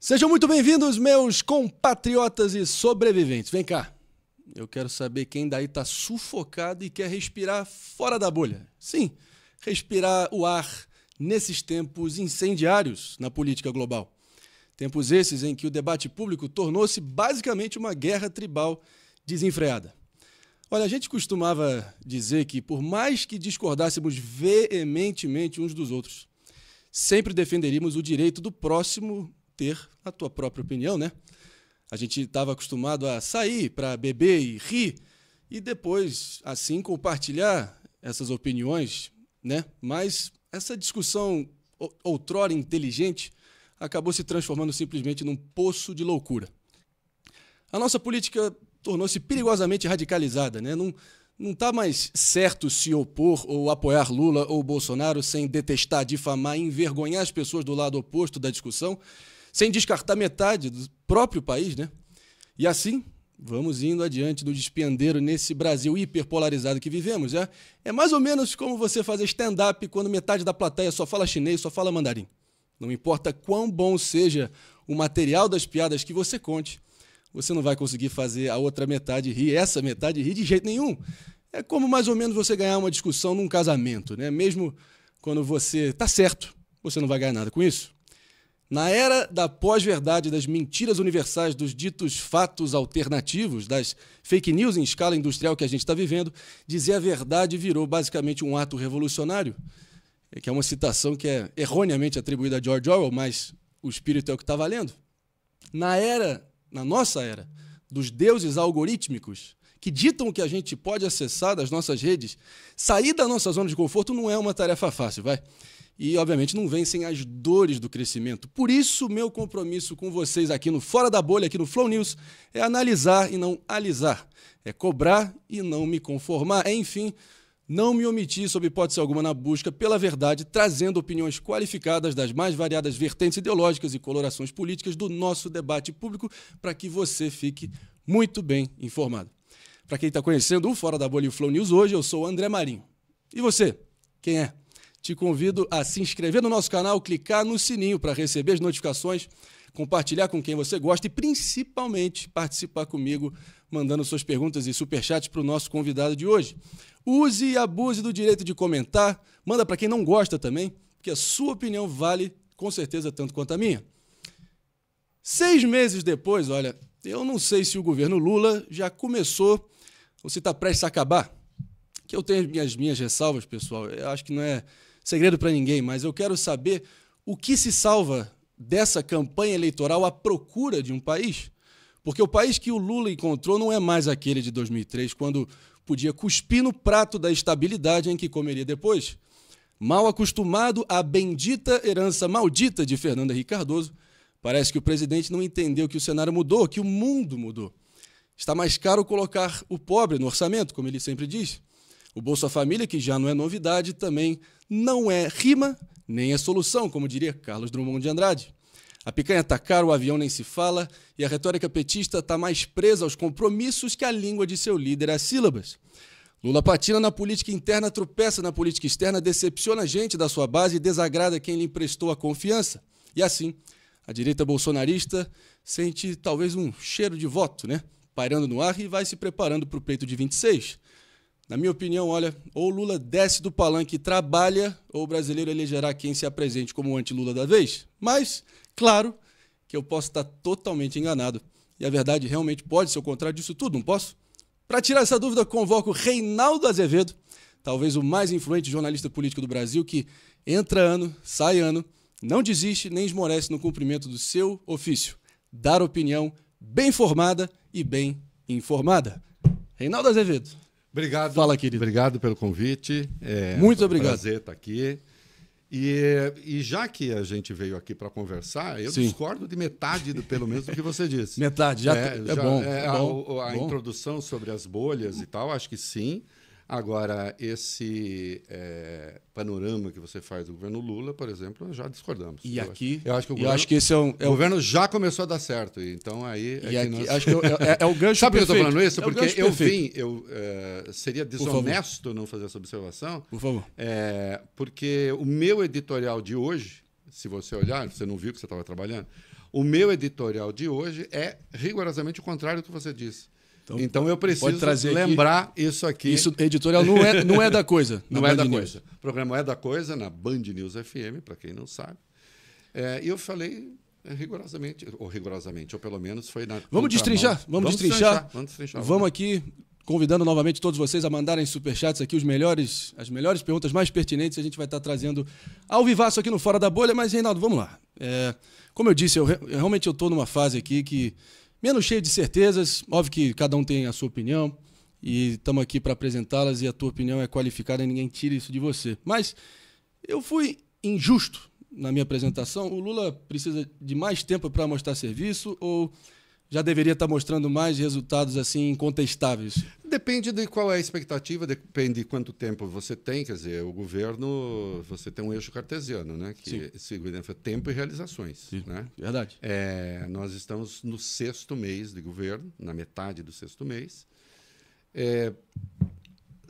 Sejam muito bem-vindos, meus compatriotas e sobreviventes. Vem cá. Eu quero saber quem daí está sufocado e quer respirar fora da bolha. Sim, respirar o ar nesses tempos incendiários na política global. Tempos esses em que o debate público tornou-se basicamente uma guerra tribal desenfreada. Olha, a gente costumava dizer que, por mais que discordássemos veementemente uns dos outros, sempre defenderíamos o direito do próximo ter a tua própria opinião, né? A gente estava acostumado a sair para beber e rir e depois, assim, compartilhar essas opiniões, né? Mas essa discussão outrora inteligente acabou se transformando simplesmente num poço de loucura. A nossa política tornou-se perigosamente radicalizada, né? Não, não está mais certo se opor ou apoiar Lula ou Bolsonaro sem detestar, difamar, envergonhar as pessoas do lado oposto da discussão, sem descartar metade do próprio país, né? E assim, vamos indo adiante do despendeiro nesse Brasil hiperpolarizado que vivemos. É, é mais ou menos como você fazer stand-up quando metade da plateia só fala chinês, só fala mandarim. Não importa quão bom seja o material das piadas que você conte, você não vai conseguir fazer a outra metade rir, essa metade rir de jeito nenhum. É como mais ou menos você ganhar uma discussão num casamento, né? Mesmo quando você está certo, você não vai ganhar nada com isso. Na era da pós-verdade, das mentiras universais, dos ditos fatos alternativos, das fake news em escala industrial que a gente está vivendo, dizer a verdade virou basicamente um ato revolucionário, que é uma citação que é erroneamente atribuída a George Orwell, mas o espírito é o que está valendo. Na era na nossa era, dos deuses algorítmicos que ditam o que a gente pode acessar das nossas redes, sair da nossa zona de conforto não é uma tarefa fácil, vai. E, obviamente, não vencem as dores do crescimento. Por isso, meu compromisso com vocês aqui no Fora da Bolha, aqui no Flow News, é analisar e não alisar. É cobrar e não me conformar. É, enfim, não me omiti, sob hipótese alguma, na busca pela verdade, trazendo opiniões qualificadas das mais variadas vertentes ideológicas e colorações políticas do nosso debate público, para que você fique muito bem informado. Para quem está conhecendo o Fora da Bolha e o Flow News hoje, eu sou o André Marinho. E você? Quem é? Te convido a se inscrever no nosso canal, clicar no sininho para receber as notificações, compartilhar com quem você gosta e, principalmente, participar comigo mandando suas perguntas e superchats para o nosso convidado de hoje. Use e abuse do direito de comentar, manda para quem não gosta também, porque a sua opinião vale com certeza tanto quanto a minha. Seis meses depois, olha, eu não sei se o governo Lula já começou ou se está prestes a acabar. Que eu tenho as minhas, minhas ressalvas, pessoal. Eu acho que não é segredo para ninguém, mas eu quero saber o que se salva dessa campanha eleitoral à procura de um país. Porque o país que o Lula encontrou não é mais aquele de 2003, quando podia cuspir no prato da estabilidade em que comeria depois. Mal acostumado à bendita herança maldita de Fernando Henrique Cardoso, parece que o presidente não entendeu que o cenário mudou, que o mundo mudou. Está mais caro colocar o pobre no orçamento, como ele sempre diz. O Bolsa Família, que já não é novidade, também não é rima nem é solução, como diria Carlos Drummond de Andrade. A picanha atacar tá cara, o avião nem se fala, e a retórica petista está mais presa aos compromissos que a língua de seu líder às sílabas. Lula patina na política interna, tropeça na política externa, decepciona a gente da sua base e desagrada quem lhe emprestou a confiança. E assim, a direita bolsonarista sente talvez um cheiro de voto, né? Pairando no ar e vai se preparando para o peito de 26. Na minha opinião, olha, ou Lula desce do palanque e trabalha, ou o brasileiro elegerá quem se apresente como o anti-Lula da vez. Mas, Claro que eu posso estar totalmente enganado e a verdade realmente pode ser o contrário disso tudo, não posso? Para tirar essa dúvida, convoco Reinaldo Azevedo, talvez o mais influente jornalista político do Brasil, que entra ano, sai ano, não desiste nem esmorece no cumprimento do seu ofício: dar opinião bem formada e bem informada. Reinaldo Azevedo. Obrigado. Fala, querido. Obrigado pelo convite. É, Muito obrigado. Um prazer estar aqui. E, e, já que a gente veio aqui para conversar, eu Sim. discordo de metade, do, pelo menos, do que você disse. metade, já é, é, já, bom, é, é bom. a, a bom. introdução sobre as bolhas e tal, acho que sim. Agora, esse é, panorama que você faz do governo Lula, por exemplo, já discordamos. E eu aqui. Acho, eu acho que o, governo, acho que esse é um, é o governo já começou a dar certo. Então aí. É e aqui, nós... acho que eu, é é, é, é, o gancho Sabe por que eu estou falando isso? É porque eu perfeito. vim. Eu, eh, seria desonesto não fazer essa observação. Por favor. Eh, porque o meu editorial de hoje, se você olhar, você não viu que você estava trabalhando, o meu editorial de hoje é rigorosamente o contrário do que você disse. Então, então eu preciso lembrar aqui, isso aqui. Isso, editorial, não é, não é da coisa. não é Band da News. coisa. O programa é da coisa na Band News FM, para quem não sabe. É, e eu falei é, rigorosamente, ou rigorosamente, ou pelo menos foi na. Vamos destrinchar, vamos, vamos destrinchar. destrinchar. Vamos destrinchar. Vamos, vamos aqui convidando novamente todos vocês a mandarem superchats aqui, os melhores, as melhores perguntas mais pertinentes, a gente vai estar trazendo ao vivaço aqui no Fora da Bolha, mas Reinaldo, vamos lá. É, como eu disse, eu, realmente eu estou numa fase aqui que menos cheio de certezas. Óbvio que cada um tem a sua opinião e estamos aqui para apresentá-las e a tua opinião é qualificada e ninguém tira isso de você. Mas eu fui injusto na minha apresentação. O Lula precisa de mais tempo para mostrar serviço ou já deveria estar mostrando mais resultados assim incontestáveis? Depende de qual é a expectativa, depende de quanto tempo você tem. Quer dizer, o governo, você tem um eixo cartesiano, né? Que segura tempo e realizações. Sim. Né? Verdade. É, nós estamos no sexto mês de governo, na metade do sexto mês. É,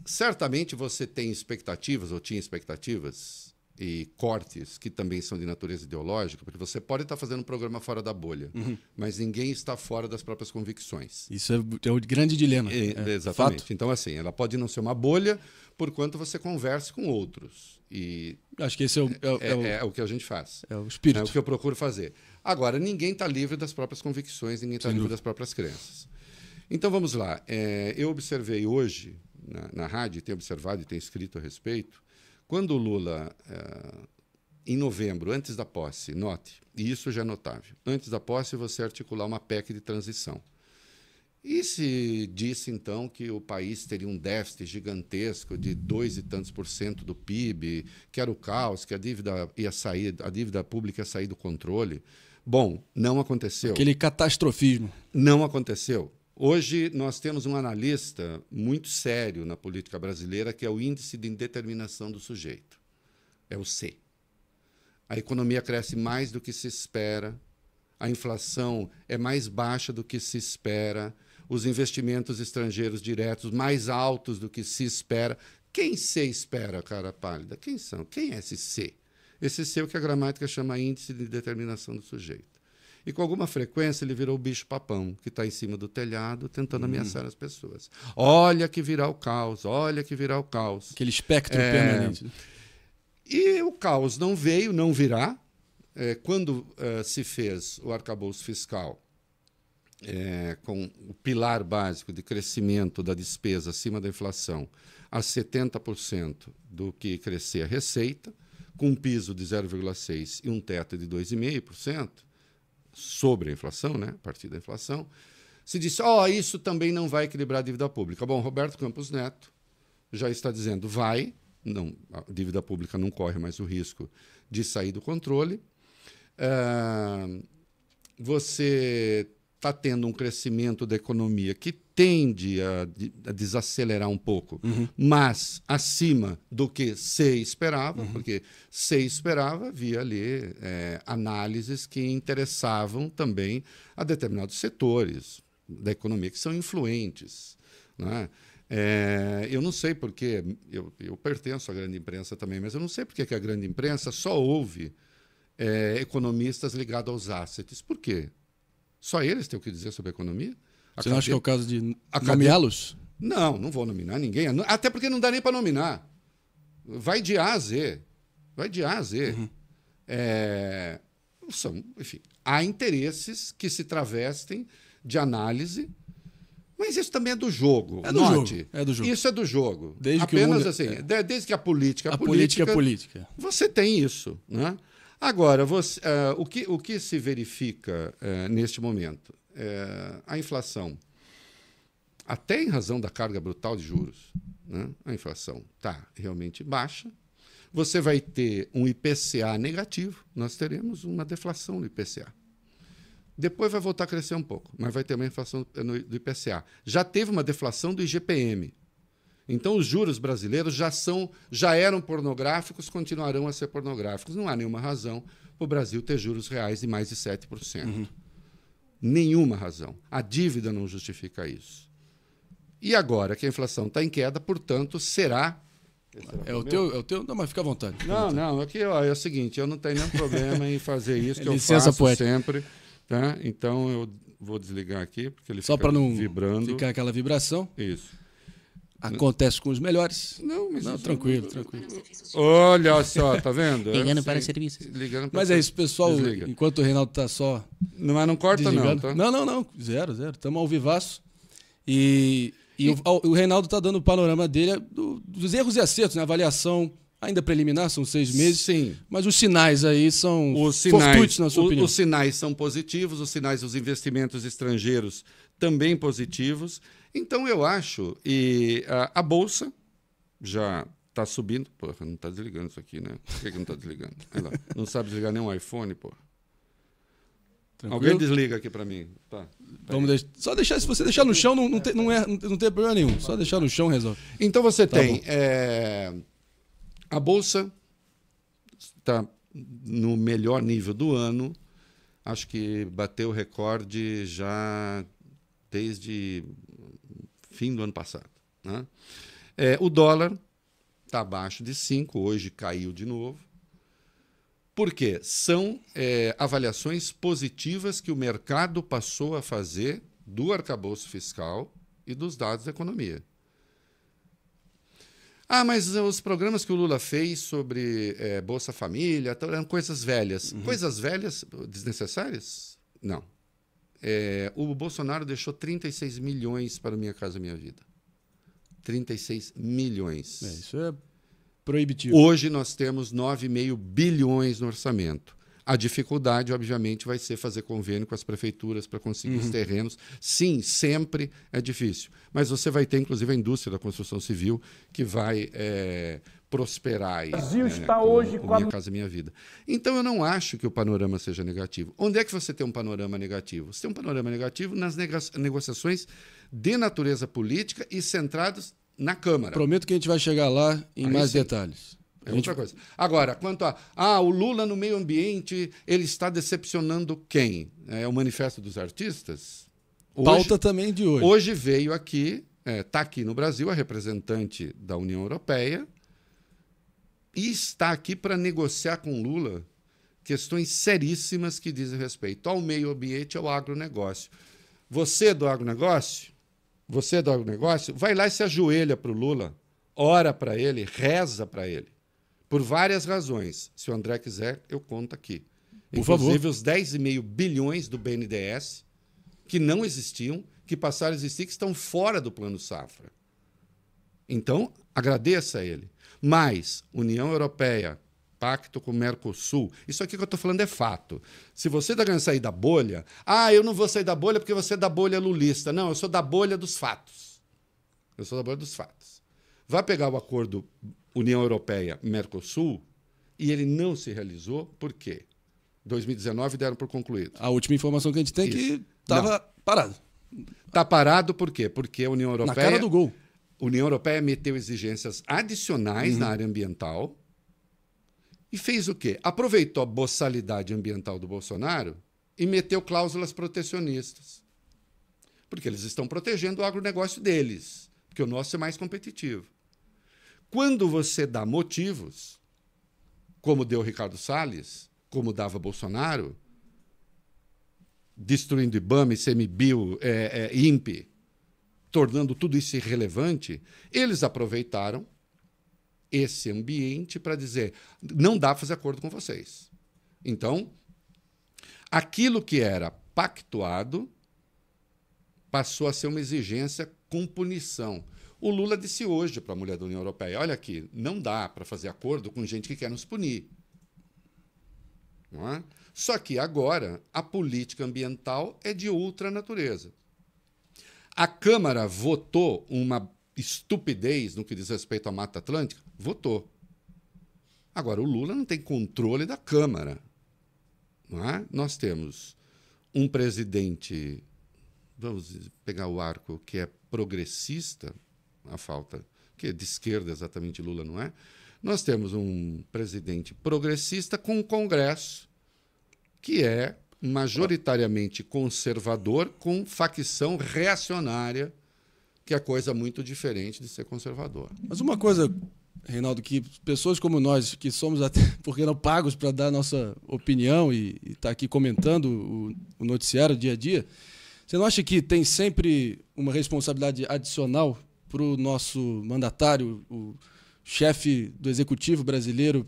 certamente você tem expectativas, ou tinha expectativas, e cortes que também são de natureza ideológica, porque você pode estar fazendo um programa fora da bolha, uhum. mas ninguém está fora das próprias convicções. Isso é, é o grande dilema. É, é, exatamente. Fato. Então, assim, ela pode não ser uma bolha por quanto você converse com outros. E Acho que esse é o, é o, é, é, é o, que a gente faz. É o espírito. É o que eu procuro fazer. Agora, ninguém está livre das próprias convicções, ninguém está livre das próprias crenças. Então, vamos lá. eu observei hoje, na, na rádio, tenho observado e tenho escrito a respeito, quando o Lula, eh, em novembro, antes da posse, note, e isso já é notável, antes da posse você articular uma PEC de transição. E se disse então que o país teria um déficit gigantesco de dois e tantos por cento do PIB, que era o caos, que a dívida ia sair, a dívida pública ia sair do controle. Bom, não aconteceu. Aquele catastrofismo. Não aconteceu. Hoje nós temos um analista muito sério na política brasileira, que é o Índice de Indeterminação do Sujeito. É o C. A economia cresce mais do que se espera, a inflação é mais baixa do que se espera, os investimentos estrangeiros diretos mais altos do que se espera. Quem se espera, cara pálida? Quem são? Quem é esse C? Esse C é o que a gramática chama índice de determinação do sujeito. E com alguma frequência ele virou o bicho-papão, que está em cima do telhado tentando hum. ameaçar as pessoas. Olha que virá o caos, olha que virá o caos. Aquele espectro é... permanente. Né? E o caos não veio, não virá. É, quando uh, se fez o arcabouço fiscal é, com o pilar básico de crescimento da despesa acima da inflação a 70% do que crescer a receita, com um piso de 0,6% e um teto de 2,5%, sobre a inflação, né? a partir da inflação, se disse: ó, oh, isso também não vai equilibrar a dívida pública. Bom, Roberto Campos Neto já está dizendo: vai, não, a dívida pública não corre mais o risco de sair do controle. Uh, você está tendo um crescimento da economia que tende a, a desacelerar um pouco, uhum. mas acima do que se esperava, uhum. porque se esperava havia ali é, análises que interessavam também a determinados setores da economia que são influentes. Né? É, eu não sei porque, eu, eu pertenço à grande imprensa também, mas eu não sei porque que a grande imprensa só ouve é, economistas ligados aos assets. Por quê? Só eles têm o que dizer sobre a economia. A Você não acha que é o caso de nomeá-los? Não, não vou nominar ninguém. Até porque não dá nem para nominar. Vai de A a Z. Vai de A a Z. Uhum. É... São, enfim, há interesses que se travestem de análise mas isso também é do jogo. É do Note, jogo. É do jogo. Isso é do jogo. Desde Apenas que mundo... assim, é. desde que a política, a, é a política, é política, é política. Você tem isso, né? Agora, você, uh, o, que, o que se verifica uh, neste momento? Uh, a inflação, até em razão da carga brutal de juros, né? a inflação está realmente baixa. Você vai ter um IPCA negativo, nós teremos uma deflação no IPCA. Depois vai voltar a crescer um pouco, mas vai ter uma inflação do IPCA. Já teve uma deflação do IGPM, então os juros brasileiros já são, já eram pornográficos, continuarão a ser pornográficos. Não há nenhuma razão para o Brasil ter juros reais de mais de 7%. Uhum. Nenhuma razão. A dívida não justifica isso. E agora que a inflação está em queda, portanto, será é o, teu, é o teu? Não, mas fica à vontade. Fica não, à vontade. não, aqui é ó, é o seguinte, eu não tenho nenhum problema em fazer isso, que eu faço sempre. Tá? Então eu vou desligar aqui, porque ele Só fica não vibrando. Ficar aquela vibração. Isso. Acontece com os melhores. Não, mas não, é tranquilo, tranquilo. Olha só, tá vendo? Ligando para serviços. Ligando para mas é isso, pessoal. Desliga. Enquanto o Reinaldo tá só. Não, mas não corta, desligando. não. Tá? Não, não, não. Zero, zero. Estamos ao vivaço. E, e, e... O, o Reinaldo tá dando o panorama dele do, dos erros e acertos na né? avaliação. Ainda preliminar, são seis meses. Sim. Mas os sinais aí são os sinais, fortuitos, na sua o, opinião. Os sinais são positivos, os sinais dos investimentos estrangeiros também positivos. Então eu acho, e a, a Bolsa já está subindo. Porra, não está desligando isso aqui, né? Por que, que não está desligando? não sabe desligar nem um iPhone, porra. Alguém desliga aqui para mim. Tá. tá Vamos deixar, só deixar, se você deixar no chão, não, não, tem, não, é, não tem problema nenhum. Só deixar no chão resolve. Então você tá tem é, a Bolsa está no melhor nível do ano. Acho que bateu o recorde já desde fim do ano passado. Né? É, o dólar está abaixo de 5, hoje caiu de novo. Por quê? São é, avaliações positivas que o mercado passou a fazer do arcabouço fiscal e dos dados da economia. Ah, mas os programas que o Lula fez sobre é, Bolsa Família eram coisas velhas. Uhum. Coisas velhas desnecessárias? Não. É, o Bolsonaro deixou 36 milhões para Minha Casa Minha Vida. 36 milhões. É, isso é proibitivo. Hoje nós temos 9,5 bilhões no orçamento. A dificuldade, obviamente, vai ser fazer convênio com as prefeituras para conseguir uhum. os terrenos. Sim, sempre é difícil. Mas você vai ter, inclusive, a indústria da construção civil que vai é, prosperar. O Brasil né, está com, hoje com a... Minha Casa Minha Vida. Então, eu não acho que o panorama seja negativo. Onde é que você tem um panorama negativo? Você tem um panorama negativo nas negociações de natureza política e centradas na Câmara. Prometo que a gente vai chegar lá em Aí mais sim. detalhes. É outra coisa. Agora, quanto a. Ah, o Lula no meio ambiente, ele está decepcionando quem? É o Manifesto dos Artistas? Hoje, Pauta também de hoje. Hoje veio aqui, está é, tá aqui no Brasil, a representante da União Europeia, e está aqui para negociar com Lula questões seríssimas que dizem respeito ao meio ambiente e ao agronegócio. Você é do agronegócio, você é do agronegócio, vai lá e se ajoelha para o Lula, ora para ele, reza para ele. Por várias razões. Se o André quiser, eu conto aqui. Por Inclusive favor. os 10,5 bilhões do BNDES que não existiam, que passaram a existir, que estão fora do plano safra. Então, agradeça a ele. Mas, União Europeia, pacto com o Mercosul. Isso aqui que eu estou falando é fato. Se você está querendo sair da bolha, ah, eu não vou sair da bolha porque você é da bolha lulista. Não, eu sou da bolha dos fatos. Eu sou da bolha dos fatos. Vai pegar o acordo União Europeia-Mercosul, e ele não se realizou, por quê? 2019 deram por concluído. A última informação que a gente tem é que estava parado. Está parado por quê? Porque a União Europeia. Na cara do gol. União Europeia meteu exigências adicionais uhum. na área ambiental e fez o quê? Aproveitou a boçalidade ambiental do Bolsonaro e meteu cláusulas protecionistas. Porque eles estão protegendo o agronegócio deles, porque o nosso é mais competitivo. Quando você dá motivos, como deu Ricardo Salles, como dava Bolsonaro, destruindo IBAMA, ICMBio, é, é, INPE, tornando tudo isso irrelevante, eles aproveitaram esse ambiente para dizer: não dá para fazer acordo com vocês. Então, aquilo que era pactuado passou a ser uma exigência com punição. O Lula disse hoje para a mulher da União Europeia: olha aqui, não dá para fazer acordo com gente que quer nos punir. É? Só que agora a política ambiental é de outra natureza. A Câmara votou uma estupidez no que diz respeito à Mata Atlântica? Votou. Agora, o Lula não tem controle da Câmara. É? Nós temos um presidente, vamos pegar o arco, que é progressista, a falta que é de esquerda exatamente Lula não é. Nós temos um presidente progressista com um Congresso que é majoritariamente conservador com facção reacionária, que é coisa muito diferente de ser conservador. Mas uma coisa, Reinaldo, que pessoas como nós, que somos até, porque não pagos para dar nossa opinião e estar tá aqui comentando o, o noticiário dia a dia, você não acha que tem sempre uma responsabilidade adicional para o nosso mandatário, o chefe do executivo brasileiro,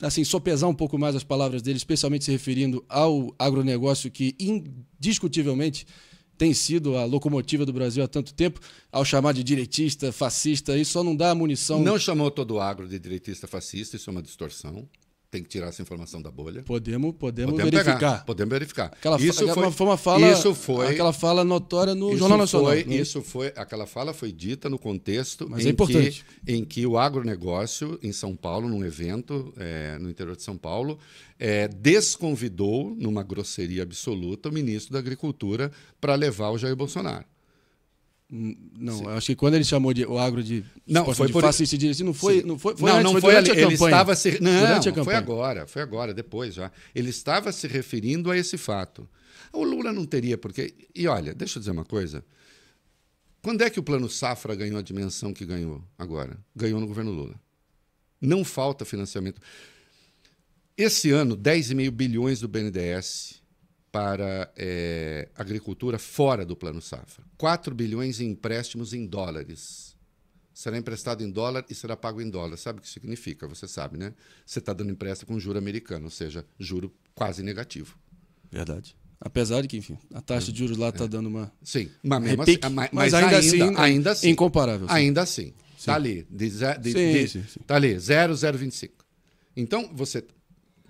assim, sopesar um pouco mais as palavras dele, especialmente se referindo ao agronegócio que indiscutivelmente tem sido a locomotiva do Brasil há tanto tempo, ao chamar de direitista, fascista, isso só não dá munição. Não chamou todo o agro de direitista fascista, isso é uma distorção tem que tirar essa informação da bolha. Podemos, podemos, podemos verificar. Pegar, podemos verificar. Aquela, isso aquela, foi, foi uma fala, isso foi, aquela fala notória no Jornal Nacional. Foi, né? Isso foi, aquela fala foi dita no contexto Mas é em, é Que, em que o agronegócio em São Paulo, num evento é, no interior de São Paulo, é, desconvidou, numa grosseria absoluta, o ministro da Agricultura para levar o Jair Bolsonaro. Não, Sim. acho que quando ele chamou de, o agro de não foi de por face isso. Assim, não foi, não foi, foi não, antes, não foi, ali, ele estava se não, não foi agora, foi agora, depois já. Ele estava se referindo a esse fato. O Lula não teria porque e olha, deixa eu dizer uma coisa. Quando é que o plano safra ganhou a dimensão que ganhou agora? Ganhou no governo Lula. Não falta financiamento. Esse ano, 10,5 bilhões do BNDES para é, agricultura fora do plano safra. 4 bilhões em empréstimos em dólares. Será emprestado em dólar e será pago em dólar. Sabe o que significa? Você sabe, né? Você está dando empréstimo com juro americano, ou seja, juro quase negativo. Verdade. Apesar de que, enfim, a taxa de juros lá está é. dando uma. Sim, mas, mesmo assim, mas, mas ainda, ainda, assim, assim é ainda assim. Incomparável. Sim. Ainda assim. Está ali. Está ali, 0,025. Então, você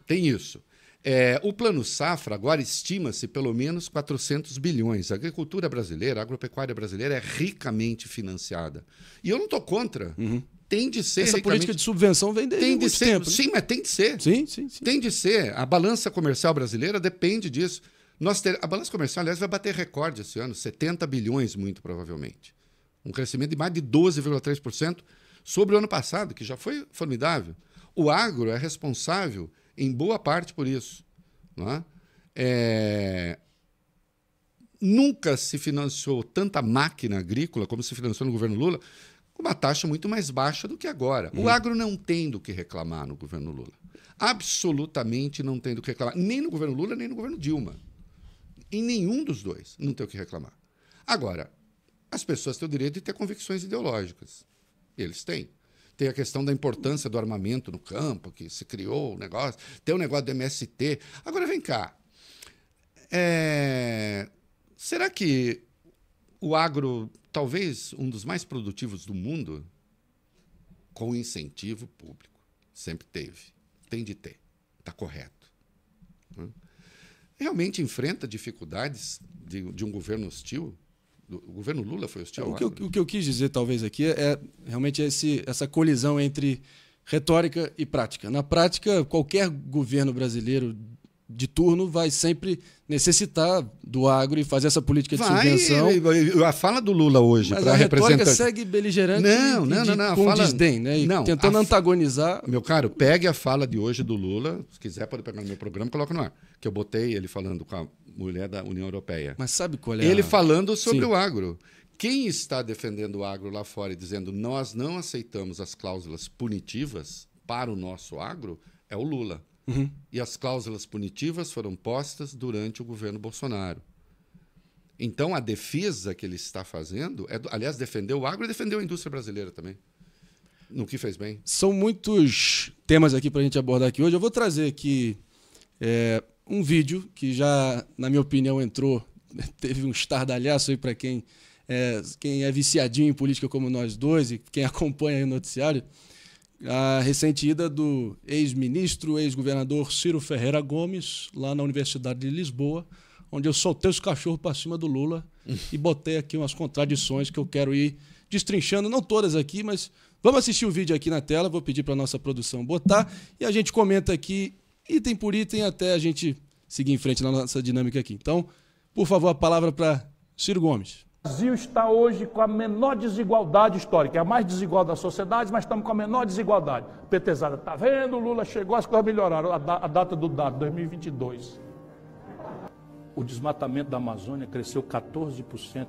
tem isso. É, o Plano Safra agora estima-se pelo menos 400 bilhões. A agricultura brasileira, a agropecuária brasileira é ricamente financiada. E eu não estou contra. Uhum. Tem de ser. Essa ricamente... política de subvenção vem desde tem de ser, tempo. Né? Sim, mas tem de ser. Sim, sim, sim. Tem de ser. A balança comercial brasileira depende disso. Nós ter... A balança comercial, aliás, vai bater recorde esse ano 70 bilhões, muito provavelmente. Um crescimento de mais de 12,3% sobre o ano passado, que já foi formidável. O agro é responsável em boa parte por isso. Né? É... Nunca se financiou tanta máquina agrícola como se financiou no governo Lula, com uma taxa muito mais baixa do que agora. Uhum. O agro não tem do que reclamar no governo Lula. Absolutamente não tem do que reclamar, nem no governo Lula, nem no governo Dilma. Em nenhum dos dois não tem o que reclamar. Agora, as pessoas têm o direito de ter convicções ideológicas. Eles têm. Tem a questão da importância do armamento no campo, que se criou o negócio. Tem o negócio do MST. Agora vem cá. É... Será que o agro, talvez um dos mais produtivos do mundo, com incentivo público, sempre teve. Tem de ter. Está correto. Né? Realmente enfrenta dificuldades de, de um governo hostil? O governo Lula foi hostil. O que, eu, o que eu quis dizer, talvez, aqui é, é realmente esse, essa colisão entre retórica e prática. Na prática, qualquer governo brasileiro de turno vai sempre necessitar do agro e fazer essa política de vai, subvenção. A fala do Lula hoje para representar segue beligerante não, e, não, não, não, com fala, desdém, né? E não, tentando a, antagonizar. Meu caro, pegue a fala de hoje do Lula, se quiser pode pegar no meu programa, coloca no ar, que eu botei ele falando com a mulher da União Europeia. Mas sabe qual é? Ele a... falando sobre Sim. o agro. Quem está defendendo o agro lá fora e dizendo nós não aceitamos as cláusulas punitivas para o nosso agro é o Lula. Uhum. E as cláusulas punitivas foram postas durante o governo Bolsonaro. Então a defesa que ele está fazendo é, aliás, defendeu o agro e defendeu a indústria brasileira também no que fez bem. São muitos temas aqui para a gente abordar aqui hoje. Eu vou trazer aqui é, um vídeo que já, na minha opinião, entrou, teve um estardalhaço aí para quem é, quem é viciadinho em política como nós dois e quem acompanha o noticiário, a recente ida do ex-ministro, ex-governador Ciro Ferreira Gomes, lá na Universidade de Lisboa, onde eu soltei os cachorros para cima do Lula e botei aqui umas contradições que eu quero ir destrinchando, não todas aqui, mas vamos assistir o vídeo aqui na tela, vou pedir para a nossa produção botar, e a gente comenta aqui item por item, até a gente seguir em frente na nossa dinâmica aqui. Então, por favor, a palavra para Ciro Gomes. O Brasil está hoje com a menor desigualdade histórica, é a mais desigual da sociedade, mas estamos com a menor desigualdade. Petezada, está vendo? Lula chegou, as coisas melhoraram. A, da, a data do dado, 2022. O desmatamento da Amazônia cresceu 14%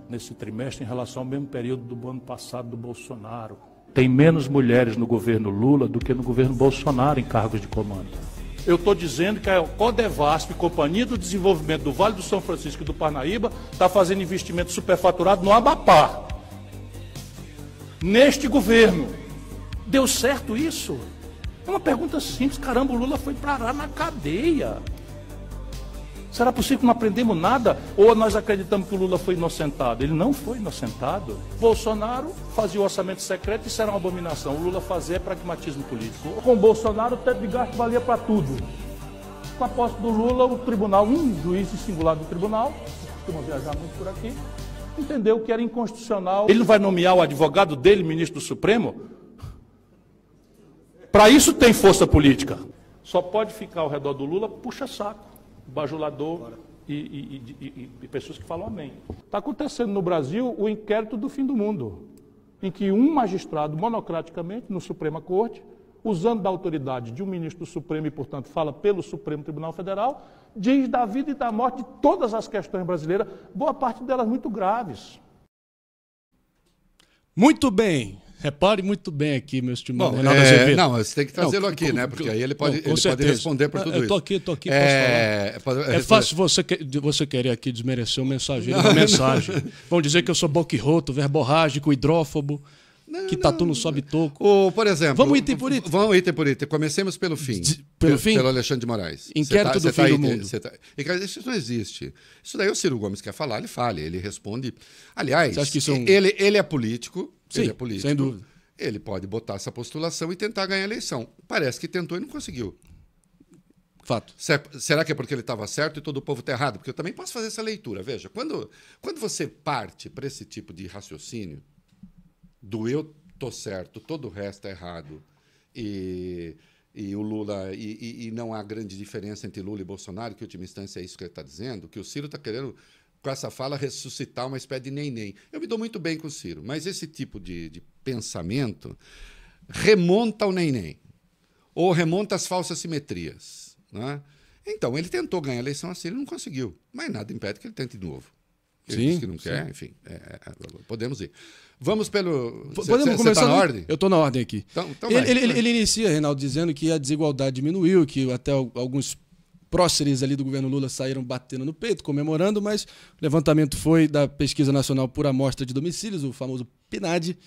nesse trimestre em relação ao mesmo período do ano passado do Bolsonaro. Tem menos mulheres no governo Lula do que no governo Bolsonaro em cargos de comando. Eu estou dizendo que a Codevasp, Companhia do Desenvolvimento do Vale do São Francisco e do Parnaíba, está fazendo investimento superfaturado no Amapá. Neste governo. Deu certo isso? É uma pergunta simples. Caramba, o Lula foi parar na cadeia. Será possível que não aprendemos nada? Ou nós acreditamos que o Lula foi inocentado? Ele não foi inocentado. Bolsonaro fazia o orçamento secreto, isso era uma abominação. O Lula fazia pragmatismo político. Com Bolsonaro, o teto de gasto valia para tudo. Com a posse do Lula, o tribunal, um juiz singular do tribunal, que costuma viajar muito por aqui, entendeu que era inconstitucional. Ele não vai nomear o advogado dele, ministro do Supremo? Para isso tem força política. Só pode ficar ao redor do Lula puxa-saco bajulador e, e, e, e pessoas que falam amém. Está acontecendo no Brasil o inquérito do fim do mundo, em que um magistrado, monocraticamente, no Suprema Corte, usando da autoridade de um ministro do Supremo e, portanto, fala pelo Supremo Tribunal Federal, diz da vida e da morte de todas as questões brasileiras, boa parte delas muito graves. Muito bem. Repare muito bem aqui, meu estimado Bom, é, Azevedo. Não, você tem que trazê-lo aqui, com, né? Porque aí ele pode, não, ele pode responder por é, tudo eu Aqui, eu estou aqui, estou aqui, posso é, falar. É, é, fácil você, você querer aqui desmerecer o mensageiro da mensagem. Não. Vão dizer que eu sou boquirroto, verborrágico, hidrófobo. Não, que tatu não sobe toco. Ou, por exemplo. Vamos item por item. Vamos item por item. Comecemos pelo fim. De, pelo fim? Pelo Alexandre de Moraes. Inquérito tá, do fim tá do mundo. Tá... Isso não existe. Isso daí o Ciro Gomes quer falar, ele fala, ele responde. Aliás, ele, ele é político, Sim, ele é político. Sem dúvida. Ele pode botar essa postulação e tentar ganhar a eleição. Parece que tentou e não conseguiu. Fato. É, será que é porque ele estava certo e todo o povo está errado? Porque eu também posso fazer essa leitura. Veja, quando, quando você parte para esse tipo de raciocínio, do eu tô certo, todo o resto é errado, e, e o Lula. E, e, e não há grande diferença entre Lula e Bolsonaro, que, em última instância, é isso que ele está dizendo, que o Ciro está querendo com essa fala, ressuscitar uma espécie de neném. Eu me dou muito bem com o Ciro, mas esse tipo de, de pensamento remonta ao neném, ou remonta às falsas simetrias. Né? Então, ele tentou ganhar a eleição assim, ele não conseguiu. Mas nada impede que ele tente de novo. Ele sim, disse que não sim. quer, enfim. É, é, é podemos ir. Vamos pelo. Podemos cê, começar. Tá na ordem? Eu estou na ordem aqui. Então, então ele, vai, ele, vai. ele, inicia, Reinaldo, dizendo que a desigualdade diminuiu, que até alguns próceres ali do governo Lula saíram batendo no peito, comemorando, mas o levantamento foi da Pesquisa Nacional por Amostra de Domicílios, o famoso PNAD,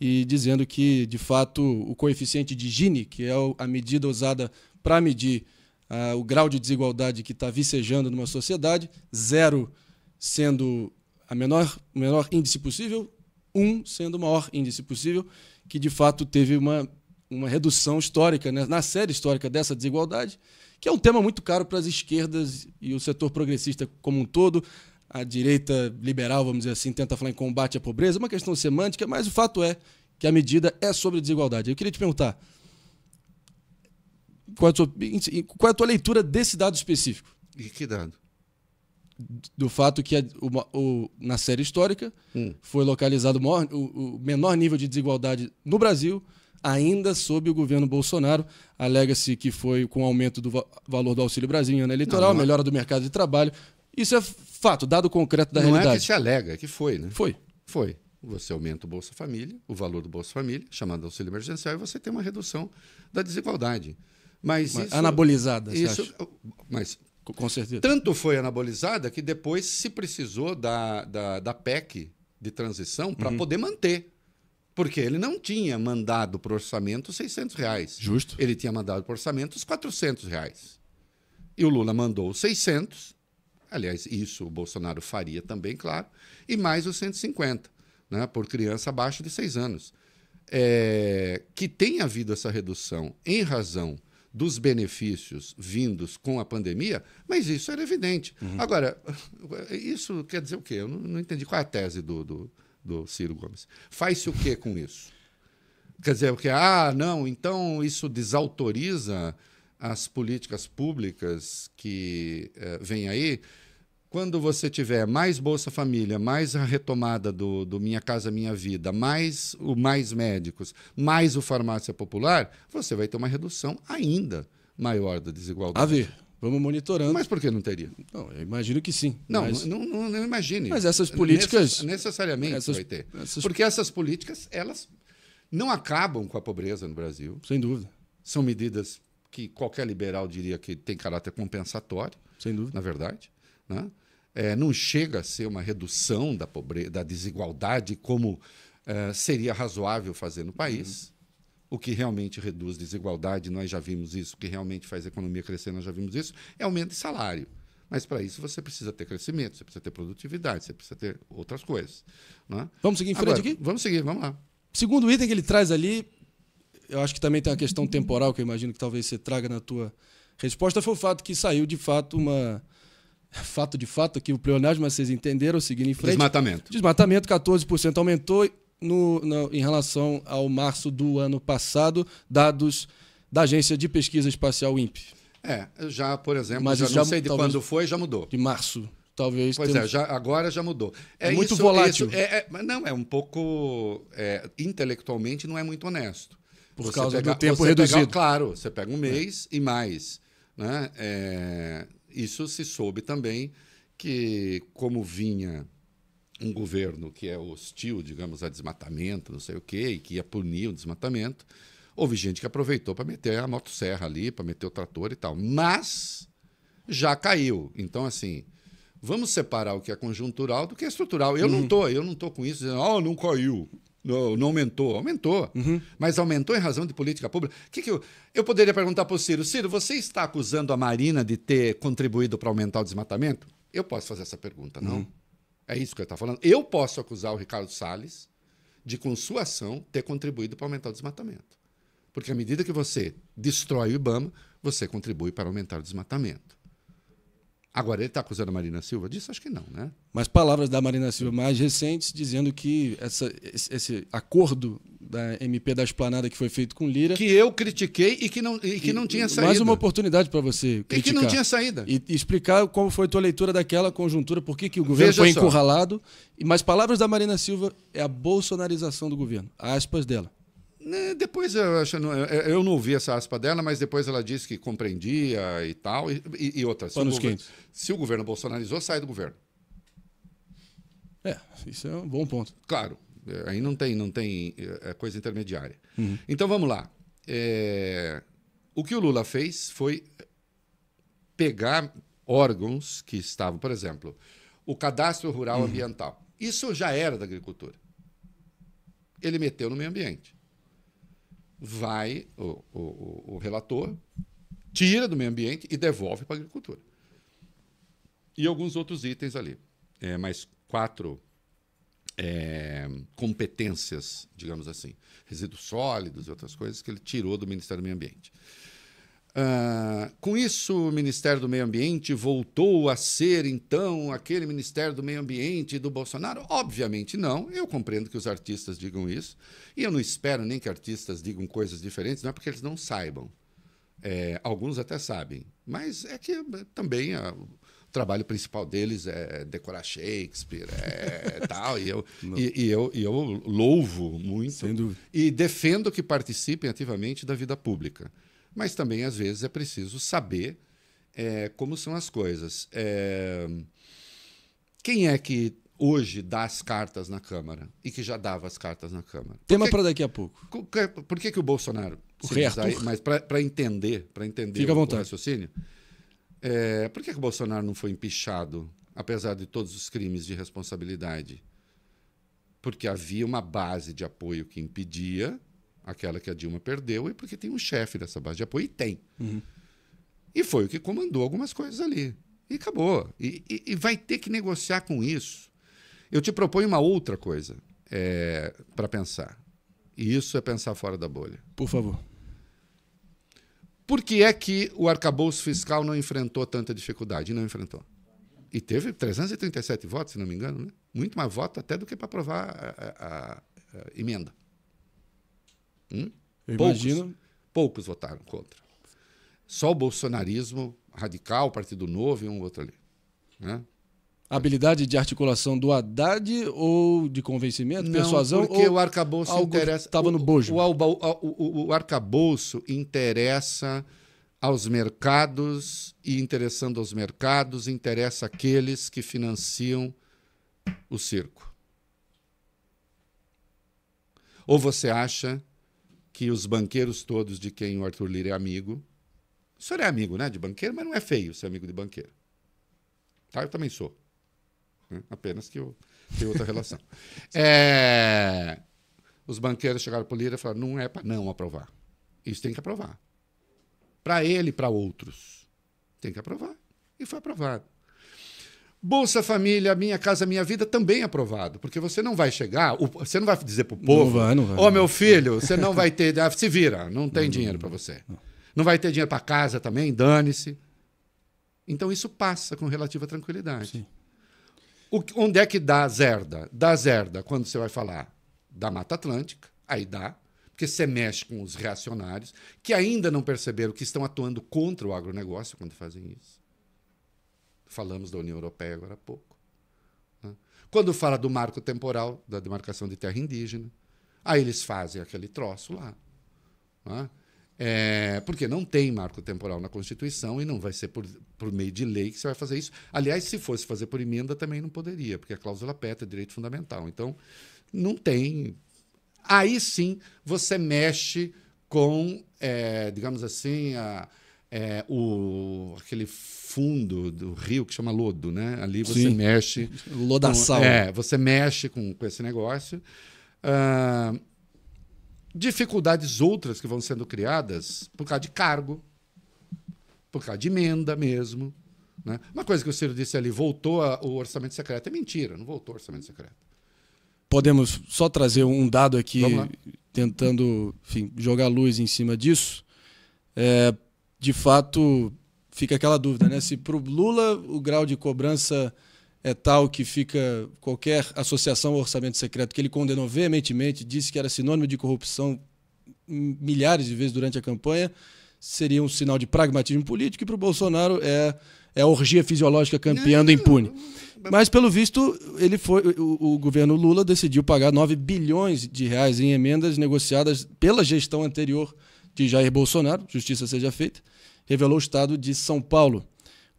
e dizendo que, de fato, o coeficiente de Gini, que é a medida usada para medir ah, o grau de desigualdade que está vicejando numa sociedade, zero sendo a menor, o menor índice possível, um sendo o maior índice possível, que de fato teve uma, uma redução histórica, né? na série histórica dessa desigualdade que é um tema muito caro para as esquerdas e o setor progressista como um todo. A direita liberal, vamos dizer assim, tenta falar em combate à pobreza, é uma questão semântica, mas o fato é que a medida é sobre desigualdade. Eu queria te perguntar qual é a tua, qual é a tua leitura desse dado específico? E que dado? Do fato que uma, o, na série histórica hum. foi localizado o, maior, o, o menor nível de desigualdade no Brasil ainda sob o governo Bolsonaro. Alega-se que foi com o aumento do va valor do Auxílio Brasil na eleitoral, não, não é. melhora do mercado de trabalho. Isso é fato, dado concreto da não é realidade. Não é que se alega, é que foi, né? Foi. Foi. Você aumenta o Bolsa Família, o valor do Bolsa Família, chamado auxílio emergencial, e você tem uma redução da desigualdade. Mas, isso, anabolizada, isso, acha? Mas com certeza. Tanto foi anabolizada que depois se precisou da, da, da PEC de transição para uhum. poder manter porque ele não tinha mandado para o orçamento 600 reais. Justo. Ele tinha mandado para o orçamento os 400 reais. E o Lula mandou 600, aliás, isso o Bolsonaro faria também, claro, e mais os 150, né, por criança abaixo de 6 anos. É, que tem havido essa redução em razão dos benefícios vindos com a pandemia, mas isso era evidente. Uhum. Agora, isso quer dizer o quê? Eu não, não entendi qual é a tese do, do do Ciro Gomes. Faz-se o que com isso? Quer dizer, porque, ah, não, então isso desautoriza as políticas públicas que eh, vêm aí. Quando você tiver mais Bolsa Família, mais a retomada do, do Minha Casa Minha Vida, mais o Mais Médicos, mais o Farmácia Popular, você vai ter uma redução ainda maior da desigualdade. A ver. Vamos monitorando. Mas por que não teria? Não, eu imagino que sim. Não, mas... não, não, não, imagine. Mas essas políticas. necessariamente essas, vai ter. Essas... Porque essas políticas, elas não acabam com a pobreza no Brasil. Sem dúvida. São medidas que qualquer liberal diria que tem caráter compensatório. Sem dúvida. Na verdade. Né? É, não chega a ser uma redução da, pobreza, da desigualdade como é, seria razoável fazer no país. Uhum. O que realmente reduz desigualdade, nós já vimos isso. O que realmente faz a economia crescer, nós já vimos isso. É aumento de salário. Mas para isso você precisa ter crescimento, você precisa ter produtividade, você precisa ter outras coisas. Né? Vamos seguir em frente Agora, aqui? Vamos seguir, vamos lá. Segundo item que ele traz ali, eu acho que também tem uma questão temporal que eu imagino que talvez você traga na tua resposta, foi o fato que saiu de fato uma. Fato de fato, aqui o pleonasmo, mas vocês entenderam, seguindo em frente. Desmatamento. Desmatamento, 14% aumentou, no, no, em relação ao março do ano passado, dados da Agência de Pesquisa Espacial INPE. É, já, por exemplo, Mas já, já não sei de quando foi, já mudou. De março talvez. Pois temos... é, já, agora já mudou. É, é muito isso, volátil. Isso é, é, não, é um pouco. É, intelectualmente não é muito honesto. Por você causa pega, do tempo reduzido. Pega, claro, você pega um é. mês e mais. Né? É, isso se soube também que, como vinha um governo que é hostil, digamos, a desmatamento, não sei o quê, e que ia punir o desmatamento. Houve gente que aproveitou para meter a motosserra ali, para meter o trator e tal. Mas já caiu. Então, assim, vamos separar o que é conjuntural do que é estrutural. Eu uhum. não tô, eu não tô com isso dizendo, oh, não caiu. Não, não aumentou. Aumentou. Uhum. Mas aumentou em razão de política pública. Que que eu, eu poderia perguntar para o Ciro, Ciro, você está acusando a Marina de ter contribuído para aumentar o desmatamento? Eu posso fazer essa pergunta, não? Uhum. É isso que eu estou falando. Eu posso acusar o Ricardo Salles de, com sua ação, ter contribuído para aumentar o desmatamento. Porque à medida que você destrói o Ibama, você contribui para aumentar o desmatamento. Agora, ele está acusando a Marina Silva disso? Acho que não, né? Mas palavras da Marina Silva mais recentes dizendo que essa, esse, esse, acordo da MP da Esplanada que foi feito com Lira. Que eu critiquei e que não, e que e, não tinha saída. Mais uma oportunidade para você criticar. E que não tinha saída. E, e, explicar como foi a tua leitura daquela conjuntura, por que, que o governo Veja foi só. encurralado. Mas palavras da Marina Silva é a bolsonarização do governo. Aspas dela. Né, depois eu, acho, eu não ouvi essa aspa dela, mas depois ela disse que compreendia e tal. E, e, outras. Se, o governo, se o governo bolsonarizou, sai do governo. É, isso é um bom ponto. Claro, é, aí não tem, não tem é, é coisa intermediária. Uhum. Então vamos lá. É, o que o Lula fez foi pegar órgãos que estavam, por exemplo, o cadastro rural uhum. ambiental. Isso já era da agricultura. Ele meteu no meio ambiente vai o, o, o relator, tira do meio ambiente e devolve para a agricultura. E alguns outros itens ali. É, mais quatro é, competências, digamos assim, resíduos sólidos e outras coisas que ele tirou do Ministério do Meio Ambiente. Ah, com isso, o Ministério do Meio Ambiente voltou a ser, então, aquele Ministério do Meio Ambiente do Bolsonaro? Obviamente não. Eu compreendo que os artistas digam isso. E eu não espero nem que artistas digam coisas diferentes, não é porque eles não saibam. É, alguns até sabem. Mas é que também a, ah, o trabalho principal deles é decorar Shakespeare, é tal. E eu, e, e, eu, e eu louvo muito. E defendo que participem ativamente da vida pública mas também, às vezes, é preciso saber é, como são as coisas. É, quem é que hoje dá as cartas na Câmara e que já dava as cartas na Câmara? Tema para daqui a pouco. Por que, que o Bolsonaro. Correto. Aí, mas para entender, para entender Fica o, à vontade. o raciocínio, é, por que, que o Bolsonaro não foi empichado, apesar de todos os crimes de responsabilidade? Porque havia uma base de apoio que impedia aquela que a Dilma perdeu, e porque tem um chefe dessa base de apoio, e tem. Uhum. E foi o que comandou algumas coisas ali. E acabou. E, e, e, vai ter que negociar com isso. Eu te proponho uma outra coisa é, para pensar. E isso é pensar fora da bolha. Por favor. Por que é que o arcabouço fiscal não enfrentou tanta dificuldade? E não enfrentou. E teve 337 votos, se não me engano, né? muito mais votos até do que para aprovar a, a, a, a emenda. Hum? Poucos, imagino. poucos votaram contra. Só o bolsonarismo radical, o Partido Novo e um outro ali. Né? habilidade de articulação do Haddad ou de convencimento, Não, persuasão? Porque o arcabouço interessa. Estava no bojo. O, o, o, o arcabouço interessa aos mercados e, interessando aos mercados, interessa aqueles que financiam o circo. Ou você acha que os banqueiros todos de quem o Arthur Lira é amigo. O senhor é amigo, né? De banqueiro, mas não é feio ser amigo de banqueiro. Tá? Eu também sou. Né? Apenas que eu tenho outra relação. É. é... Os banqueiros chegaram para o Lira e falaram: não é para não aprovar. Isso tem que aprovar. Para ele e para outros. Tem que aprovar. E foi aprovado. Bolsa Família, Minha Casa Minha Vida também aprovado, porque você não vai chegar, você não vai dizer para o povo, Ô, oh, meu filho, você não vai ter, ah, se vira, não tem não, dinheiro para você. Não. não. vai ter dinheiro para casa também, dane-se. Então isso passa com relativa tranquilidade. Sim. O, onde é que dá zerda? Dá zerda quando você vai falar da Mata Atlântica, aí dá, porque você mexe com os reacionários que ainda não perceberam que estão atuando contra o agronegócio quando fazem isso. Falamos da União Europeia agora há pouco. Né? Quando fala do marco temporal, da demarcação de terra indígena, aí eles fazem aquele troço lá. Né? É, porque não tem marco temporal na Constituição e não vai ser por, por meio de lei que você vai fazer isso. Aliás, se fosse fazer por emenda, também não poderia, porque a cláusula PETA é direito fundamental. Então, não tem. Aí sim você mexe com, é, digamos assim, a, é, o, aquele fundo do rio que chama lodo, né? Ali você Sim. mexe. Lodaçal. é, você mexe com, com esse negócio. Uh, dificuldades outras que vão sendo criadas por causa de cargo, por causa de emenda mesmo. Né? Uma coisa que o Ciro disse ali, voltou a, o orçamento secreto. É mentira, não voltou o orçamento secreto. Podemos só trazer um dado aqui, tentando enfim, jogar luz em cima disso. É, de fato, fica aquela dúvida, né? Se para o Lula o grau de cobrança é tal que fica qualquer associação ao orçamento secreto que ele condenou veementemente, disse que era sinônimo de corrupção milhares de vezes durante a campanha, seria um sinal de pragmatismo político e para o Bolsonaro é, é a orgia fisiológica campeando impune. Mas, pelo visto, ele foi o, o, governo Lula decidiu pagar 9 bilhões de reais em emendas negociadas pela gestão anterior de Jair Bolsonaro, justiça seja feita, revelou o Estado de São Paulo.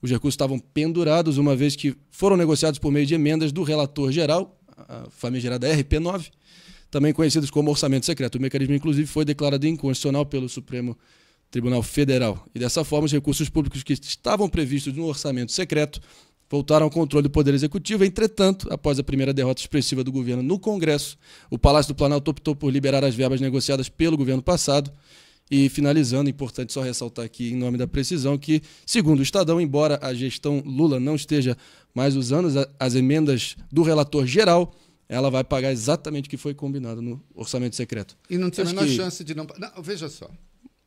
Os recursos estavam pendurados, uma vez que foram negociados por meio de emendas do relator geral, a famigerada RP9, também conhecidos como orçamento secreto. O mecanismo, inclusive, foi declarado inconstitucional pelo Supremo Tribunal Federal. E dessa forma, os recursos públicos que estavam previstos no orçamento secreto voltaram ao controle do Poder Executivo. Entretanto, após a primeira derrota expressiva do governo no Congresso, o Palácio do Planalto optou por liberar as verbas negociadas pelo governo passado e finalizando, importante só ressaltar aqui, em nome da precisão, que, segundo o Estadão, embora a gestão Lula não esteja mais usando as emendas do relator geral, ela vai pagar exatamente o que foi combinado no orçamento secreto. E não tem a menor que... chance de não... não. Veja só.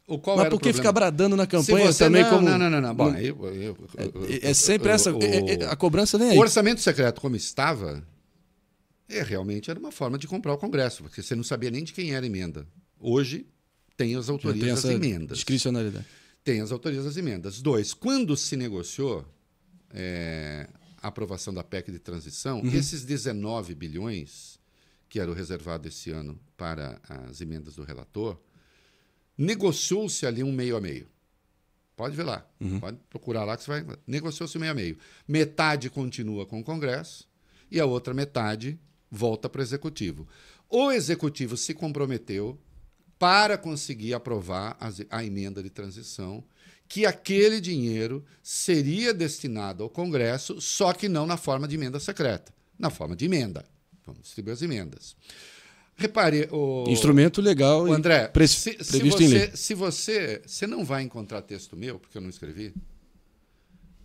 O qual Mas por que ficar bradando na campanha você, também não, como. Não, não, não, não. Bom, eu, eu, é, eu, é, é, sempre essa. É, é, a cobrança nem aí. O orçamento secreto, como estava, é, realmente era uma forma de comprar o Congresso, porque você não sabia nem de quem era a emenda. Hoje, tem as autorias das emendas. Discricionalidade. Tem as autorias das emendas. Dois, quando se negociou é, a aprovação da PEC de transição, uhum. esses 19 bilhões, que eram reservados esse ano para as emendas do relator, negociou-se ali um meio a meio. Pode ver lá, uhum. pode procurar lá que você vai. Negociou-se um meio a meio. Metade continua com o Congresso e a outra metade volta para o Executivo. O Executivo se comprometeu para conseguir aprovar a, a emenda de transição, que aquele dinheiro seria destinado ao Congresso, só que não na forma de emenda secreta, na forma de emenda. Vamos distribuir as emendas. Repare, o instrumento legal o André, pre se, previsto se você, em lei. Se você, você não vai encontrar texto meu, porque eu não escrevi,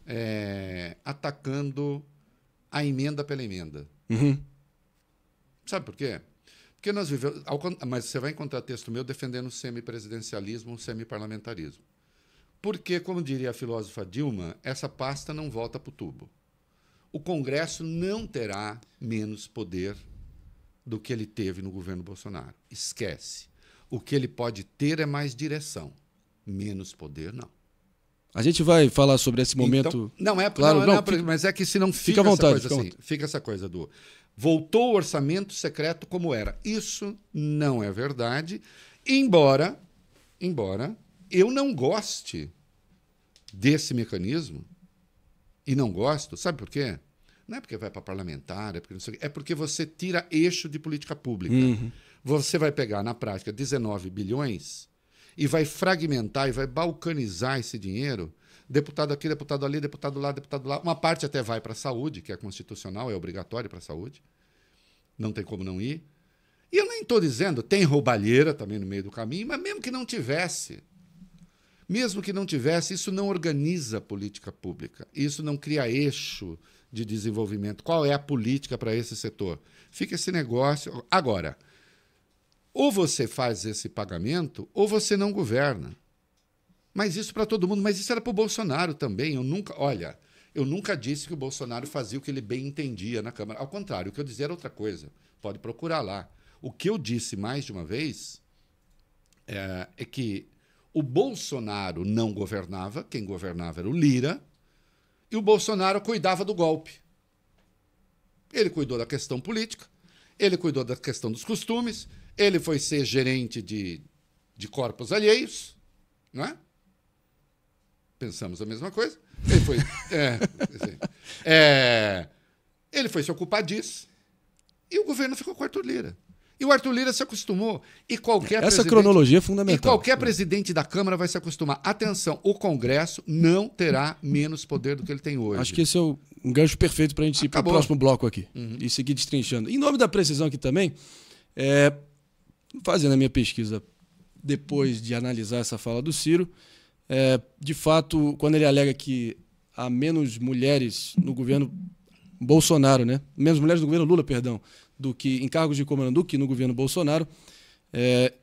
é, atacando a emenda pela emenda. Uhum. Sabe por quê? Porque nós vivemos. Mas você vai encontrar texto meu defendendo o semipresidencialismo, o semiparlamentarismo. Porque, como diria a filósofa Dilma, essa pasta não volta para o tubo. O Congresso não terá menos poder do que ele teve no governo Bolsonaro. Esquece. O que ele pode ter é mais direção. Menos poder, não. A gente vai falar sobre esse momento. Então, não é, claro, não, não, não, mas é que se não fica, fica vontade, essa coisa fica assim, vontade. fica essa coisa do Voltou o orçamento secreto como era. Isso não é verdade, embora, embora eu não goste desse mecanismo. E não gosto, sabe por quê? Não é porque vai para parlamentar, é porque não sei, é porque você tira eixo de política pública. Uhum. Você vai pegar na prática 19 bilhões e vai fragmentar e vai balcanizar esse dinheiro. Deputado aqui, deputado ali, deputado lá, deputado lá. Uma parte até vai para a saúde, que é constitucional, é obrigatório para a saúde. Não tem como não ir. E eu nem estou dizendo, tem roubalheira também no meio do caminho, mas mesmo que não tivesse, mesmo que não tivesse, isso não organiza a política pública, isso não cria eixo de desenvolvimento. Qual é a política para esse setor? Fica esse negócio. Agora, ou você faz esse pagamento, ou você não governa. Mas isso para todo mundo, mas isso era para o Bolsonaro também. Eu nunca, olha, eu nunca disse que o Bolsonaro fazia o que ele bem entendia na Câmara. Ao contrário, o que eu dizia era outra coisa. Pode procurar lá. O que eu disse mais de uma vez é, é que o Bolsonaro não governava, quem governava era o Lira, e o Bolsonaro cuidava do golpe. Ele cuidou da questão política, ele cuidou da questão dos costumes, ele foi ser gerente de, de corpos alheios, não é? Pensamos a mesma coisa. Ele foi. é, é, ele foi se ocupar disso. E o governo ficou com o Arthur Lira. E o Arthur Lira se acostumou. E qualquer Essa cronologia é fundamental. E qualquer presidente da Câmara vai se acostumar. Atenção, o Congresso não terá menos poder do que ele tem hoje. Acho que esse é um gancho perfeito para a gente Acabou. ir para o próximo bloco aqui. Uhum. E seguir destrinchando. Em nome da precisão aqui também, é, fazendo a minha pesquisa depois de analisar essa fala do Ciro, é, de fato, quando ele alega que há menos mulheres no governo Bolsonaro, né? menos mulheres no governo Lula, perdão, do que em cargos de comando do que no governo Bolsonaro, é,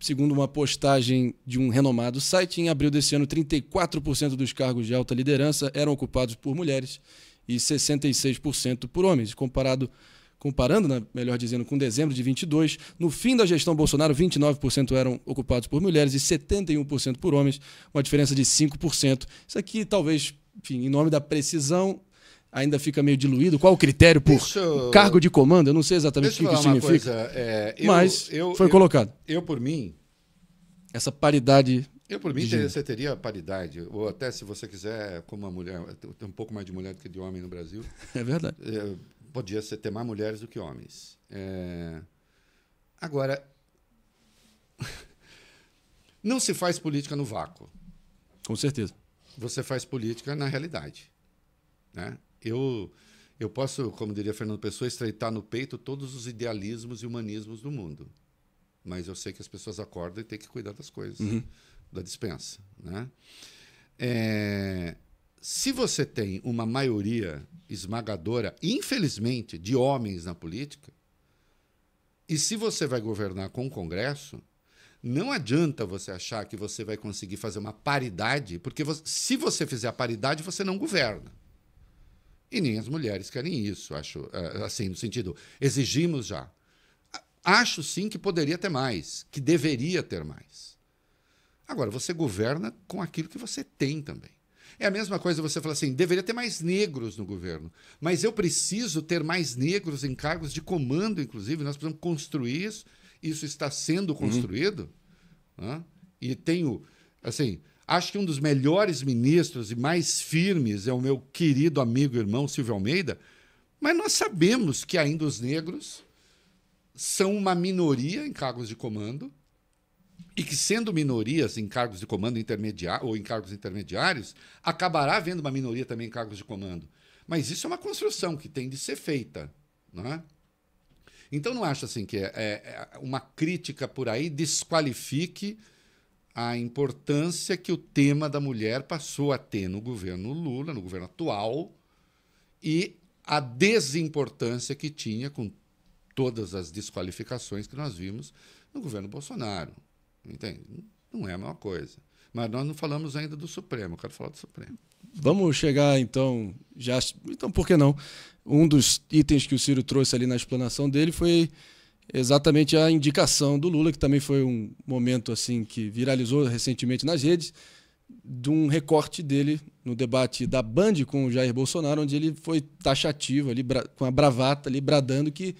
segundo uma postagem de um renomado site, em abril desse ano, 34% dos cargos de alta liderança eram ocupados por mulheres e 66% por homens, comparado comparando, né, melhor dizendo, com dezembro de 22, no fim da gestão Bolsonaro, 29% eram ocupados por mulheres e 71% por homens, uma diferença de 5%. Isso aqui talvez, enfim, em nome da precisão, ainda fica meio diluído. Qual o critério por cargo de comando? Eu não sei exatamente o que, isso significa. é, eu, mas eu, foi eu, colocado. Eu, por mim. Essa paridade. Eu, por mim, teria, você teria paridade. Ou até, se você quiser, como uma mulher. Tem um pouco mais de mulher do que de homem no Brasil. É verdade. É, podia ser ter mais mulheres do que homens. É... Agora, não se faz política no vácuo. Com certeza. Você faz política na realidade. Né? Eu, eu posso, como diria Fernando Pessoa, estreitar no peito todos os idealismos e humanismos do mundo. Mas eu sei que as pessoas acordam e têm que cuidar das coisas, uhum. da dispensa. Né? É se você tem uma maioria esmagadora, infelizmente, de homens na política, e se você vai governar com o Congresso, não adianta você achar que você vai conseguir fazer uma paridade, porque você, se você fizer a paridade, você não governa. E nem as mulheres querem isso, acho. Eh, assim, no sentido, exigimos já. Acho sim que poderia ter mais, que deveria ter mais. Agora, você governa com aquilo que você tem também. É a mesma coisa você falar assim: deveria ter mais negros no governo, mas eu preciso ter mais negros em cargos de comando, inclusive. Nós precisamos construir isso. Isso está sendo uhum. construído. Uhum. Né? E tenho, assim, acho que um dos melhores ministros e mais firmes é o meu querido amigo e irmão Silvio Almeida, mas nós sabemos que ainda os negros são uma minoria em cargos de comando e que, sendo minorias em cargos de comando intermediário ou em cargos intermediários, acabará havendo uma minoria também em cargos de comando. Mas isso é uma construção que tem de ser feita. Não é? Então, não acho assim que é, é, é, uma crítica por aí desqualifique a importância que o tema da mulher passou a ter no governo Lula, no governo atual, e a desimportância que tinha com todas as desqualificações que nós vimos no governo Bolsonaro. Entende? Não é a mesma coisa. Mas nós não falamos ainda do Supremo, eu quero falar do Supremo. Vamos chegar então, já. Então, por que não? Um dos itens que o Ciro trouxe ali na explanação dele foi exatamente a indicação do Lula, que também foi um momento assim que viralizou recentemente nas redes, de um recorte dele no debate da Band com o Jair Bolsonaro, onde ele foi taxativo ali, com a bravata ali, bradando que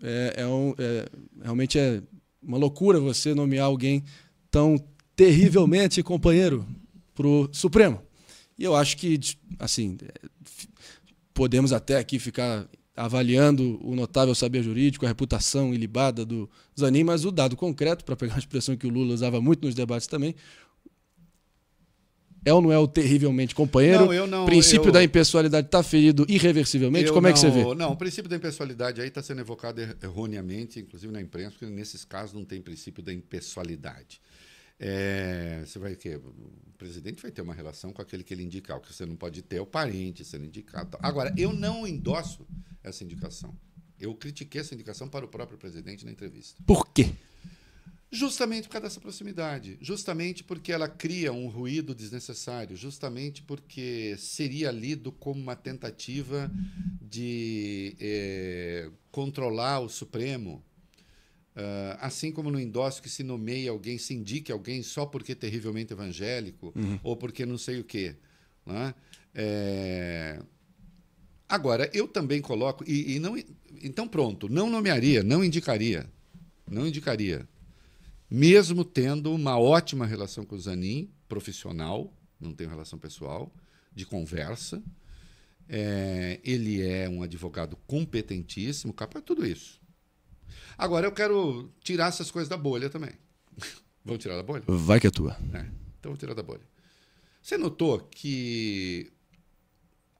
é, é um, é, realmente é uma loucura você nomear alguém tão terrivelmente companheiro para o Supremo. E eu acho que, assim, podemos até aqui ficar avaliando o notável saber jurídico, a reputação ilibada do Zanin, mas o dado concreto, para pegar a expressão que o Lula usava muito nos debates também, é ou não é o terrivelmente companheiro? Não, eu não. Princípio eu... da impessoalidade está ferido irreversivelmente? Como é que você vê? Não, o princípio da impessoalidade aí está sendo evocado er, erroneamente, inclusive na imprensa, porque nesses casos não tem princípio da impessoalidade. É, você vai que o presidente vai ter uma relação com aquele que ele indicar, o que você não pode ter é o parente sendo indicado. Agora, eu não endosso essa indicação. Eu critiquei essa indicação para o próprio presidente na entrevista. Por quê? Justamente por causa dessa proximidade, justamente porque ela cria um ruído desnecessário, justamente porque seria lido como uma tentativa de é, controlar o Supremo. Uh, assim como no indócio que se nomeia alguém, se indique alguém só porque é terrivelmente evangélico uhum. ou porque não sei o quê. Né? É... Agora, eu também coloco, e, e não, então pronto, não nomearia, não indicaria, não indicaria mesmo tendo uma ótima relação com o Zanin, profissional, não tenho relação pessoal, de conversa. É, ele é um advogado competentíssimo, capaz de é tudo isso. Agora, eu quero tirar essas coisas da bolha também. Vamos tirar da bolha? Vai que é tua. É, então, vou tirar da bolha. Você notou que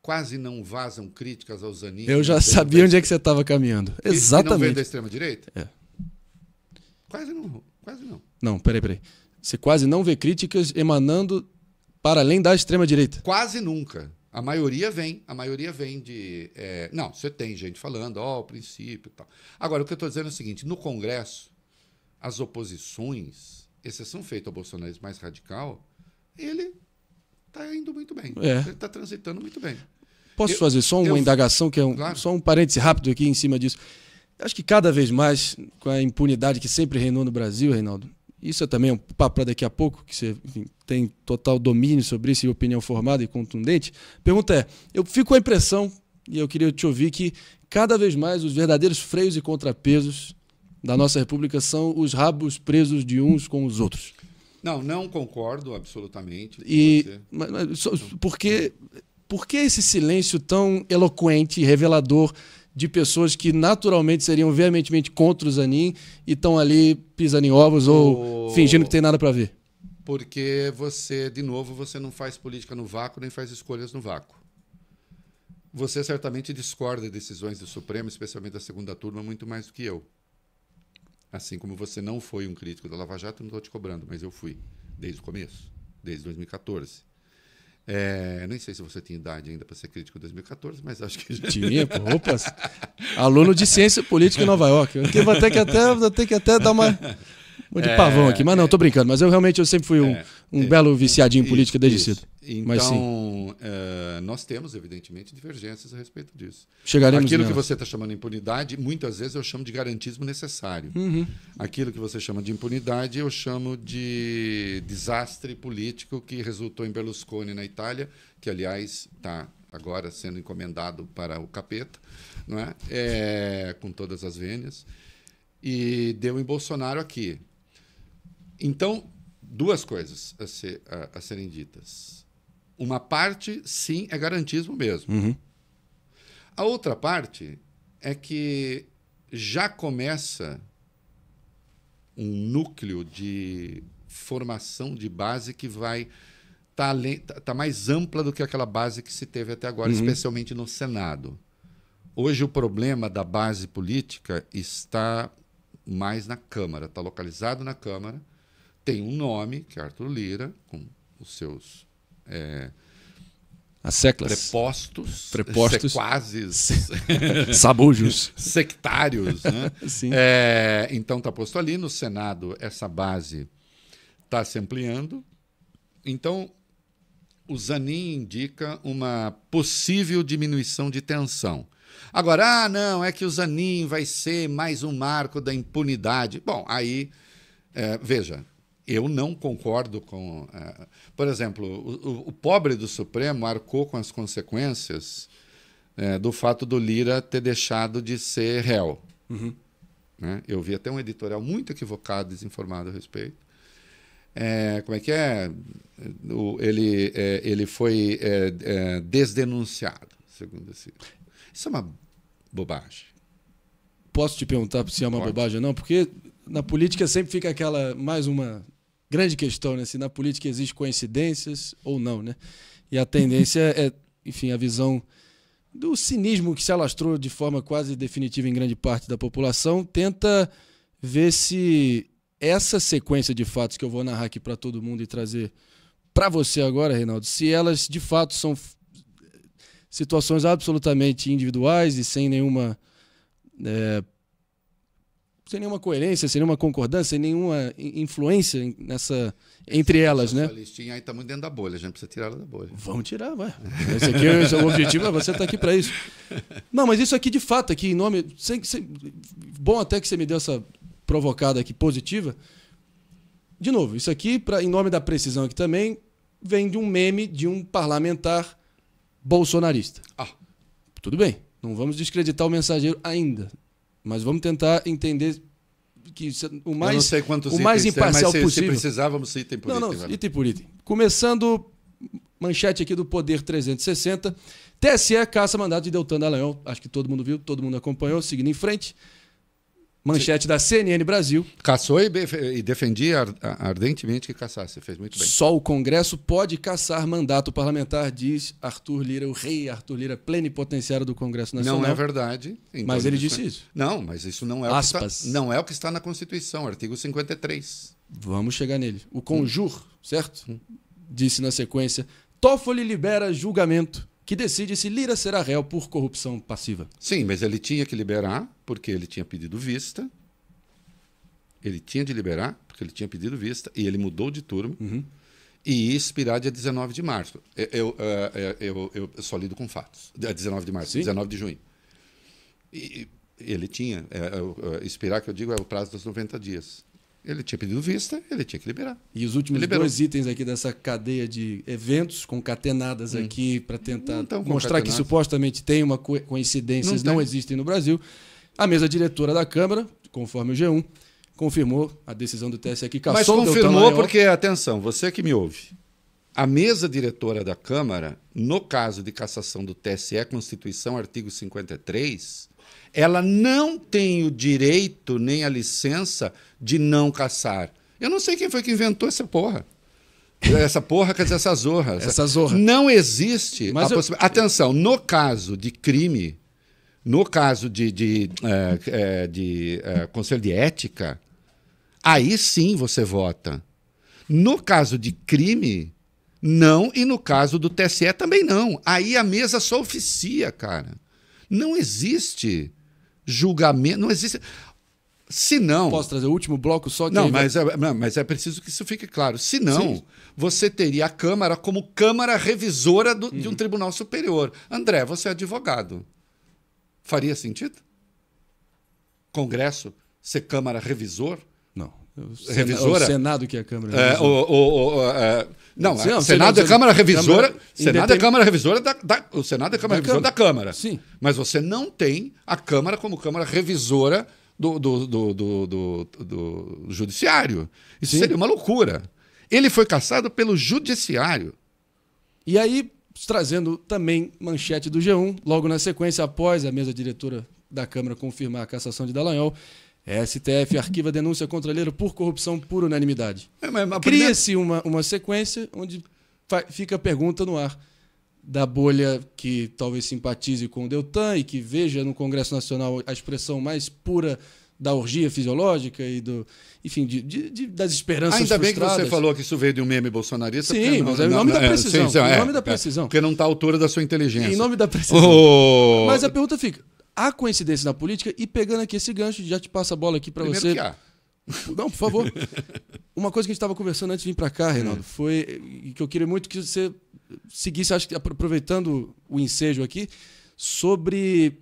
quase não vazam críticas aos Zanin? Eu já sabia onde é que você estava caminhando. Exatamente. Que não vendo da extrema-direita? É. Quase não Quase não. Não, peraí, peraí. Você quase não vê críticas emanando para além da extrema-direita? Quase nunca. A maioria vem, a maioria vem de. É, não, você tem gente falando, ó, oh, o princípio e tal. Agora, o que eu estou dizendo é o seguinte: no Congresso, as oposições, exceção feita ao bolsonarismo mais radical, ele está indo muito bem. É. Ele está transitando muito bem. Posso eu, fazer só uma eu, indagação, que é um, claro. só um parêntese rápido aqui em cima disso acho que cada vez mais, com a impunidade que sempre reinou no Brasil, Reinaldo, isso é também um papo para daqui a pouco, que você enfim, tem total domínio sobre isso e opinião formada e contundente. Pergunta é: eu fico com a impressão, e eu queria te ouvir, que cada vez mais os verdadeiros freios e contrapesos da nossa República são os rabos presos de uns com os outros. Não, não concordo absolutamente. e mas, mas, porque por que esse silêncio tão eloquente e revelador de pessoas que naturalmente seriam veementemente contra o Zanin e estão ali pisando em ovos oh. ou fingindo que tem nada para ver? Porque você, de novo, você não faz política no vácuo nem faz escolhas no vácuo. Você certamente discorda de decisões do Supremo, especialmente da segunda turma, muito mais do que eu. Assim como você não foi um crítico da Lava Jato, não estou te cobrando, mas eu fui, desde o começo, desde 2014. É, nem sei se você tinha idade ainda para ser crítico em 2014, mas acho que já. Tinha, pô, opas. Aluno de ciência política em Nova York. Eu tenho que até, vou ter que até dar uma, um de pavão aqui, mas não, tô brincando. Mas eu realmente eu sempre fui um, é, um é. belo viciadinho em política desde isso. cedo. Então, eh, nós temos, evidentemente, divergências a respeito disso. Chegaremos Aquilo nela. que você está chamando de impunidade, muitas vezes eu chamo de garantismo necessário. Uhum. Aquilo que você chama de impunidade, eu chamo de desastre político que resultou em Berlusconi na Itália, que, aliás, está agora sendo encomendado para o capeta, não é? é com todas as vênias. E deu em Bolsonaro aqui. Então, duas coisas a, ser, a, a, serem ditas. Uma parte, sim, é garantismo mesmo. Uhum. A outra parte é que já começa um núcleo de formação de base que vai tá, tá, tá mais ampla do que aquela base que se teve até agora, uhum. especialmente no Senado. Hoje o problema da base política está mais na Câmara, está localizado na Câmara tem um nome, que é Arthur Lira, com os seus. É, as seclas. Prepostos, Prepostos. sequazes. Sabujos. sectários. Né? Sim. É, então está posto ali. No Senado, essa base está se ampliando. Então, o Zanin indica uma possível diminuição de tensão. Agora, ah, não, é que o Zanin vai ser mais um marco da impunidade. Bom, aí, é, veja, eu não concordo com. Uh, por exemplo, o, o, pobre do Supremo arcou com as consequências uh, do fato do Lira ter deixado de ser réu. Uhum. Né? Eu vi até um editorial muito equivocado, desinformado a respeito. É, como é que é? O, ele, é, ele foi é, é desdenunciado, segundo esse. Isso é uma bobagem. Posso te perguntar se é uma Pode. bobagem ou não? Porque na política sempre fica aquela mais uma grande questão, né? Se na política existem coincidências ou não, né? E a tendência é, é, enfim, a visão do cinismo que se alastrou de forma quase definitiva em grande parte da população, tenta ver se essa sequência de fatos que eu vou narrar aqui para todo mundo e trazer para você agora, Reinaldo, se elas de fato são situações absolutamente individuais e sem nenhuma é, sem nenhuma coerência, sem nenhuma concordância, sem nenhuma influência nessa entre elas, né? Essa listinha aí está muito dentro da bolha, a gente precisa tirar ela da bolha. Vamos tirar, vai. Esse aqui é o objetivo, você está aqui para isso. Não, mas isso aqui de fato, aqui em nome, sem, sem, bom até que você me deu essa provocada aqui positiva. De novo, isso aqui, pra, em nome da precisão aqui também, vem de um meme de um parlamentar bolsonarista. Ah. Tudo bem, não vamos descreditar o mensageiro ainda. Mas vamos tentar entender que o mais, não sei quantos o mais imparcial mas se, possível. Se precisávamos item por não, item. Não, item né? por item. Começando, manchete aqui do Poder 360. TSE caça mandato de Deltan Dallagnol. Acho que todo mundo viu, todo mundo acompanhou. Seguindo em frente. Manchete da CNN Brasil. Caçou e, e defendia ardentemente que caçasse. Fez muito bem. Só o Congresso pode caçar mandato parlamentar, diz Arthur Lira, o rei Arthur Lira, plenipotenciário do Congresso Nacional. Não é verdade. Mas ele disse isso. Não, mas isso não é, Aspas. O que está, não é o que está na Constituição, artigo 53. Vamos chegar nele. O Conjur, hum. certo? Hum. Disse na sequência: Toffoli libera julgamento que decide se Lira será réu por corrupção passiva. Sim, mas ele tinha que liberar porque ele tinha pedido vista, ele tinha de liberar, porque ele tinha pedido vista, e ele mudou de turma, uhum. e ia expirar dia 19 de março. Eu, eu, é, é, eu, eu, só lido com fatos. 19 de março, Sim. 19 de junho. E ele tinha, é, expirar, que eu digo, é o prazo dos 90 dias. Ele tinha pedido vista, ele tinha que liberar. E os últimos dois itens aqui dessa cadeia de eventos concatenadas hum. aqui para tentar mostrar que supostamente tem uma co não, não existem no Brasil. A mesa diretora da Câmara, conforme o G1, confirmou a decisão do TSE que caçou Mas confirmou porque, atenção, você que me ouve, a mesa diretora da Câmara, no caso de cassação do TSE, Constituição, artigo 53, ela não tem o direito nem a licença de não caçar. Eu não sei quem foi que inventou essa porra. Essa porra, quer dizer, essa zorra. Essa zorra. Não existe Mas eu... Atenção, no caso de crime no caso de, de, é, é, de, de é, Conselho de Ética, aí sim você vota. No caso de crime, não, e no caso do TSE também não. Aí a mesa só oficia, cara. Não existe julgamento, não existe. Se não. Posso trazer o último bloco só de. Não, mas, é, mas é preciso que isso fique claro. Se não, Sim. você teria a Câmara como Câmara revisora do, hum. de um uhum. Tribunal Superior. André, você é advogado. Faria sentido? Congresso ser Câmara revisor? Não. O revisora? O Senado que é a Câmara é, Revisora. o, é, não, é, Senado, é Câmara Revisora. Câmara, Senado é Câmara Revisora da, da, o Senado é Câmara da Revisora Câmara. da Câmara. Sim. Mas você não tem a Câmara como Câmara Revisora do, do, do, do, do, do Judiciário. Isso Sim. seria uma loucura. Ele foi caçado pelo Judiciário. E aí, trazendo também manchete do G1, logo na sequência, após a mesa diretora da Câmara confirmar a cassação de Dallagnol, STF arquiva denúncia contra Leira por corrupção por unanimidade. É, Cria-se uma, uma sequência onde fica a pergunta no ar da bolha que talvez simpatize com o Deltan e que veja no Congresso Nacional a expressão mais pura da orgia fisiológica e do. Enfim, de, de, de das esperanças Ainda frustradas. bem que você falou que isso veio de um meme bolsonarista. Sim, não, mas é em nome não, da é, precisão. É, sim, em é, nome da é, precisão. porque não está à altura da sua inteligência. Em nome da precisão. Oh. Mas a pergunta fica: há coincidência na política? E pegando aqui esse gancho, já te passa a bola aqui para você. Que há. Não, por favor. Uma coisa que a gente estava conversando antes de vir para cá, Reinaldo, hum. foi que eu queria muito que você seguisse, acho que aproveitando o ensejo aqui, sobre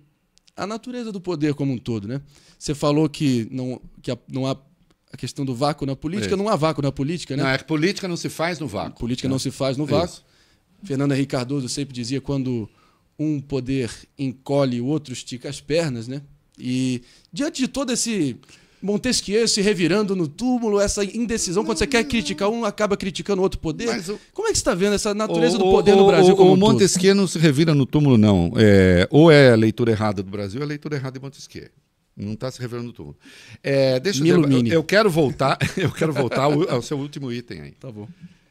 a natureza do poder como um todo, né? Você falou que não, que não há a questão do vácuo na política. É não há vácuo na política, né? Não, é que política não se faz no vácuo. política não é. se faz no vácuo. Isso. Fernando Henrique Cardoso sempre dizia quando um poder encolhe, o outro estica as pernas, né? E diante de todo esse Montesquieu se revirando no túmulo, essa indecisão, quando você quer criticar um, acaba criticando outro poder. O... Como é que você está vendo essa natureza o, do poder o, no Brasil? O, o Montesquieu todo? não se revira no túmulo, não. É, ou é a leitura errada do Brasil, ou é a leitura errada de Montesquieu. Não está se revelando tudo. É, deixa eu, eu, quero voltar, eu quero voltar ao, ao, seu último item aí. Tá bom.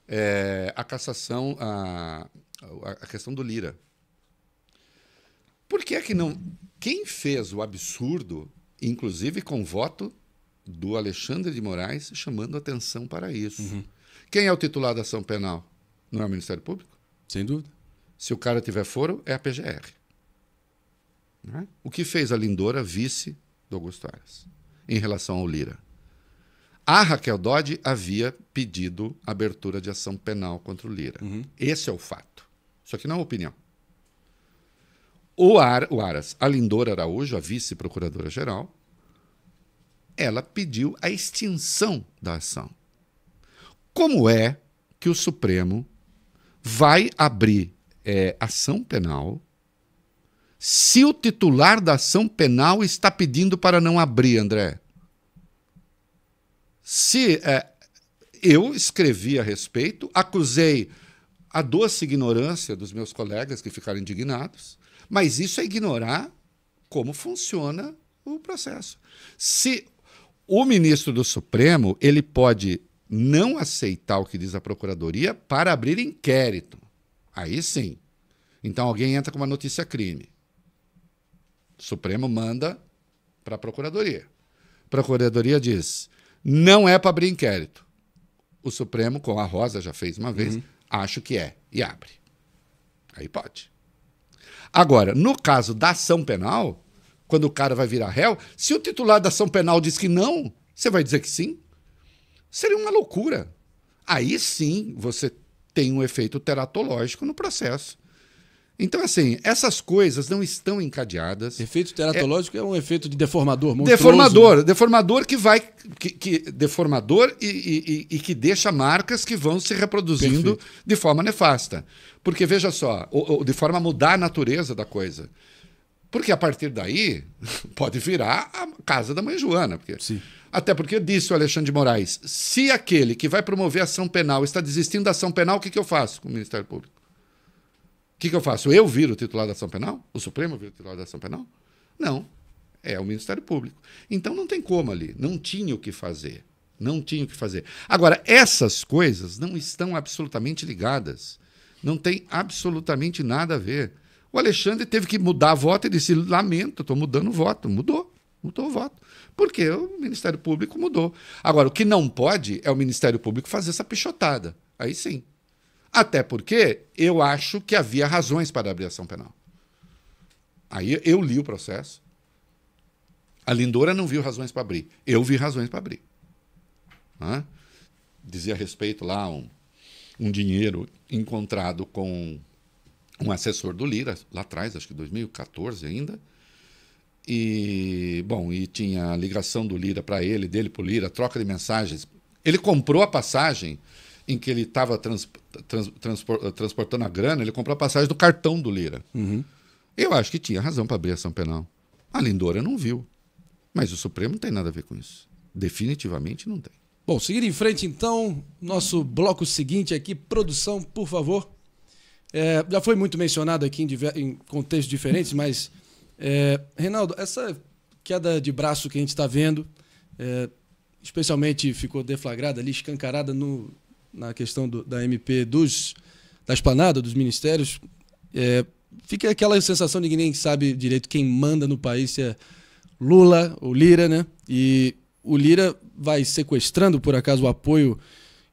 É, a cassação, a, a questão do Lira. Por que é que não? Quem fez o absurdo, inclusive com voto do Alexandre de Moraes, chamando atenção para isso? Uhum. Quem é o titular da ação penal? Não é o Ministério Público? Sem dúvida. Se o cara tiver foro, é a PGR. Né? O que fez a Lindora vice do Augusto Aras em relação ao Lira. A Raquel Dodge havia pedido abertura de ação penal contra o Lira. Uhum. Esse é o fato. Isso aqui não é opinião. O, Ar, o Aras, a Lindora Araújo, a vice-procuradora-geral, ela pediu a extinção da ação. Como é que o Supremo vai abrir é, ação penal se o titular da ação penal está pedindo para não abrir, André? Se é, eu escrevi a respeito, acusei a doce ignorância dos meus colegas que ficaram indignados, mas isso é ignorar como funciona o processo. Se o ministro do Supremo, ele pode não aceitar o que diz a procuradoria para abrir inquérito. Aí sim. Então alguém entra com uma notícia crime. O Supremo manda para a Procuradoria. Procuradoria diz: não é para abrir inquérito. O Supremo, com a Rosa já fez uma vez, uhum. acho que é, e abre. Aí pode. Agora, no caso da ação penal, quando o cara vai virar réu, se o titular da ação penal diz que não, você vai dizer que sim? Seria uma loucura. Aí sim você tem um efeito teratológico no processo. Então, assim, essas coisas não estão encadeadas. Efeito teratológico é, é um efeito de deformador monstruoso. Deformador, né? deformador que vai. Que, que deformador e, e, e, que deixa marcas que vão se reproduzindo Perfeito. de forma nefasta. Porque, veja só, ou, ou, de forma a mudar a natureza da coisa. Porque a partir daí pode virar a casa da mãe Joana. Porque... Sim. Até porque disse o Alexandre de Moraes: se aquele que vai promover ação penal está desistindo da ação penal, o que, que eu faço com o Ministério Público? que, que eu faço? Eu viro o titular da ação penal? O Supremo vira o titular da ação penal? Não. É o Ministério Público. Então não tem como ali. Não tinha o que fazer. Não tinha o que fazer. Agora, essas coisas não estão absolutamente ligadas. Não tem absolutamente nada a ver. O Alexandre teve que mudar a voto e disse: lamento, estou mudando o voto. Mudou. Mudou o voto. Porque o Ministério Público mudou. Agora, o que não pode é o Ministério Público fazer essa pichotada. Aí sim. Até porque eu acho que havia razões para abrir ação penal. Aí eu li o processo. A Lindora não viu razões para abrir. Eu vi razões para abrir. Dizia a respeito lá um, um dinheiro encontrado com um assessor do Lira, lá atrás, acho que 2014 ainda. E, bom, e tinha a ligação do Lira para ele, dele para o Lira, troca de mensagens. Ele comprou a passagem em que ele estava trans, trans, transpor, transportando a grana, ele comprou a passagem do cartão do Lira. Uhum. Eu acho que tinha razão para abrir ação penal. A Lindora não viu. Mas o Supremo não tem nada a ver com isso. Definitivamente não tem. Bom, seguir em frente então, nosso bloco seguinte aqui, produção, por favor. É, já foi muito mencionado aqui em, em contextos diferentes, mas, é, Reinaldo, essa queda de braço que a gente está vendo, é, especialmente ficou deflagrada ali, escancarada no, na questão do, da MP dos, da esplanada, dos ministérios, é, fica aquela sensação de que ninguém sabe direito quem manda no país, se é Lula ou Lira, né? E o Lira vai sequestrando, por acaso, o apoio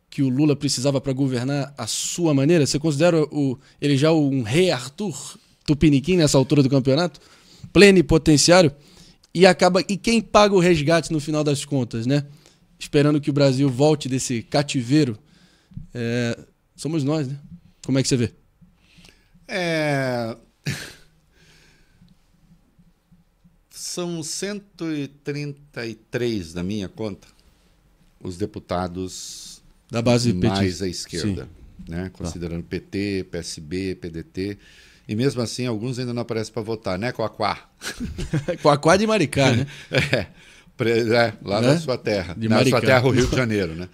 que o Lula precisava para governar a sua maneira? Você considera o, ele já um rei Arthur Tupiniquim nessa altura do campeonato? Plenipotenciário? E acaba. E quem paga o resgate no final das contas, né? Esperando que o Brasil volte desse cativeiro é, somos nós, né? Como é que você vê? É... São 133 na minha conta os deputados da base mais PT. à esquerda, né? Tá. Considerando tá. PT, PSB, PDT. E mesmo assim, alguns ainda não aparecem para votar, né, Coaquá? Coaquá de Maricá, né? É, é, lá né? na sua terra. De na Maricá. sua terra, o Rio de Janeiro, né?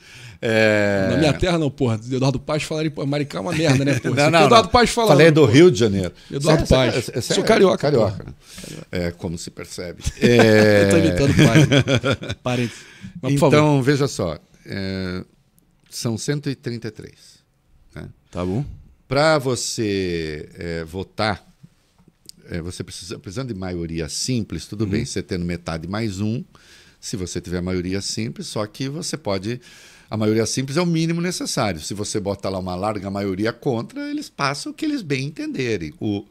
É... Na minha terra, não, porra. Eduardo Paz falaria pô, Maricá é uma merda, né, porra? não, não, Eduardo não. Paz fala. Falei do Rio de Janeiro. Eduardo cê, é- Paz. É- Sou carioca. É carioca. Né? É, como se percebe. É... Eu tô imitando Paz. Né? Parênteses. Mas, então, favor. veja só. É... São 133. Né? Tá bom. Para você é, votar, é, você precisa, precisando de maioria simples, tudo uhum. bem, você tendo metade mais um, se você tiver maioria simples, só que você pode a maioria simples é o mínimo necessário. Se você bota lá uma larga maioria contra, eles passam o que eles bem entenderem. O,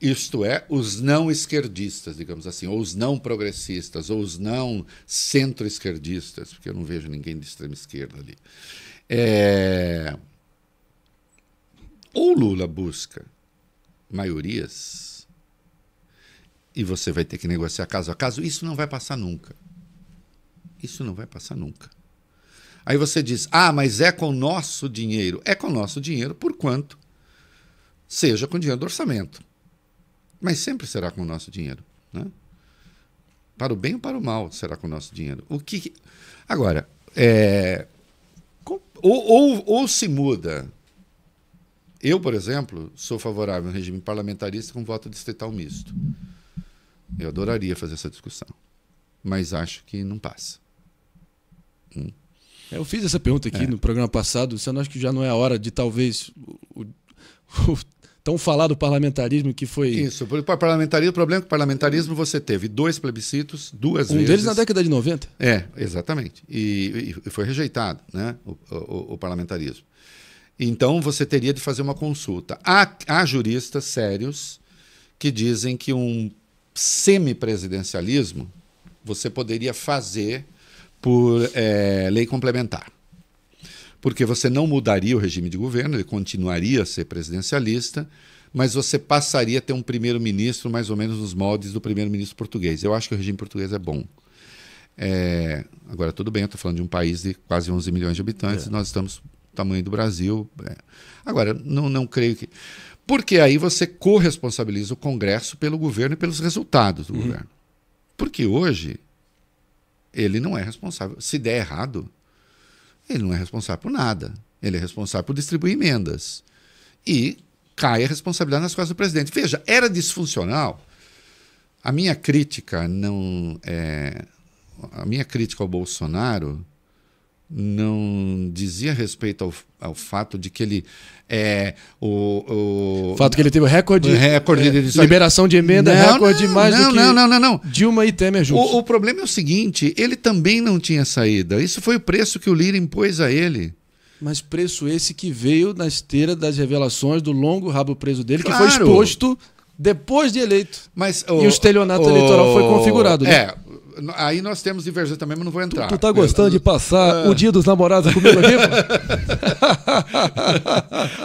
isto é, os não esquerdistas, digamos assim, ou os não progressistas, ou os não centro-esquerdistas, porque eu não vejo ninguém de extrema esquerda ali. É... Ou Lula busca maiorias e você vai ter que negociar caso a caso, isso não vai passar nunca. Isso não vai passar nunca. Aí você diz: ah, mas é com o nosso dinheiro. É com o nosso dinheiro por quanto? Seja com dinheiro do orçamento. Mas sempre será com o nosso dinheiro. Né? Para o bem ou para o mal será com o nosso dinheiro. O que. Agora, é... ou, ou, ou se muda. Eu, por exemplo, sou favorável a um regime parlamentarista com voto distrital misto. Eu adoraria fazer essa discussão. Mas acho que não passa. Hum. É, eu fiz essa pergunta aqui é. no programa passado. Você não acha que já não é a hora de talvez o, o tão falado parlamentarismo que foi. Isso, O parlamentarismo, o problema é que o parlamentarismo você teve dois plebiscitos, duas um vezes. Um deles na década de 90. É, exatamente. E, e foi rejeitado né, o, o, o, parlamentarismo. Então você teria de fazer uma consulta. Há, há juristas sérios que dizem que um semipresidencialismo você poderia fazer por é, lei complementar. Porque você não mudaria o regime de governo, ele continuaria a ser presidencialista, mas você passaria a ter um primeiro-ministro mais ou menos nos moldes do primeiro-ministro português. Eu acho que o regime português é bom. É, agora, tudo bem, eu estou falando de um país de quase 11 milhões de habitantes, é. nós estamos tamanho do Brasil. É. Agora, não, não creio que. Porque aí você corresponsabiliza o Congresso pelo governo e pelos resultados do uhum. governo. Porque hoje ele não é responsável. Se der errado, ele não é responsável por nada. Ele é responsável por distribuir emendas. E cai a responsabilidade nas costas do presidente. Veja, era disfuncional. A minha crítica não é, a minha crítica ao Bolsonaro não dizia respeito ao, ao fato de que ele é o, o fato que ele teve recorde, recorde é, de... liberação de emenda não, recorde não, mais não, do que não, não, não, não. Dilma e Temer juntos. O, o problema é o seguinte, ele também não tinha saída. Isso foi o preço que o Lira impôs a ele. Mas preço esse que veio na esteira das revelações do longo rabo preso dele, claro. que foi exposto depois de eleito. Mas, o, e o estelionato o, eleitoral foi configurado. Né? É, aí nós temos divergência também, mas não vou entrar. Tu, tu tá gostando é, de passar é. o dia dos namorados comigo aqui?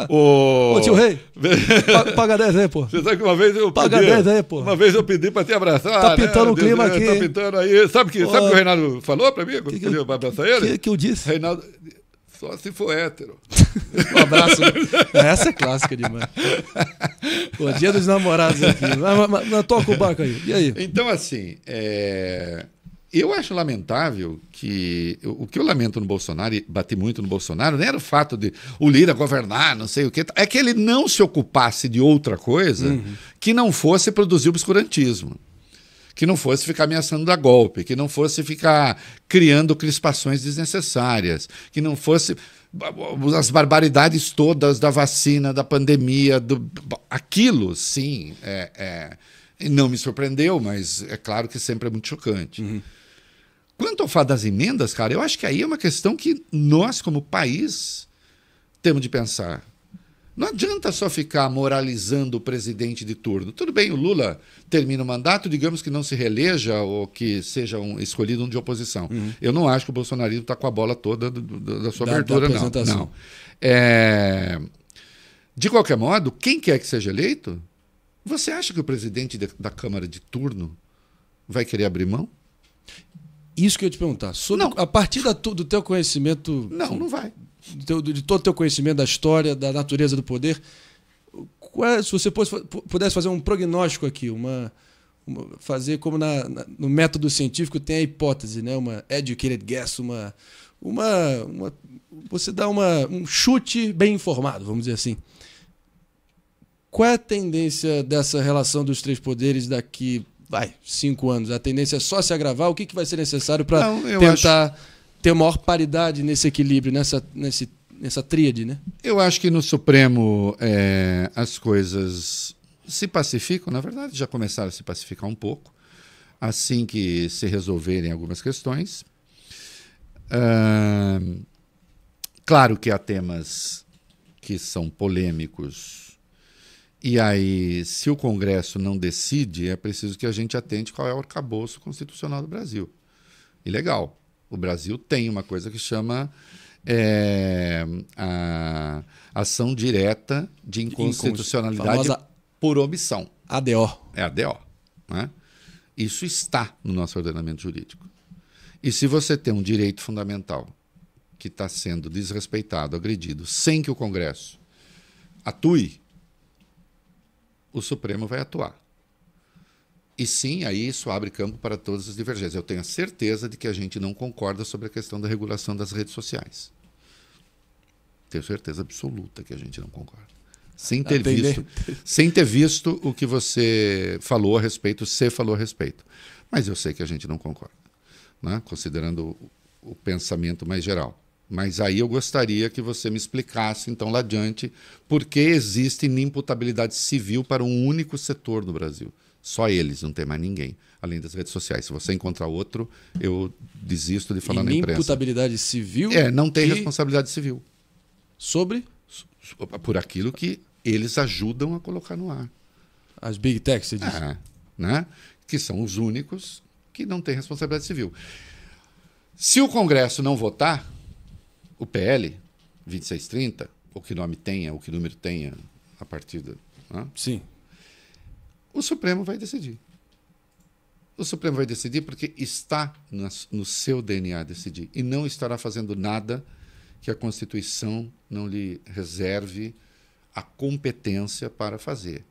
o... Ô tio Rei, paga 10 aí, pô. Você sabe que uma vez eu paga pedi, 10 aí, pô. Uma vez eu pedi pra te abraçar. Tá pintando né? o clima é, aqui. Tá pintando aí. Sabe que, o que o Reinaldo falou pra mim? Quando que, eu pra abraçar ele? O que, que eu disse? Reinaldo só se for hétero. um abraço. Essa é clássica demais. Pô, dia dos namorados aqui. Mas, toca o barco aí. E aí? Então, assim, é... eu acho lamentável que. O que eu lamento no Bolsonaro, e bati muito no Bolsonaro, não era o fato de o Lira governar, não sei o quê, é que ele não se ocupasse de outra coisa uhum. que não fosse produzir obscurantismo que não fosse ficar ameaçando dar golpe, que não fosse ficar criando crispações desnecessárias, que não fosse as barbaridades todas da vacina, da pandemia, do... aquilo, sim, é, é... não me surpreendeu, mas é claro que sempre é muito chocante. Uhum. Quanto ao fato das emendas, cara, eu acho que aí é uma questão que nós, como país, temos de pensar. Não adianta só ficar moralizando o presidente de turno. Tudo bem, o Lula termina o mandato, digamos que não se reeleja ou que seja um, escolhido um de oposição. Uhum. Eu não acho que o bolsonarismo está com a bola toda do, do, da sua da, abertura, da não. não. É... De qualquer modo, quem quer que seja eleito, você acha que o presidente de, da Câmara de turno vai querer abrir mão? Isso que eu ia te perguntar. Sobre, não. A partir da, do teu conhecimento. Não, não vai de, teu, de todo o teu conhecimento da história, da natureza do poder, é, se você pudesse fazer um prognóstico aqui, uma, uma fazer como na, na, no método científico tem a hipótese, né? uma educated guess, uma, uma, uma você dá uma, um chute bem informado, vamos dizer assim. Qual é a tendência dessa relação dos três poderes daqui, vai, cinco anos? A tendência é só se agravar? O que, que vai ser necessário para tentar... Acho ter maior paridade nesse equilíbrio, nessa, nesse, nessa tríade, né? Eu acho que no Supremo é, as coisas se pacificam, na verdade já começaram a se pacificar um pouco, assim que se resolverem algumas questões. Ah, claro que há temas que são polêmicos. E aí, se o Congresso não decide, é preciso que a gente atente qual é o arcabouço constitucional do Brasil. ilegal o Brasil tem uma coisa que chama é, a ação direta de inconstitucionalidade por omissão. ADO. É ADO. Né? Isso está no nosso ordenamento jurídico. E se você tem um direito fundamental que está sendo desrespeitado, agredido, sem que o Congresso atue, o Supremo vai atuar. E sim, aí isso abre campo para todas as divergências. Eu tenho a certeza de que a gente não concorda sobre a questão da regulação das redes sociais. Tenho certeza absoluta que a gente não concorda sem ter visto, sem ter visto o que você falou a respeito, você falou a respeito. Mas eu sei que a gente não concorda, né? considerando o, o, pensamento mais geral. Mas aí eu gostaria que você me explicasse, então, lá adiante, por que existe inimputabilidade civil para um único setor no Brasil. Só eles, não tem mais ninguém, além das redes sociais. Se você encontrar outro, eu desisto de falar na imprensa. Imputabilidade civil? É, não tem responsabilidade civil. Sobre? Por aquilo que eles ajudam a colocar no ar. As big techs, você diz? Ah, é, né? Que são os únicos que não têm responsabilidade civil. Se o Congresso não votar, o PL 2630, ou que nome tenha, ou que número tenha a partir do. Né? Sim. O Supremo vai decidir. O Supremo vai decidir porque está no seu DNA decidir e não estará fazendo nada que a Constituição não lhe reserve a competência para fazer.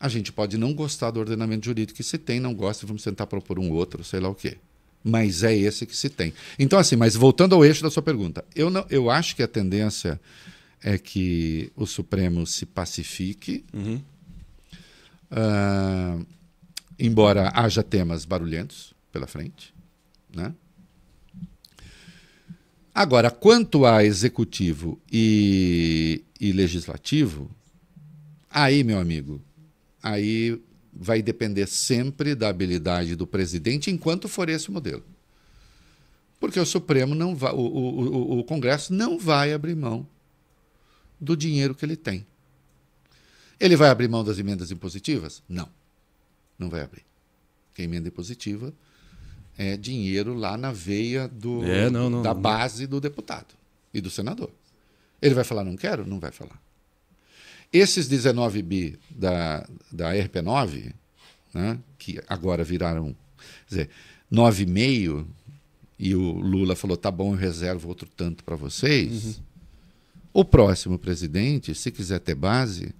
A gente pode não gostar do ordenamento jurídico que se tem, não gosta, vamos tentar propor um outro, sei lá o quê. Mas é esse que se tem. Então, assim, mas voltando ao eixo da sua pergunta, eu, não, eu acho que a tendência é que o Supremo se pacifique. Uhum Uh, embora haja temas barulhentos pela frente, né? Agora, quanto a executivo e, e legislativo, aí, meu amigo, aí vai depender sempre da habilidade do presidente enquanto for esse modelo. Porque o Supremo não vai, o, o, o Congresso não vai abrir mão do dinheiro que ele tem. Ele vai abrir mão das emendas impositivas? Não, não vai abrir. Porque a emenda impositiva é dinheiro lá na veia do, é, não, não, da não. base do deputado e do senador. Ele vai falar não quero? Não vai falar. Esses 19 bi da, da RP9, né, que agora viraram 9,5, e o Lula falou: tá bom, eu reservo outro tanto para vocês. Uhum. O próximo presidente, se quiser ter base,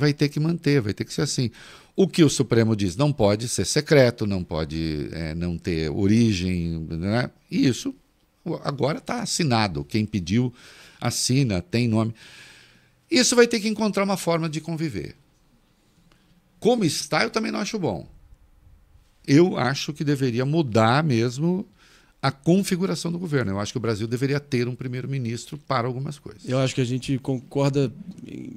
vai ter que manter, vai ter que ser assim. O que o Supremo diz não pode ser secreto, não pode é, não ter origem, né? e isso agora está assinado. Quem pediu assina, tem nome. Isso vai ter que encontrar uma forma de conviver. Como está, eu também não acho bom. Eu acho que deveria mudar mesmo a configuração do governo. Eu acho que o Brasil deveria ter um primeiro-ministro para algumas coisas. Eu acho que a gente concorda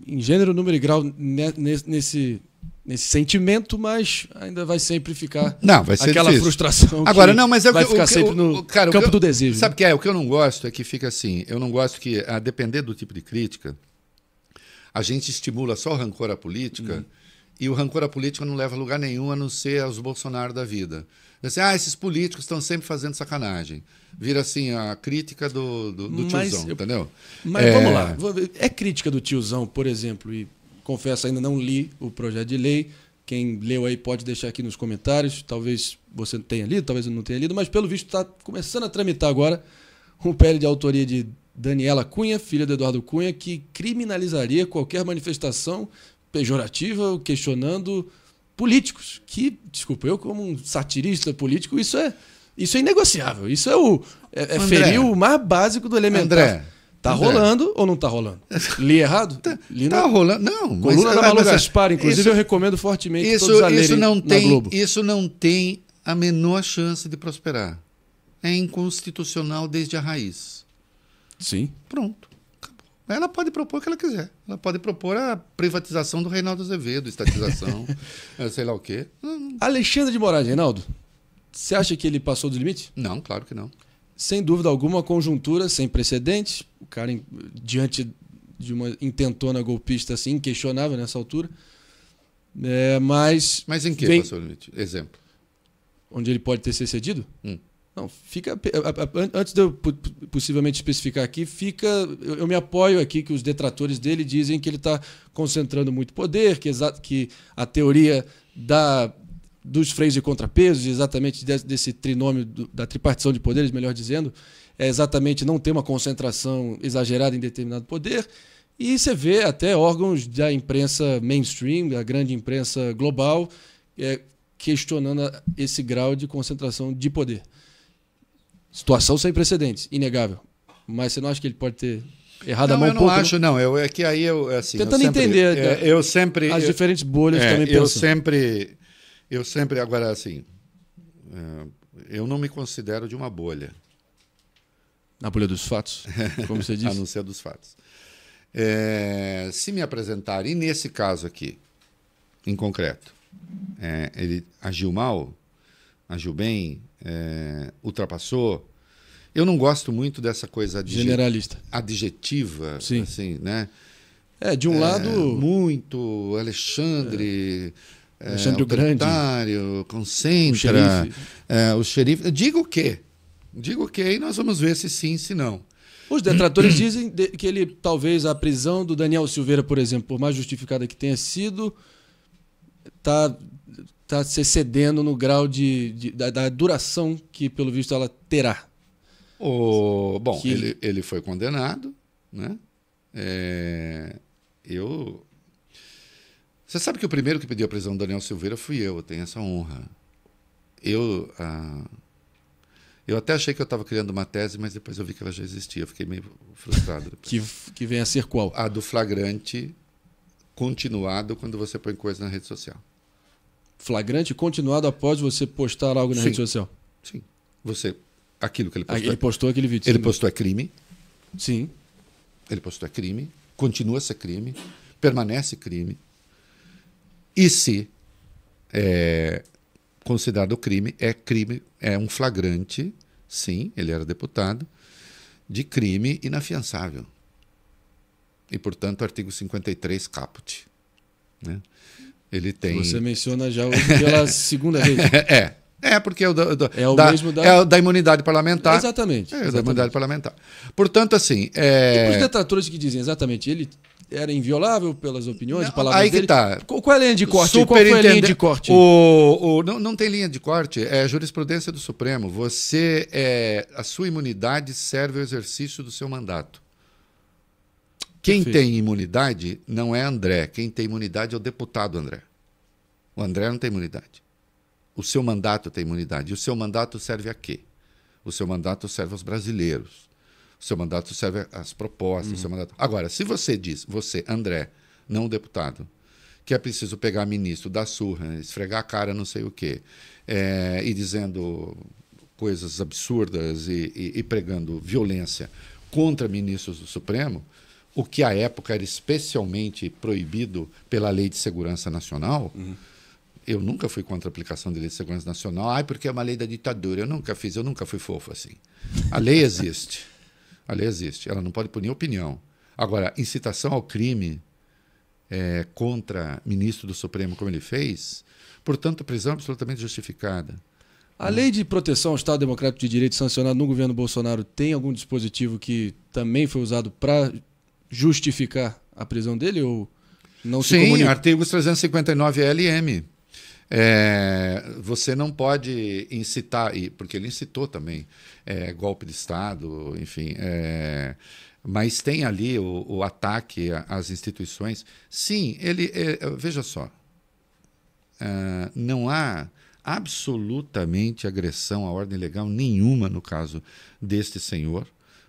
em gênero, número e grau nesse, nesse sentimento, mas ainda vai sempre ficar não, vai ser aquela difícil. frustração. Agora, não, mas é vai ficar o, sempre no cara, campo eu, do desejo. Sabe o né? que é? O que eu não gosto é que fica assim. Eu não gosto que, a depender do tipo de crítica, a gente estimula só o rancor à política uhum. e o rancor à política não leva a lugar nenhum a não ser aos Bolsonaro da vida. Assim, ah, esses políticos estão sempre fazendo sacanagem. Vira assim a crítica do, do, do tiozão, eu, entendeu? Mas é... vamos lá. É crítica do tiozão, por exemplo, e confesso, ainda não li o projeto de lei. Quem leu aí pode deixar aqui nos comentários. Talvez você tenha lido, talvez eu não tenha lido, mas pelo visto está começando a tramitar agora um PL de autoria de Daniela Cunha, filha do Eduardo Cunha, que criminalizaria qualquer manifestação pejorativa questionando políticos. Que, desculpa, eu como um satirista político, isso é, isso é inegociável. Isso é o é, é ferir o mais básico do elementar. André, Tá André. rolando ou não tá rolando? Li errado? tá, Li tá rolando. Não, Coluna é, mas, da Malu Gaspar, inclusive, isso, eu recomendo fortemente isso, todos a lerem isso não tem, Globo. Isso não tem a menor chance de prosperar. É inconstitucional desde a raiz. Sim. Pronto. Ela pode propor o que ela quiser. Ela pode propor a privatização do Reinaldo Azevedo, estatização, eh, sei lá o quê. Alexandre de Moraes, Reinaldo, você acha que ele passou dos limites? Não, claro que não. Sem dúvida alguma, conjuntura sem precedentes. O cara, em, diante de uma intentona golpista assim, inquestionável nessa altura. É, mas. Mas em que vem... passou o limite? Exemplo. Onde ele pode ter se excedido? Hum. Não, fica. Eh, eh, eh, antes de eu possivelmente especificar aqui, fica. Eu me apoio aqui que os detratores dele dizem que ele está concentrando muito poder, que, que a teoria da, dos freios e contrapesos, exatamente desse trinômio da tripartição de poderes, melhor dizendo, é exatamente não ter uma concentração exagerada em determinado poder. E você vê até órgãos da imprensa mainstream, da grande imprensa global, é, questionando esse grau de concentração de poder. Situação sem precedentes, inegável. Mas você não acha que ele pode ter errado não, a mão eu não pouco, né? acho, não. não. Eu, é que aí eu. É assim, Tentando eu sempre, entender é, né? eu sempre, as eu, diferentes bolhas é, também Eu penso. sempre. Eu sempre, agora, assim. É, eu não me considero de uma bolha. Na bolha dos fatos, como você disse? Anúncio dos fatos. É, se me apresentarem, nesse caso aqui, em concreto, é, ele agiu mal, agiu bem, é, ultrapassou. Eu não gosto muito dessa coisa adjetiva. generalista, adjetiva, Sim. assim, né? É, de um é, lado muito Alexandre, é. Alexandre o é, Grande, concentra, o xerife. É, o xerife. Diga o quê? Diga o quê? E nós vamos ver se sim, se não. Os detratores dizem que ele talvez a prisão do Daniel Silveira, por exemplo, por mais justificada que tenha sido, está está se excedendo no grau de, de da, da, duração que, pelo visto, ela terá. O... Bom, que... ele, ele foi condenado, né? É... Eu. Você sabe que o primeiro que pediu a prisão do Daniel Silveira fui eu, eu tenho essa honra. Eu. Ah... Eu até achei que eu estava criando uma tese, mas depois eu vi que ela já existia. Eu fiquei meio frustrado. que, que vem a ser qual? A do flagrante continuado quando você põe coisa na rede social flagrante continuado após você postar algo na Sim. rede social? Sim. Você. Aquilo que ele ah, postou. Ele postou aquele vídeo. Ele sim. postou é crime. Sim. Ele postou é crime. Continua a ser crime. Permanece crime. E se é, considerado crime, é crime, é um flagrante, sim, ele era deputado, de crime inafiançável. E, portanto, artigo 53, caput. Né? Ele tem. Você menciona já hoje pela é segunda vez. É, é. É, porque é, o da, é o da, mesmo da... É da imunidade parlamentar. Exatamente. É, exatamente. da imunidade parlamentar. Portanto, assim. É... E para os detratores que dizem exatamente, ele era inviolável pelas opiniões, não, palavras aí que Tá. Qual é a linha de corte? Superintendente... Qual foi a linha de corte? O, o, não, não tem linha de corte, é jurisprudência do Supremo. Você é, a sua imunidade serve ao exercício do seu mandato. Quem Perfeito. tem imunidade não é André. Quem tem imunidade é o deputado André. O André não tem imunidade. O seu mandato tem imunidade. E o seu mandato serve a quê? O seu mandato serve aos brasileiros. O seu mandato serve às propostas. Uhum. O seu uhum. mandato... Agora, se você diz, você, André, não o deputado, que é preciso pegar ministro, dar surra, esfregar a cara, não sei o quê, é, e dizendo coisas absurdas e, e, e pregando violência contra ministros do Supremo, o que à época era especialmente proibido pela Lei de Segurança Nacional. Uhum. Eu nunca fui contra a aplicação da Lei de Segurança Nacional, ai, porque é uma lei da ditadura. Eu nunca fiz, eu nunca fui fofo assim. A lei existe. A lei existe. Ela não pode punir opinião. Agora, incitação ao crime é, contra ministro do Supremo, como ele fez, portanto, prisão absolutamente justificada. A lei de proteção ao Estado Democrático de Direito sancionada no governo Bolsonaro tem algum dispositivo que também foi usado para justificar a prisão dele ou não Sim, se Sim, artigos 359 LM. É, você não pode incitar, porque ele incitou também é, golpe de Estado, enfim. É, mas tem ali o, o, ataque às instituições. Sim, ele. É, veja só. É, não há absolutamente agressão à ordem legal nenhuma no caso deste senhor.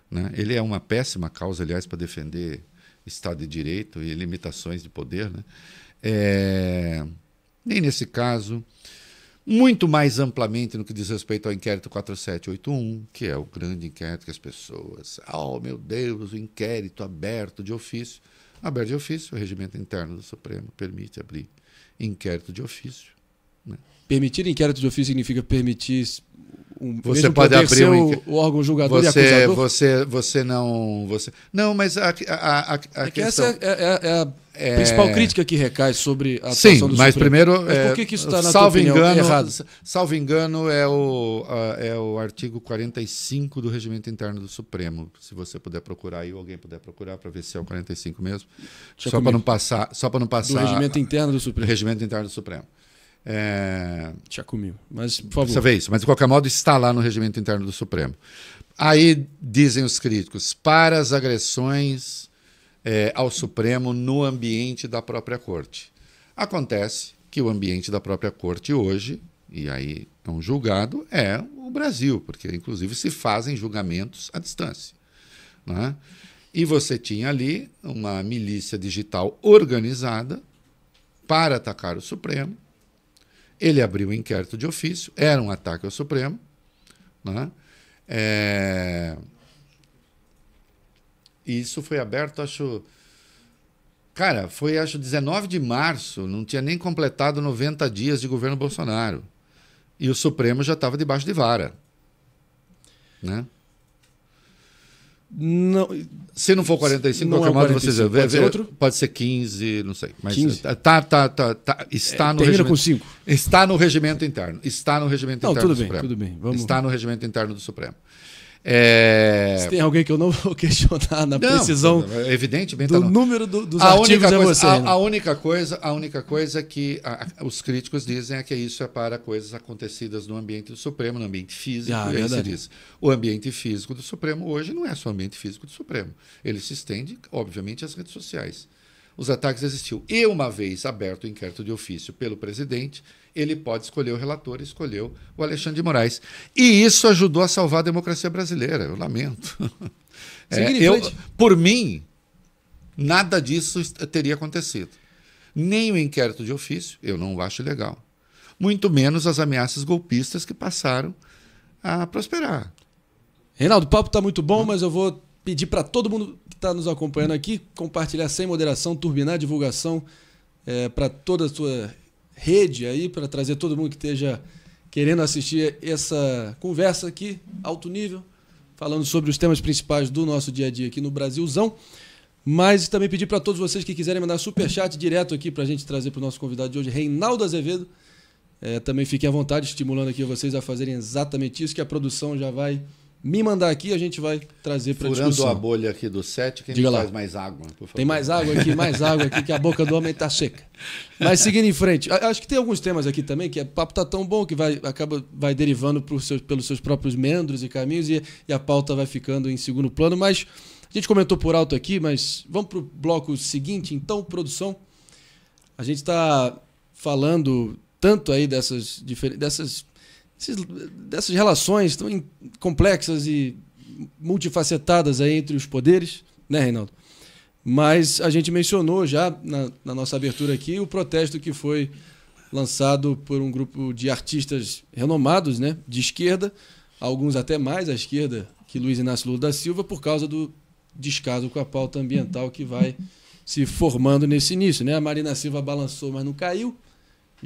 Né? Ele é uma péssima causa, aliás, para defender Estado de Direito e limitações de poder. Né? É... Nem nesse caso. Muito mais amplamente no que diz respeito ao inquérito 4781, que é o grande inquérito que as pessoas. Oh, meu Deus, o inquérito aberto de ofício. Aberto de ofício, o regimento interno do Supremo permite abrir inquérito de ofício. Né? Permitir inquérito de ofício significa permitir um, você pode abrir um, o órgão julgador você, e acusador? Você, você não, você não, mas a, a, a, a é questão essa é, é, é a é... principal crítica que recai sobre a atuação Sim, do mas Supremo. primeiro, mas por é, que, que isso está na salvo opinião, engano, errado? Salvo engano é o é o artigo 45 do regimento interno do Supremo. Se você puder procurar aí, alguém puder procurar para ver se é o 45 mesmo. Deixa só para não passar, só para não passar. Do regimento interno do Supremo. Regimento interno do Supremo. É... Já comigo, mas por favor. Você vê isso, mas de qualquer modo está lá no regimento interno do Supremo. Aí dizem os críticos, para as agressões é, ao Supremo no ambiente da própria corte. Acontece que o ambiente da própria corte hoje, e aí é um julgado, é o Brasil, porque inclusive se fazem julgamentos à distância. Né? E você tinha ali uma milícia digital organizada para atacar o Supremo, ele abriu um inquérito de ofício, era um ataque ao Supremo. Né? É... E isso foi aberto, acho. Cara, foi acho 19 de março, não tinha nem completado 90 dias de governo Bolsonaro. E o Supremo já estava debaixo de vara. Né? Não, se não for 45, não é qualquer é modo, 45, você pode, ser outro? pode ser 15, não sei. Mas 15? Tá, tá, tá, tá, tá está é, no regimento com 5. Está no regimento interno. Está no regimento não, interno tudo do bem, Supremo. Tudo bem, vamos. Está no regimento interno do Supremo. É... Se tem alguém que eu não vou questionar na não, precisão é evidentemente do tá número do, dos a artigos é você. A, né? a, única coisa, a única coisa que a, a, os críticos dizem é que isso é para coisas acontecidas no ambiente do Supremo, no ambiente físico. Ah, é aí se diz. O ambiente físico do Supremo hoje não é só o ambiente físico do Supremo. Ele se estende, obviamente, às redes sociais. Os ataques existiam. E uma vez aberto o inquérito de ofício pelo presidente, ele pode escolher o relator, escolheu o Alexandre de Moraes. E isso ajudou a salvar a democracia brasileira, eu lamento. É, eu, por mim, nada disso teria acontecido. Nem o inquérito de ofício, eu não acho legal. Muito menos as ameaças golpistas que passaram a prosperar. Reinaldo, o papo está muito bom, mas eu vou pedir para todo mundo que está nos acompanhando aqui compartilhar sem moderação, turbinar a divulgação é, eh, para toda a sua rede aí para trazer todo mundo que esteja querendo assistir essa conversa aqui, alto nível, falando sobre os temas principais do nosso dia a dia aqui no Brasilzão. Mas também pedir para todos vocês que quiserem mandar super chat direto aqui para a gente trazer para o nosso convidado de hoje, Reinaldo Azevedo. É, também fiquem à vontade, estimulando aqui vocês a fazerem exatamente isso, que a produção já vai me mandar aqui, a gente vai trazer para discussão. Furando a bolha aqui do set, quem Diga faz mais água, por favor. Tem mais água aqui, mais água aqui, que a boca do homem está seca. Mas seguindo em frente, acho que tem alguns temas aqui também, que o é, papo está tão bom que vai, acaba, vai derivando pelos seus próprios membros e caminhos e, e a pauta vai ficando em segundo plano. Mas a gente comentou por alto aqui, mas vamos para o bloco seguinte, então, produção. A gente está falando tanto aí dessas, dessas esses, dessas relações tão complexas e multifacetadas aí entre os poderes, né, Reinaldo? Mas a gente mencionou já na, na, nossa abertura aqui o protesto que foi lançado por um grupo de artistas renomados, né, de esquerda, alguns até mais à esquerda que Luiz Inácio Lula da Silva, por causa do descaso com a pauta ambiental que vai se formando nesse início. Né? A Marina Silva balançou, mas não caiu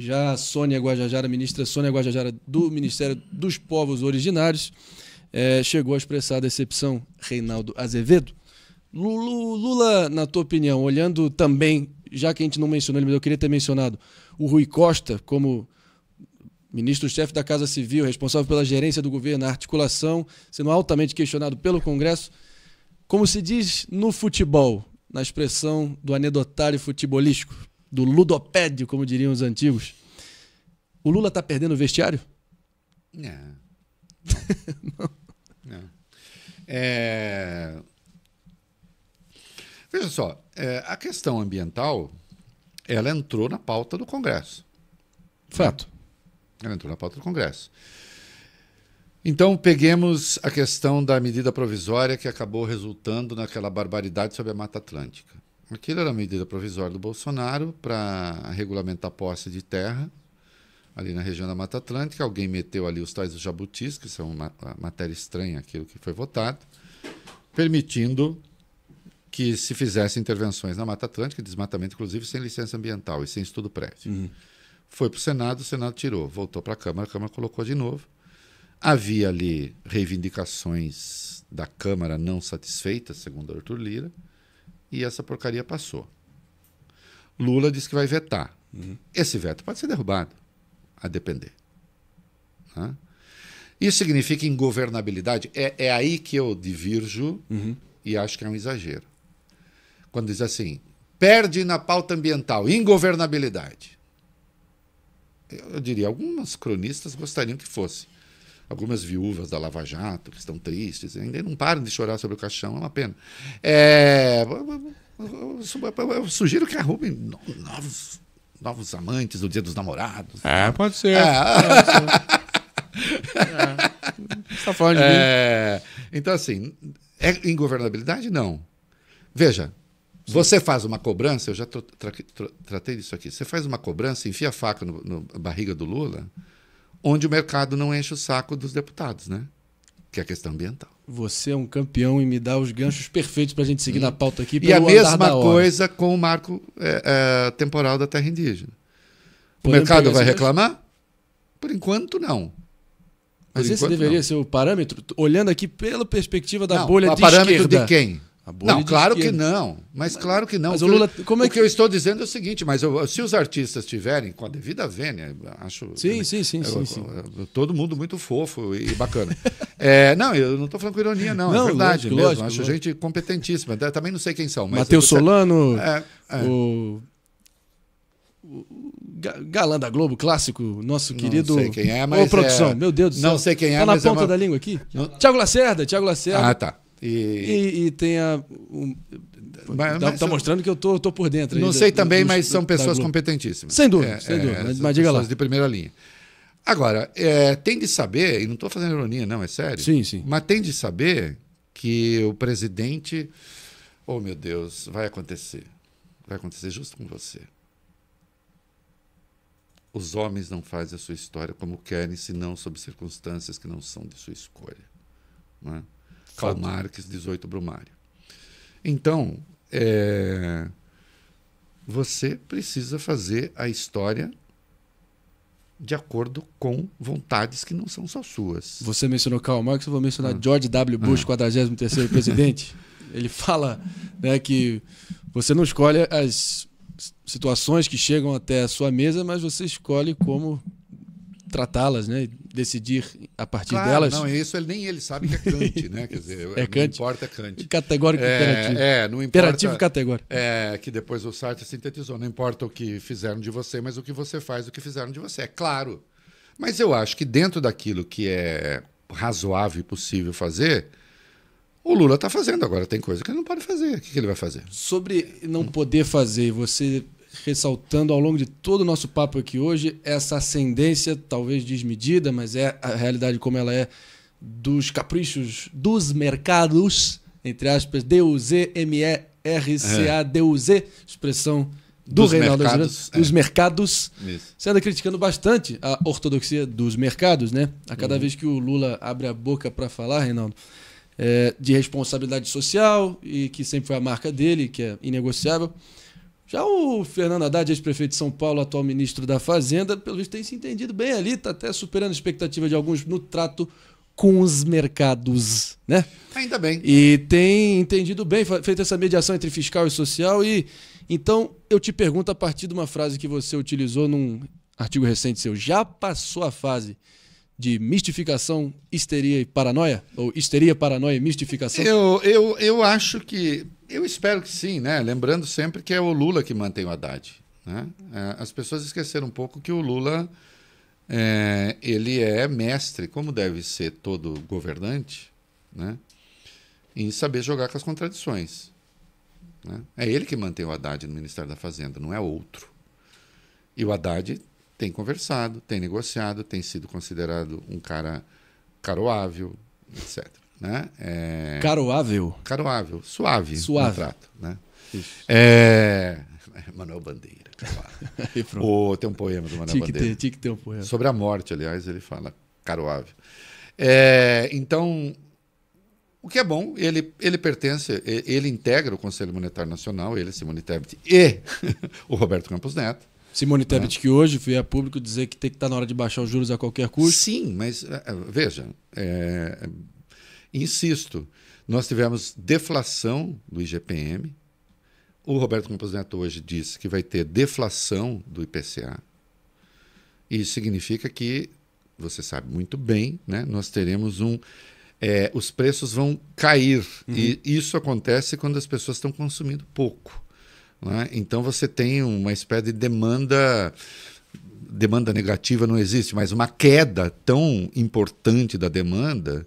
já Sônia Guajajara, ministra Sônia Guajajara do Ministério dos Povos Originários, é, chegou a expressar a decepção, Reinaldo Azevedo. Lula, na tua opinião, olhando também, já que a gente não mencionou ele, mas eu queria ter mencionado, o Rui Costa como ministro-chefe da Casa Civil, responsável pela gerência do governo, a articulação, sendo altamente questionado pelo Congresso. Como se diz no futebol, na expressão do anedotário futebolístico, do ludopédio, como diriam os antigos. O Lula está perdendo o vestiário? É. Não. Não. É. Não. É... Veja só, é, a questão ambiental ela entrou na pauta do Congresso. Fato. Ela entrou na pauta do Congresso. Então, peguemos a questão da medida provisória que acabou resultando naquela barbaridade sobre a Mata Atlântica. Aquilo era a medida provisória do Bolsonaro para regulamentar a posse de terra ali na região da Mata Atlântica. Alguém meteu ali os tais jabutis, que são uma, uma matéria estranha aquilo que foi votado, permitindo que se fizessem intervenções na Mata Atlântica, desmatamento inclusive sem licença ambiental e sem estudo prévio. Uhum. Foi para o Senado, o Senado tirou, voltou para a Câmara, a Câmara colocou de novo. Havia ali reivindicações da Câmara não satisfeitas, segundo Arthur Lira e essa porcaria passou. Lula disse que vai vetar. Uhum. Esse veto pode ser derrubado, a depender. Isso significa ingovernabilidade. É, é aí que eu divirjo uhum. e acho que é um exagero. Quando diz assim, perde na pauta ambiental, ingovernabilidade. Eu, eu diria, alguns cronistas gostariam que fosse algumas viúvas da Lava Jato que estão tristes, ainda não param de chorar sobre o caixão, é uma pena. É, eu sugiro que arrumem novos, novos amantes do Dia dos Namorados. É, né? pode ser. É. Pode ser. é. Você tá falando de é, Então, assim, é ingovernabilidade? Não. Veja, Sim. você faz uma cobrança, eu já tra tra tratei disso aqui, você faz uma cobrança, enfia a faca na barriga do Lula, onde o mercado não enche o saco dos deputados, né? Que é a questão ambiental. Você é um campeão e me dá os ganchos perfeitos para a gente seguir na hum. pauta aqui. E a mesma coisa com o marco é, é, temporal da terra indígena. Por o mercado vai reclamar? Por enquanto, não. Mas esse deveria não. ser o parâmetro, olhando aqui pela perspectiva da não, bolha de esquerda. parâmetro de quem? não, claro que não. Mas, claro que não. Mas o, Lula, como é que... O que eu estou dizendo é o seguinte, mas eu, se os artistas tiverem com a devida vênia, acho... Sim, né, sim, sim, eu, sim, sim. Todo mundo muito fofo e bacana. é, não, eu não estou falando com ironia, não. É não é verdade lógico, mesmo. Lógico, acho lógico. gente competentíssima. Também não sei quem são. Matheus Solano, é, é. o... Galã da Globo, clássico, nosso não querido. Não sei quem é, mas. Ô, é- produção, é... meu Deus do céu. Não sei quem é, Tá na é ponta é uma... da língua aqui? Tiago Lacerda, Tiago Lacerda. Ah, tá. E, e, e tem a. Um, tá, tá mostrando que eu tô, tô por dentro. Não sei do, também, do, mas são pessoas competentíssimas. Sem dúvida, é, sem dúvida. É, mas, diga lá. de primeira linha. Agora, é, tem de saber, e não estou fazendo ironia, não, é sério. Sim, sim. Mas tem de saber que o presidente. Oh, meu Deus, vai acontecer. Vai acontecer justo com você. Os homens não fazem a sua história como querem, senão sob circunstâncias que não são de sua escolha. Não é? Claro. Karl Marx, 18 Brumário. Então, é, você precisa fazer a história de acordo com vontades que não são só suas. Você mencionou Karl Marx, eu vou mencionar ah. George W. Bush, ah. 43º presidente. Ele fala né, que você não escolhe as situações que chegam até a sua mesa, mas você escolhe como tratá-las, né? Decidir a partir claro, delas. Não, isso ele, nem ele sabe que é Kant, né? Quer dizer, é Kant. não importa Kant. É categórico é, imperativo. É, não importa. Imperativo categórico. É, que depois o Sartre sintetizou. Não importa o que fizeram de você, mas o que você faz, o que fizeram de você. É claro. Mas eu acho que dentro daquilo que é razoável e possível fazer, o Lula está fazendo agora. Tem coisa que ele não pode fazer. O que, que ele vai fazer? Sobre não poder fazer, você ressaltando ao longo de todo o nosso papo aqui hoje essa ascendência, talvez desmedida, mas é a realidade como ela é, dos caprichos dos mercados, entre aspas, D-U-Z-M-E-R-C-A-D-U-Z, é. expressão do dos Reinaldo mercados, é. dos mercados. Isso. Você anda criticando bastante a ortodoxia dos mercados, né? A cada uhum. vez que o Lula abre a boca para falar, Reinaldo, é, de responsabilidade social e que sempre foi a marca dele, que é inegociável. Já o Fernando Haddad, ex-prefeito de São Paulo, atual ministro da Fazenda, pelo visto tem se entendido bem ali, está até superando a expectativa de alguns no trato com os mercados, né? Ainda bem. E tem entendido bem, feito essa mediação entre fiscal e social. E então eu te pergunto a partir de uma frase que você utilizou num artigo recente seu, já passou a fase de mistificação, histeria e paranoia? Ou histeria, paranoia e mistificação? Eu, eu, eu acho que eu espero que sim, né? Lembrando sempre que é o Lula que mantém o Haddad. Né? É, as pessoas esqueceram um pouco que o Lula é, ele é mestre, como deve ser todo governante, né? em saber jogar com as contradições. Né? É ele que mantém o Haddad no Ministério da Fazenda, não é outro. E o Haddad tem conversado, tem negociado, tem sido considerado um cara caroável, etc. Né? É... Caroável. Caroável, suave. Suave. Trato, né? É... Manuel Bandeira. o, tem um poema do Manuel tinha Bandeira. Que ter, tinha que ter um poema. Sobre a morte, aliás, ele fala caroável. É, então, o que é bom, ele, ele pertence, ele integra o Conselho Monetário Nacional, ele, Simone Tebet e o Roberto Campos Neto. Simone né? Tebet, né? que hoje foi a público dizer que tem que estar tá na hora de baixar os juros a qualquer custo. Sim, mas é, é, veja, é, Insisto, nós tivemos deflação do IGPM. O Roberto Campos Neto hoje disse que vai ter deflação do IPCA. Isso significa que, você sabe muito bem, né, nós teremos um. É, os preços vão cair. Uhum. E isso acontece quando as pessoas estão consumindo pouco. Né? Então você tem uma espécie de demanda demanda negativa não existe, mas uma queda tão importante da demanda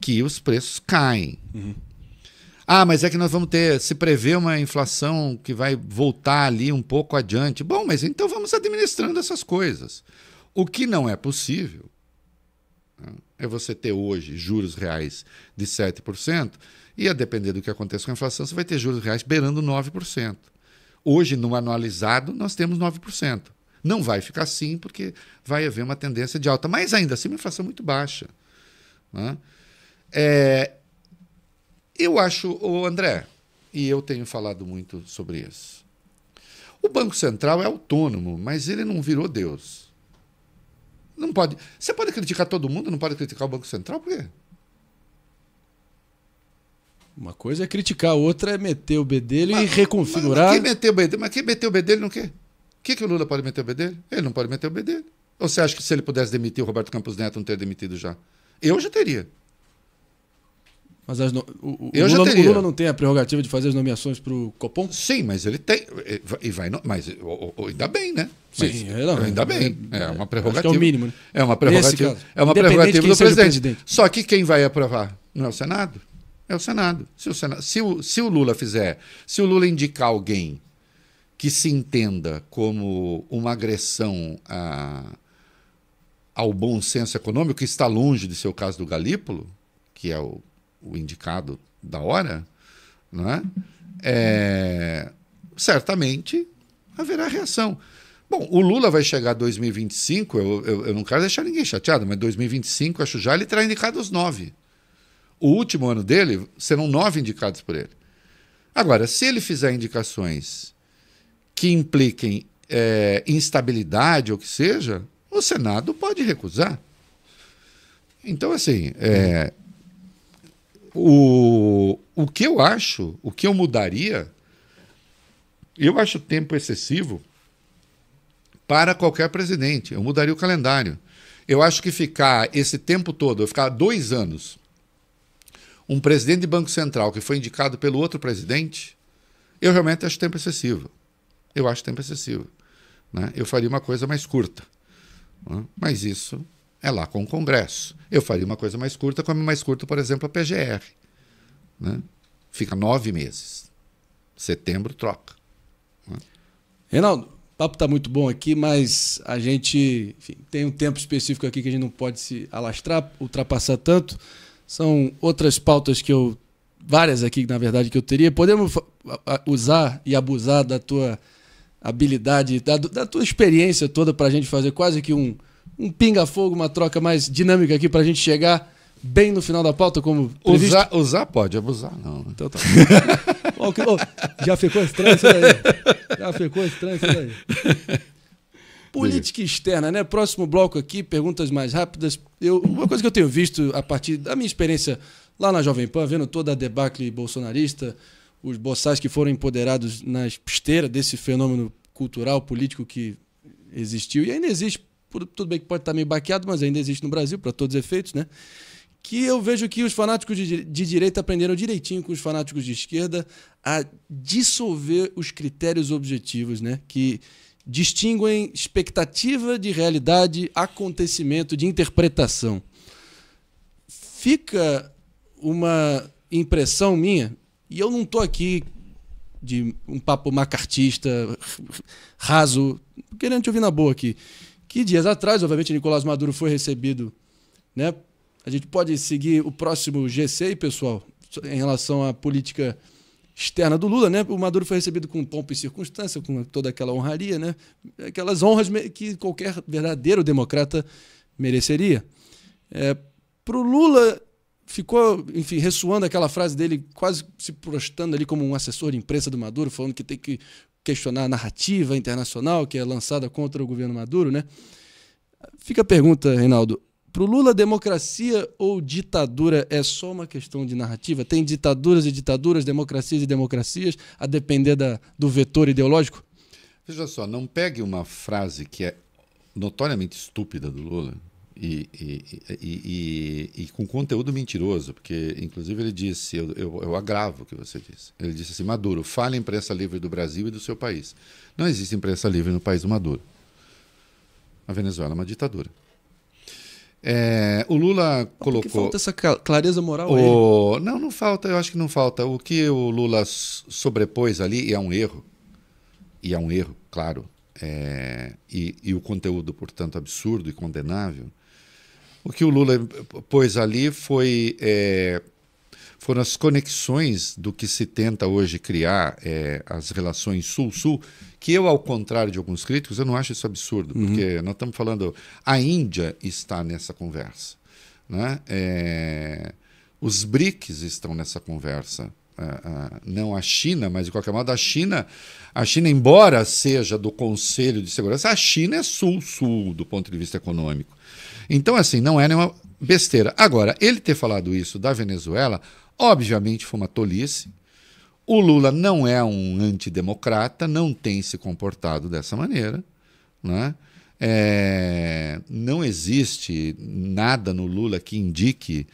que os preços caem. Uhum. Ah, mas é que nós vamos ter, se prevê uma inflação que vai voltar ali um pouco adiante. Bom, mas então vamos administrando essas coisas. O que não é possível né, é você ter hoje juros reais de 7%, e a depender do que aconteça com a inflação, você vai ter juros reais beirando 9%. Hoje, no anualizado, nós temos 9%. Não vai ficar assim, porque vai haver uma tendência de alta, mas ainda assim uma inflação muito baixa. Né? É, eu acho, o André, e eu tenho falado muito sobre isso. O Banco Central é autônomo, mas ele não virou Deus. Não pode. Você pode criticar todo mundo, não pode criticar o Banco Central, por quê? Uma coisa é criticar, outra é meter o bedelho mas, e reconfigurar. Mas, mas, que meter o bedelho, mas quem meter o bedelho não quer? O que, que o Lula pode meter o bedelho? Ele não pode meter o bedelho. Ou você acha que se ele pudesse demitir o Roberto Campos Neto, não teria demitido já? Eu já teria. Mas as no... o, o, Lula, o, Lula, não tem a prerrogativa de fazer as nomeações para o Copom? Sim, mas ele tem. E vai, mas ainda bem, né? Mas, Sim, é, não, ainda é, bem. É, é uma prerrogativa. é o mínimo. Né? É uma prerrogativa. Caso, é uma prerrogativa do presidente. presidente. Só que quem vai aprovar não é o Senado? É o Senado. Se o, Senado se, o, se o Lula fizer, se o Lula indicar alguém que se entenda como uma agressão a, ao bom senso econômico, que está longe de ser o caso do Galípolo, que é o o indicado da hora, né? é, certamente haverá reação. Bom, o Lula vai chegar 2025, eu, eu, eu não quero deixar ninguém chateado, mas 2025, acho já, ele terá indicados nove. O último ano dele serão nove indicados por ele. Agora, se ele fizer indicações que impliquem é, instabilidade ou que seja, o Senado pode recusar. Então, assim, é, o, o que eu acho, o que eu mudaria, eu acho tempo excessivo para qualquer presidente. Eu mudaria o calendário. Eu acho que ficar esse tempo todo, eu ficar dois anos, um presidente de Banco Central que foi indicado pelo outro presidente, eu realmente acho tempo excessivo. Eu acho tempo excessivo. Né? Eu faria uma coisa mais curta. Né? Mas isso é lá com o Congresso. Eu faria uma coisa mais curta, como é mais curta, por exemplo, a PGR. Né? Fica nove meses. Setembro troca. Né? Reinaldo, o papo está muito bom aqui, mas a gente enfim, tem um tempo específico aqui que a gente não pode se alastrar, ultrapassar tanto. São outras pautas que eu. Várias aqui, na verdade, que eu teria. Podemos usar e abusar da tua habilidade, da, da tua experiência toda para a gente fazer quase que um um pinga-fogo, uma troca mais dinâmica aqui para a gente chegar bem no final da pauta, como previsto. Usar, usar pode, abusar não. Né? Então tá. oh, que, oh, já ficou estranho isso daí. Já ficou estranho isso daí. Política externa, né? Próximo bloco aqui, perguntas mais rápidas. Eu, uma coisa que eu tenho visto a partir da minha experiência lá na Jovem Pan, vendo toda a debacle bolsonarista, os boçais que foram empoderados na esteira desse fenômeno cultural, político que existiu e ainda existe tudo bem que pode estar meio baqueado, mas ainda existe no Brasil, para todos os efeitos, né? Que eu vejo que os fanáticos de, de direita aprenderam direitinho com os fanáticos de esquerda a dissolver os critérios objetivos, né? Que distinguem expectativa de realidade, acontecimento, de interpretação. Fica uma impressão minha, e eu não estou aqui de um papo macartista, raso, querendo te ouvir na boa aqui que dias atrás, obviamente, Nicolás Maduro foi recebido. Né? A gente pode seguir o próximo GC aí, pessoal, em relação à política externa do Lula, né? O Maduro foi recebido com pompa e circunstância, com toda aquela honraria, né? Aquelas honras que qualquer verdadeiro democrata mereceria. É, Para o Lula, ficou, enfim, ressoando aquela frase dele, quase se prostando ali como um assessor de imprensa do Maduro, falando que tem que questionar a narrativa internacional que é lançada contra o governo Maduro, né? Fica a pergunta, Reinaldo. Para o Lula, democracia ou ditadura é só uma questão de narrativa? Tem ditaduras e ditaduras, democracias e democracias, a depender da, do vetor ideológico? Veja só, não pegue uma frase que é notoriamente estúpida do Lula e, e, e, e, com conteúdo mentiroso, porque inclusive ele disse, eu, eu, eu, agravo o que você disse. Ele disse assim, Maduro, fale a imprensa livre do Brasil e do seu país. Não existe imprensa livre no país do Maduro. A Venezuela é uma ditadura. É, o Lula Mas colocou. Falta essa clareza moral o... aí. Não, não falta, eu acho que não falta. O que o Lula sobrepôs ali, e é um erro, e é um erro, claro, é... e, e o conteúdo, portanto, absurdo e condenável, o que o Lula pôs ali foi é, foram as conexões do que se tenta hoje criar é, as relações Sul-Sul, que eu, ao contrário de alguns críticos, eu não acho isso absurdo, uhum. porque nós estamos falando a Índia está nessa conversa, né? É, os BRICS estão nessa conversa. Uh, uh, não a China, mas de qualquer modo a China, a China embora seja do Conselho de Segurança, a China é sul-sul do ponto de vista econômico. Então, assim, não é nenhuma besteira. Agora, ele ter falado isso da Venezuela, obviamente foi uma tolice. O Lula não é um antidemocrata, não tem se comportado dessa maneira. Né? É, não existe nada no Lula que indique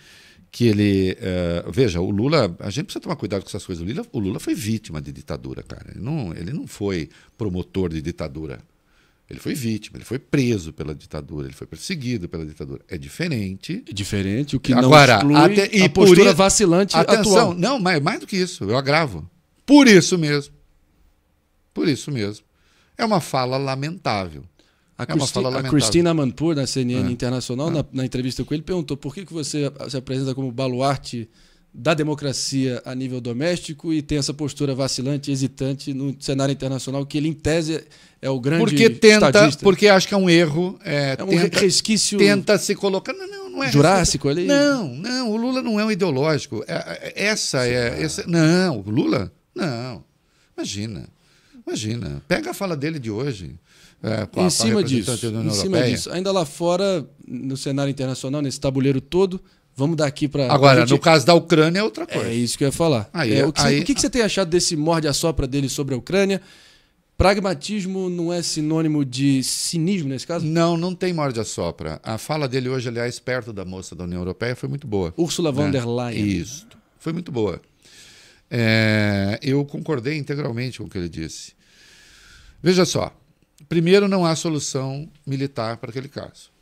que ele. É, veja, o Lula. A gente precisa tomar cuidado com essas coisas. O Lula, o Lula foi vítima de ditadura, cara. Ele não, ele não foi promotor de ditadura. Ele foi vítima, ele foi preso pela ditadura, ele foi perseguido pela ditadura. É diferente. É diferente, o que não Agora, exclui até, e a postura vacilante atenção, atual. Não, mais, mais do que isso, eu agravo. Por isso mesmo. Por isso mesmo. É uma fala lamentável. A, é lamentável. a Cristina Manpur, da CNN é. Internacional, é. Na, na, entrevista com ele, perguntou por que, que você se apresenta como baluarte da democracia a nível doméstico e tem essa postura vacilante, hesitante no cenário internacional, que ele, em tese, é o grande porque tenta, estadista. Porque acho que é um erro. É, é um tenta, resquício... Tenta se colocar... Não, não, não é Jurássico ali? Não, não, o Lula não é um ideológico. É, é essa é, Sim, é... Essa, não, o Lula? Não. Imagina, imagina. Pega a fala dele de hoje. É, em cima disso, em cima disso. Ainda lá fora, no cenário internacional, nesse tabuleiro todo, Vamos dar aqui para. Agora, gente... no caso da Ucrânia é outra é coisa. É isso que eu ia falar. Aí, é, o que, aí... o que você tem achado desse morde-a-sopra dele sobre a Ucrânia? Pragmatismo não é sinônimo de cinismo nesse caso? Não, não tem morde a sopra. A fala dele hoje, aliás, perto da moça da União Europeia, foi muito boa. Ursula né? von der Leyen. Isso, foi muito boa. É, eu concordei integralmente com o que ele disse. Veja só, primeiro não há solução militar para aquele caso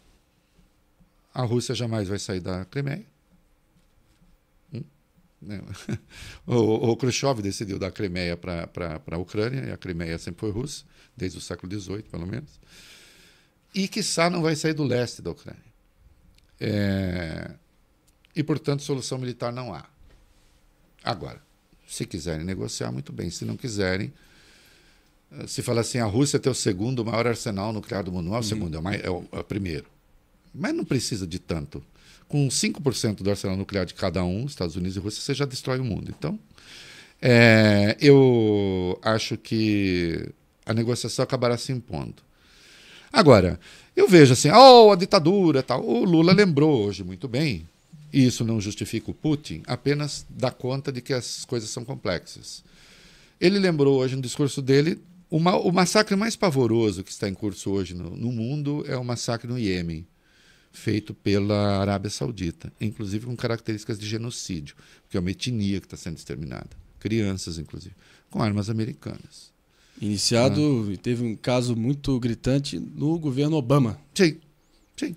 a Rússia jamais vai sair da Crimeia. Hum, né? O, o Khrushchev decidiu dar a Crimeia para a Ucrânia, e a Crimeia sempre foi russa, desde o século XVIII, pelo menos. E, quiçá, não vai sair do leste da Ucrânia. É... E, portanto, solução militar não há. Agora, se quiserem negociar, muito bem. Se não quiserem, se fala assim, a Rússia é tem o segundo maior arsenal nuclear do mundo. Não é o uhum. segundo, é o, é o, é o primeiro. Mas não precisa de tanto. Com 5% do arsenal nuclear de cada um, Estados Unidos e Rússia, você já destrói o mundo. Então, é, eu acho que a negociação acabará se impondo. Agora, eu vejo assim, oh, a ditadura tal. O Lula lembrou hoje muito bem, e isso não justifica o Putin, apenas dá conta de que as coisas são complexas. Ele lembrou hoje no discurso dele uma, o massacre mais pavoroso que está em curso hoje no, no mundo é o massacre no Iêmen feito pela Arábia Saudita, inclusive com características de genocídio, que é uma etnia que está sendo exterminada, crianças, inclusive, com armas americanas. Iniciado ah. e teve um caso muito gritante no governo Obama. Sim, sim.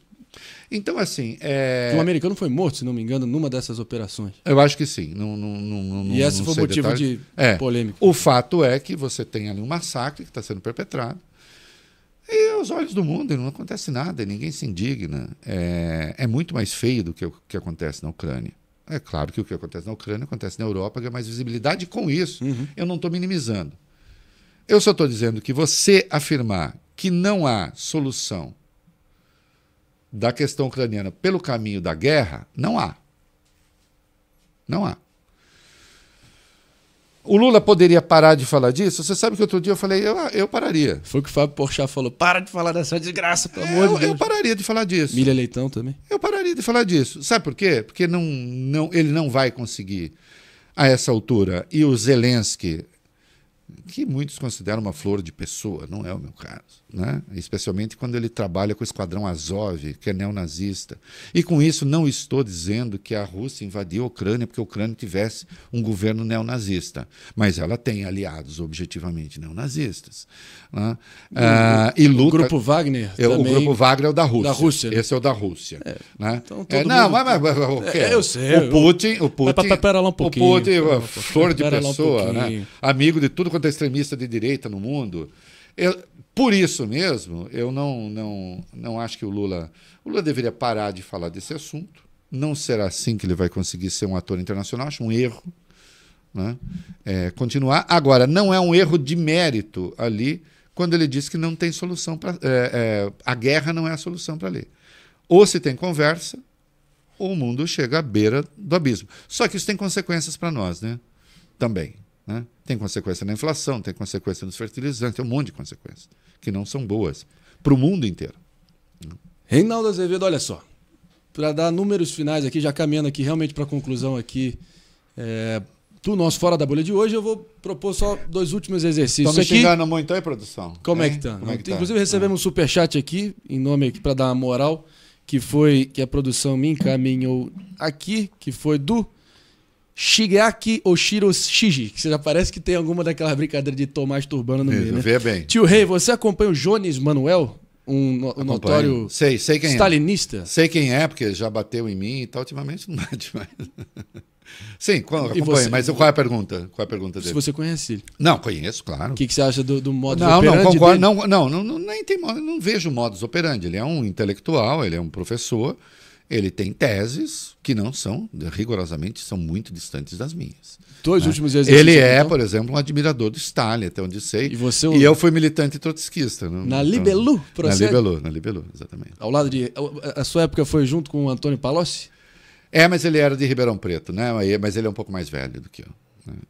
Então, assim. É... Um americano foi morto, se não me engano, numa dessas operações. Eu acho que sim. Não, não, não, e esse foi motivo detalhes. de é. polêmica. O fato é que você tem ali um massacre que está sendo perpetrado e aos olhos do mundo não acontece nada, ninguém se indigna. É, é muito mais feio do que o que acontece na Ucrânia. É claro que o que acontece na Ucrânia acontece na Europa, ganha é mais visibilidade, e com isso uhum. eu não estou minimizando. Eu só estou dizendo que você afirmar que não há solução da questão ucraniana pelo caminho da guerra, não há. Não há. O Lula poderia parar de falar disso? Você sabe que outro dia eu falei, eu, ah, eu pararia. Foi o que o Fábio Porchat falou, para de falar dessa desgraça, pelo eu, amor de Deus. Eu pararia de falar disso. Milha Leitão também. Eu pararia de falar disso. Sabe por quê? Porque não, não, ele não vai conseguir, a essa altura, e o Zelensky, que muitos consideram uma flor de pessoa, não é o meu caso, né? especialmente quando ele trabalha com o esquadrão Azov, que é neonazista. E com isso não estou dizendo que a Rússia invadiu a Ucrânia porque a Ucrânia tivesse um governo neonazista, mas ela tem aliados objetivamente neonazistas. Né? E, ah, e luta... O grupo Wagner eu, é, também... O grupo Wagner é o da Rússia. Da Rússia né? Esse é o da Rússia. É. Né? Então, é, não, mundo... mas, mas, mas é, eu sei. O Putin... O Putin, mas, pera lá um pouquinho. O Putin, pera, é, flor de pessoa, um né? amigo de tudo quanto é extremista de direita no mundo... Eu, por isso mesmo, eu não, não, não acho que o Lula. O Lula deveria parar de falar desse assunto. Não será assim que ele vai conseguir ser um ator internacional, acho um erro. Né? É, continuar. Agora, não é um erro de mérito ali quando ele diz que não tem solução para. É, é, a guerra não é a solução para ali. Ou se tem conversa, ou o mundo chega à beira do abismo. Só que isso tem consequências para nós, né? Também. Né? Tem consequência na inflação, tem consequência nos fertilizantes, tem um monte de consequências que não são boas para o mundo inteiro. Reinaldo Azevedo, olha só, para dar números finais aqui, já caminhando aqui realmente para a conclusão aqui é, do nosso Fora da Bolha de hoje, eu vou propor só dois últimos exercícios. Estamos aqui... muito aí, produção. Como é hein? Tá? é que está? É Inclusive recebemos é. um superchat aqui, em nome aqui para dar uma moral, que foi que a produção me encaminhou aqui, que foi do Shigeaki Oshiro Shiji, que já parece que tem alguma daquelas brincadeiras de Tomás Turbano no meio, né? Vê bem. Tio Rei, você acompanha o Jones Manuel? Um, um notório sei, sei quem é. stalinista. É. Sei quem é, porque já bateu em mim e tal. Ultimamente não bate mais. Sim, acompanha, acompanho, você, mas qual é a pergunta? Qual é a pergunta dele? Se você conhece ele. Não, conheço, claro. O que, que você acha do, do modo não, operandi? Não, concordo, dele? não, não, não, nem tem, não vejo modus operandi. Ele é um intelectual, ele é um professor. Ele tem teses que não são, rigorosamente, são muito distantes das minhas. Dois né? últimos exercícios. Ele é, então? por exemplo, um admirador do Stalin, até onde sei. E, você, e eu fui militante trotskista. Né? Na então, Libelu, então, Na Libelu, na Libelu, exatamente. Ao lado de. A sua época foi junto com o Antônio Palocci? É, mas ele era de Ribeirão Preto, né? Mas ele é um pouco mais velho do que eu.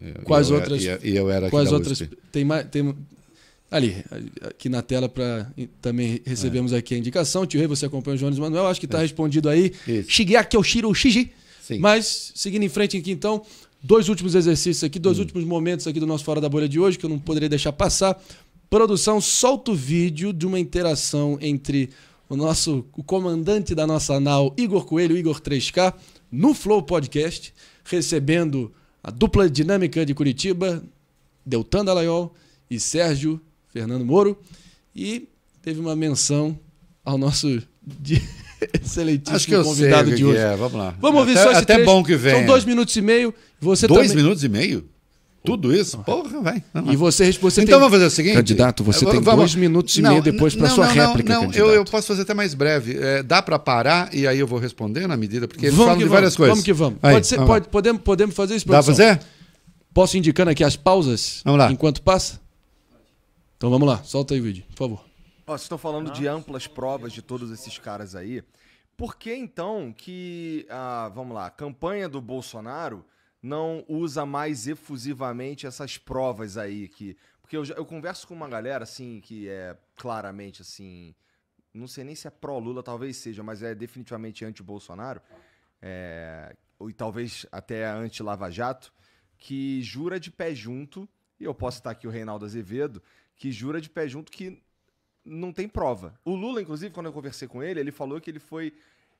Né? quais eu outras? Era, e eu, era Quais outras? Tem mais? Tem, Ali, aqui na tela, para também recebemos é. aqui a indicação. Tio Rei, você acompanha o Jones Manuel, acho que está é. respondido aí. Shigeaki Oshiro Shiji. Sim. Mas, seguindo em frente aqui então, dois últimos exercícios aqui, dois hum. últimos momentos aqui do nosso Fora da Bolha de hoje, que eu não poderia deixar passar. Produção, solta o vídeo de uma interação entre o nosso o comandante da nossa anal Igor Coelho, Igor 3K, no Flow Podcast, recebendo a dupla dinâmica de Curitiba, Deltan Dallaiol e Sérgio Fernando Moro, e teve uma menção ao nosso excelentíssimo Acho que convidado sei que de hoje. é. Vamos lá. Vamos ouvir até, só esse Até trecho. bom que vem. São dois minutos e meio. Você dois também... minutos e meio? Tudo isso? Porra, vai. E você responde. Então tem... vamos fazer o seguinte. Candidato, você tem vamos... dois minutos e não, meio depois para sua não, réplica. Não, eu, eu posso fazer até mais breve. É, dá para parar e aí eu vou responder na medida, porque eles vamos falam de vamos, várias coisas. Vamos que vamos. Aí, pode ser, vamos. Pode, podemos, podemos fazer isso, produção? Dá para fazer? Posso indicando aqui as pausas? Vamos lá. Enquanto passa? Então vamos lá, solta aí o vídeo, por favor. Ó, vocês estão falando Nossa. de amplas provas de todos esses caras aí. Por que então que, ah, vamos lá, a campanha do Bolsonaro não usa mais efusivamente essas provas aí que... Porque eu, eu converso com uma galera, assim, que é claramente, assim... Não sei nem se é pró-Lula, talvez seja, mas é definitivamente anti-Bolsonaro. É, ou talvez até anti-Lava Jato, que jura de pé junto, e eu posso estar aqui o Reinaldo Azevedo, que jura de pé junto que não tem prova. O Lula, inclusive, quando eu conversei com ele, ele falou que ele foi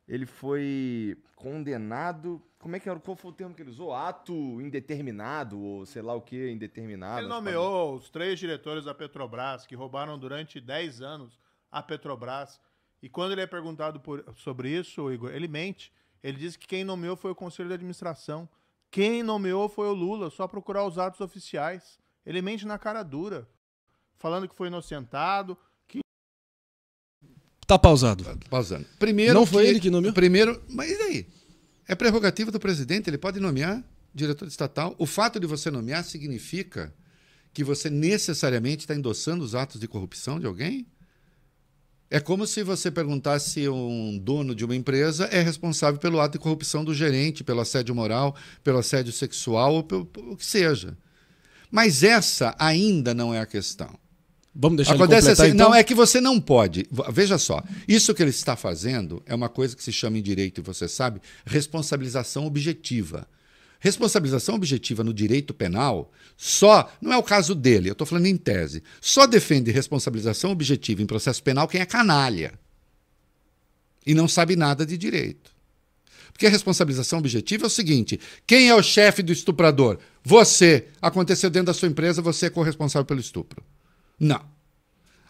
ele foi condenado. Como é que era? Qual foi o termo que ele usou? Ato indeterminado, ou sei lá o que, indeterminado. Ele nomeou os três diretores da Petrobras que roubaram durante 10 anos a Petrobras. E quando ele é perguntado por... sobre isso, Igor, ele mente. Ele diz que quem nomeou foi o Conselho de Administração. Quem nomeou foi o Lula, só procurar os atos oficiais. Ele mente na cara dura falando que foi inocentado. Que... Tá pausado. Tá pausando. Primeiro Não foi ele que nomeou? Primeiro, mas e daí? É prerrogativa do presidente, ele pode nomear diretor estatal. O fato de você nomear significa que você necessariamente está endossando os atos de corrupção de alguém? É como se você perguntasse se um dono de uma empresa é responsável pelo ato de corrupção do gerente, pelo assédio moral, pelo assédio sexual ou pelo, pelo que seja. Mas essa ainda não é a questão. Vamos deixar Acontece assim, então? Não, é que você não pode. Veja só, isso que ele está fazendo é uma coisa que se chama em direito, e você sabe, responsabilização objetiva. Responsabilização objetiva no direito penal só, não é o caso dele, eu estou falando em tese, só defende responsabilização objetiva em processo penal quem é canalha e não sabe nada de direito. Porque a responsabilização objetiva é o seguinte: quem é o chefe do estuprador? Você. Aconteceu dentro da sua empresa, você é corresponsável pelo estupro. Não.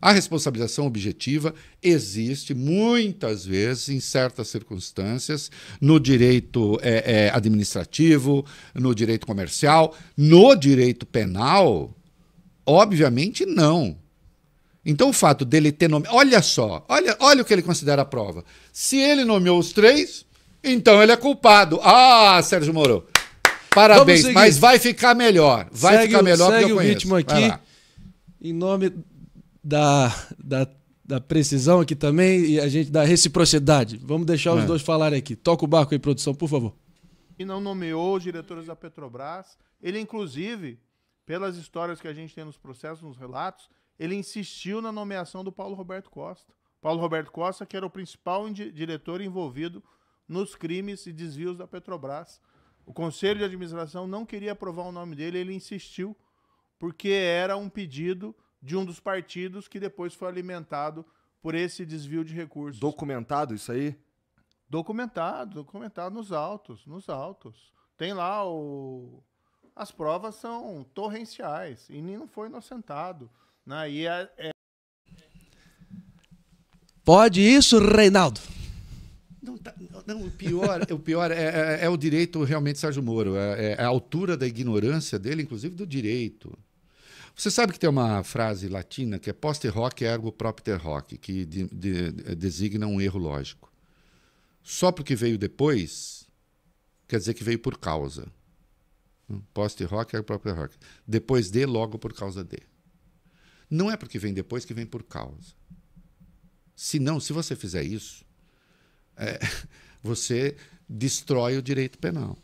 A responsabilização objetiva existe muitas vezes, em certas circunstâncias, no direito é, é, administrativo, no direito comercial, no direito penal, obviamente não. Então o fato dele ter nomeado. Olha só, olha, olha o que ele considera a prova. Se ele nomeou os três, então ele é culpado. Ah, Sérgio Moro. Parabéns, mas vai ficar melhor. Vai segue, ficar melhor segue que eu conheço. o ritmo aqui em nome da, da, da precisão aqui também e a gente da reciprocidade. Vamos deixar os é. dois falarem aqui. Toca o barco aí, produção, por favor. E não nomeou os diretores da Petrobras. Ele, inclusive, pelas histórias que a gente tem nos processos, nos relatos, ele insistiu na nomeação do Paulo Roberto Costa. Paulo Roberto Costa, que era o principal diretor envolvido nos crimes e desvios da Petrobras. O Conselho de Administração não queria aprovar o nome dele, ele insistiu porque era um pedido de um dos partidos que depois foi alimentado por esse desvio de recursos. Documentado isso aí? Documentado, documentado nos autos, nos autos. Tem lá o as provas são torrenciais e não foi inocentado. Né? E é, é... Pode isso, Reinaldo? Não, tá, não, o pior, o pior é, é, é, o direito realmente Sérgio Moro, é, é a altura da ignorância dele, inclusive do direito. Você sabe que tem uma frase latina que é post hoc ergo propter hoc, que de, de, designa um erro lógico. Só porque veio depois, quer dizer que veio por causa. Hum, post hoc ergo propter hoc. Depois de, logo por causa de. Não é porque vem depois que vem por causa. Se não, se você fizer isso, é, você destrói o direito penal.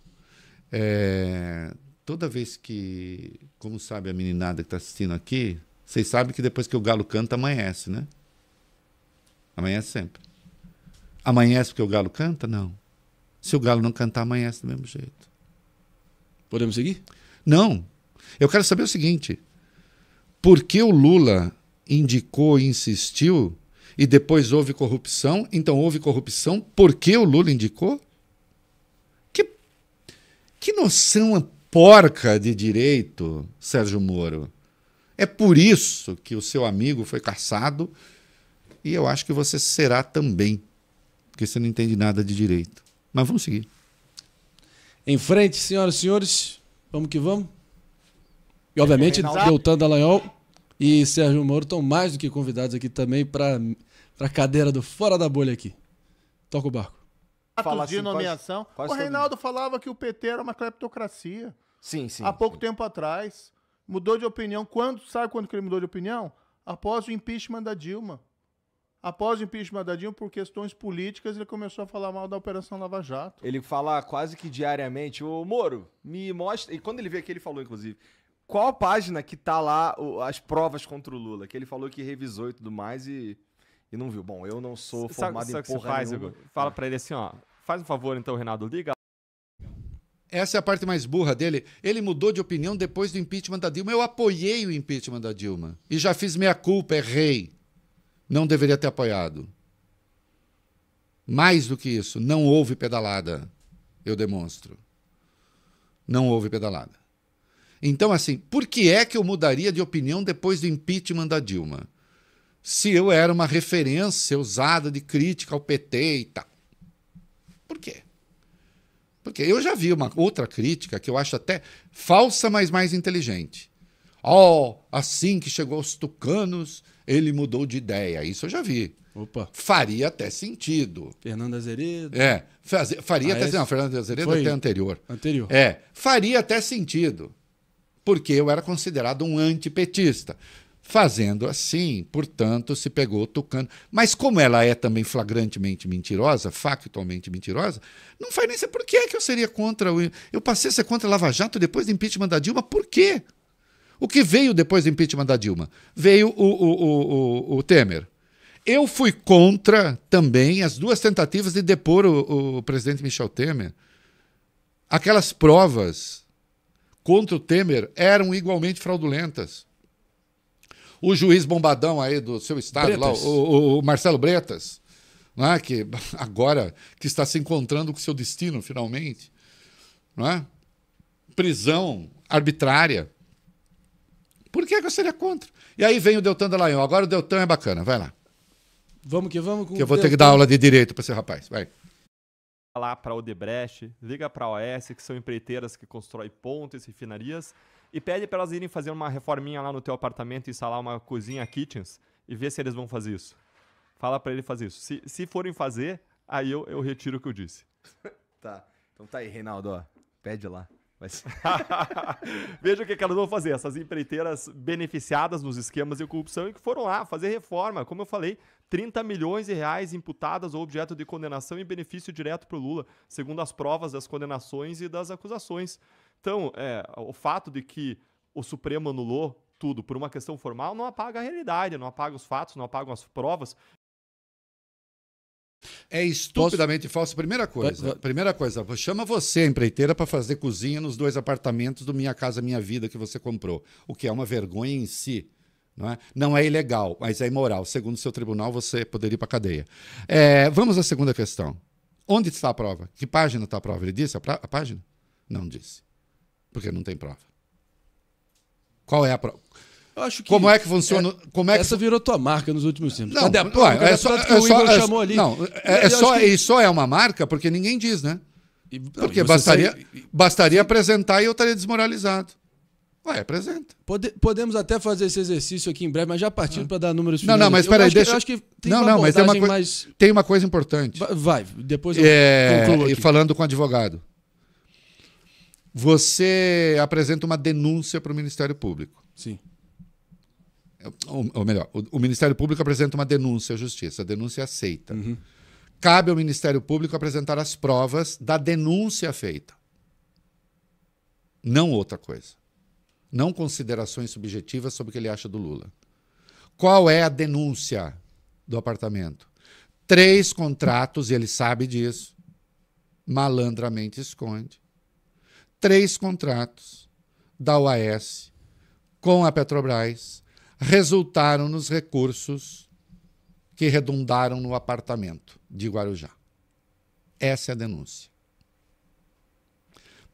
É, toda vez que, como sabe a meninada que está assistindo aqui, vocês sabem que depois que o galo canta, amanhece, né? Amanhece sempre. Amanhece porque o galo canta? Não. Se o galo não cantar, amanhece do mesmo jeito. Podemos seguir? Não. Eu quero saber o seguinte: por que o Lula indicou e insistiu e depois houve corrupção? Então houve corrupção porque o Lula indicou? Que, que noção porca de direito, Sérgio Moro. É por isso que o seu amigo foi caçado e eu acho que você será também, porque você não entende nada de direito. Mas vamos seguir. Em frente, senhoras e senhores, vamos que vamos. E obviamente, Deltan Dallagnol e Sérgio Moro estão mais do que convidados aqui também para a cadeira do Fora da Bolha aqui. Toca o barco falar de assim, nomeação. o Reinaldo falava que o PT era uma cleptocracia. Sim, sim. Há pouco sim. tempo atrás. Mudou de opinião. Quando, sabe quando que ele mudou de opinião? Após o impeachment da Dilma. Após o impeachment da Dilma, por questões políticas, ele começou a falar mal da Operação Lava Jato. Ele fala quase que diariamente, ô Moro, me mostra. E quando ele veio aqui, ele falou, inclusive, qual a página que tá lá as provas contra o Lula? Que ele falou que revisou e tudo mais e, e não viu. Bom, eu não sou formado sabe, em sabe porra faz, Fala pra ele assim, ó, Faz um favor, então, Renato, liga. Essa é a parte mais burra dele. Ele mudou de opinião depois do impeachment da Dilma. Eu apoiei o impeachment da Dilma. E já fiz minha culpa, errei. Não deveria ter apoiado. Mais do que isso, não houve pedalada, eu demonstro. Não houve pedalada. Então, assim, por que é que eu mudaria de opinião depois do impeachment da Dilma? Se eu era uma referência usada de crítica ao PT e tal. Por quê? Porque eu já vi uma outra crítica que eu acho até falsa, mas mais inteligente. Ó, oh, assim que chegou os tucanos, ele mudou de ideia. Isso eu já vi. Opa. Faria até sentido. Fernando Azeredo. É. Faz, faria ah, até. sentido. Não, Azeredo Foi até anterior. Anterior. É. Faria até sentido. Porque eu era considerado um antipetista. Fazendo assim, portanto, se pegou Tucano. Mas como ela é também flagrantemente mentirosa, factualmente mentirosa, não faz nem por que, é que eu seria contra o. Eu passei a ser contra a Lava Jato depois do impeachment da Dilma, por quê? O que veio depois do impeachment da Dilma? Veio o, o, o, o Temer. Eu fui contra também as duas tentativas de depor o presidente Michel Temer. Aquelas provas contra o Temer eram igualmente fraudulentas o juiz bombadão aí do seu estado, lá, o, o, Marcelo Bretas, né, que agora que está se encontrando com seu destino finalmente, né? prisão arbitrária. Por que, que eu seria contra? E aí vem o Deltan Dallagnol. Agora o Deltan é bacana, vai lá. Vamos que vamos com Que eu vou Deltan. ter que dar aula de direito para esse rapaz, vai lá para Odebrecht, liga para a OS, que são empreiteiras que constroem pontes, refinarias, e pede para elas irem fazer uma reforminha lá no teu apartamento, instalar uma cozinha kitchens e ver se eles vão fazer isso. Fala para ele fazer isso. Se, se forem fazer, aí eu, eu retiro o que eu disse. tá. Então tá aí, Reinaldo. Ó. Pede lá. Mas veja o que, que elas vão fazer, essas empreiteiras beneficiadas nos esquemas de corrupção e que foram lá fazer reforma. Como eu falei, 30 milhões de reais imputadas ou objeto de condenação e benefício direto para o Lula, segundo as provas das condenações e das acusações. Então, é, o fato de que o Supremo anulou tudo por uma questão formal não apaga a realidade, não apaga os fatos, não apaga as provas é estupidamente Posso... falso. Primeira coisa, primeira coisa, chama você, empreiteira, para fazer cozinha nos dois apartamentos do Minha Casa Minha Vida que você comprou, o que é uma vergonha em si. Não é? não é ilegal, mas é imoral. Segundo o seu tribunal, você poderia ir para a cadeia. É, vamos à segunda questão. Onde está a prova? Que página está a prova? Ele disse a, a página? Não disse. Porque não tem prova. Qual é a prova? Eu acho que como é que é, funciona? É, como é que... Essa virou tua marca nos últimos tempos. Não, Cadê É, só, que é Igor é chamou ali. Não, é, é só, que... E só é uma marca porque ninguém diz, né? E, não, porque bastaria, bastaria apresentar e eu estaria desmoralizado. Vai, apresenta. Pode, podemos até fazer esse exercício aqui em breve, mas já partindo ah. para dar números finais. Não, não, mas peraí, deixa... Eu acho que tem não, uma não, mas tem uma coisa, mais... Tem uma coisa importante. Vai, vai depois eu é... concluo aqui. E falando com o advogado. Você apresenta uma denúncia para o Ministério Público. Sim. É, ou, ou melhor, o, o, Ministério Público apresenta uma denúncia à Justiça, a denúncia é aceita. Uhum. Cabe ao Ministério Público apresentar as provas da denúncia feita. Não outra coisa. Não considerações subjetivas sobre o que ele acha do Lula. Qual é a denúncia do apartamento? Três contratos, e ele sabe disso, malandramente esconde. Três contratos da UAS com a Petrobras resultaram nos recursos que redundaram no apartamento de Guarujá. Essa é a denúncia.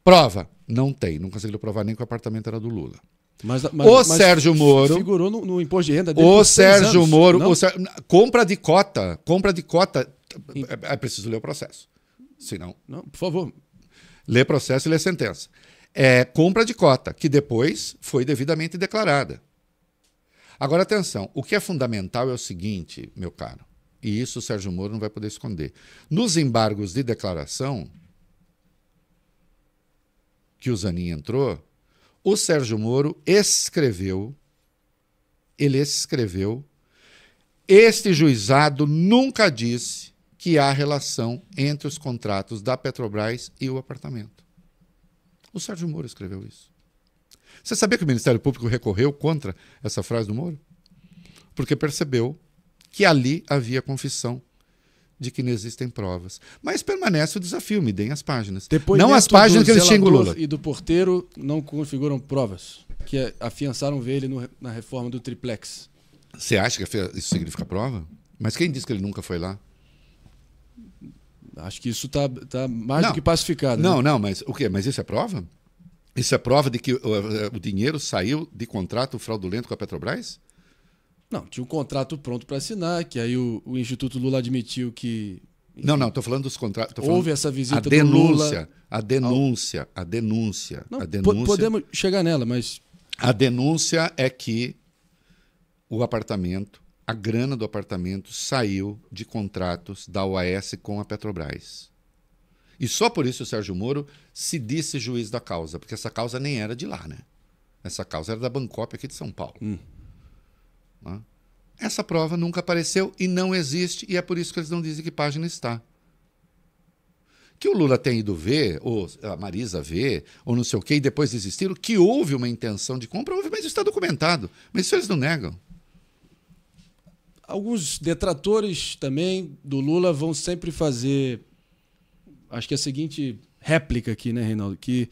Prova? Não tem. Não conseguiu provar nem que o apartamento era do Lula. Mas, mas, o mas Sérgio Moro. Figurou no, no, imposto de renda dele. O Sérgio anos, Moro. O compra de cota. Compra de cota. É, é preciso ler o processo. Senão. Não, por favor. Lê processo e lê sentença. É compra de cota, que depois foi devidamente declarada. Agora, atenção, o que é fundamental é o seguinte, meu caro, e isso o Sérgio Moro não vai poder esconder. Nos embargos de declaração que o Zanin entrou, o Sérgio Moro escreveu, ele escreveu, este juizado nunca disse que há relação entre os contratos da Petrobras e o apartamento. O Sérgio Moro escreveu isso. Você sabia que o Ministério Público recorreu contra essa frase do Moro? Porque percebeu que ali havia confissão de que não existem provas. Mas permanece o desafio, me deem as páginas. Depois, não as páginas que eles xingam Lula. E do porteiro não configuram provas, que é, afiançaram ver ele no, na reforma do triplex. Você acha que isso significa prova? Mas quem disse que ele nunca foi lá? Acho que isso está tá mais não, do que pacificado. Né? Não, né? não, mas o quê? Mas isso é prova? Isso é prova de que uh, uh, o dinheiro saiu de contrato fraudulento com a Petrobras? Não, tinha um contrato pronto para assinar, que aí o, o, Instituto Lula admitiu que. Não, não, estou falando dos contratos. Houve essa visita a denúncia, Lula... A denúncia, a denúncia, não, a denúncia. Podemos chegar nela, mas. A denúncia é que o apartamento, a grana do apartamento saiu de contratos da OAS com a Petrobras. E só por isso o Sérgio Moro se disse juiz da causa, porque essa causa nem era de lá, né? Essa causa era da Bancópia aqui de São Paulo. Hum. Essa prova nunca apareceu e não existe, e é por isso que eles não dizem que página está. Que o Lula tem ido ver, ou a Marisa ver, ou não sei o quê, e depois desistiram, que houve uma intenção de compra, houve, mas isso está documentado. Mas isso eles não negam. Alguns detratores também do Lula vão sempre fazer acho que é a seguinte réplica aqui, né, Reinaldo? Que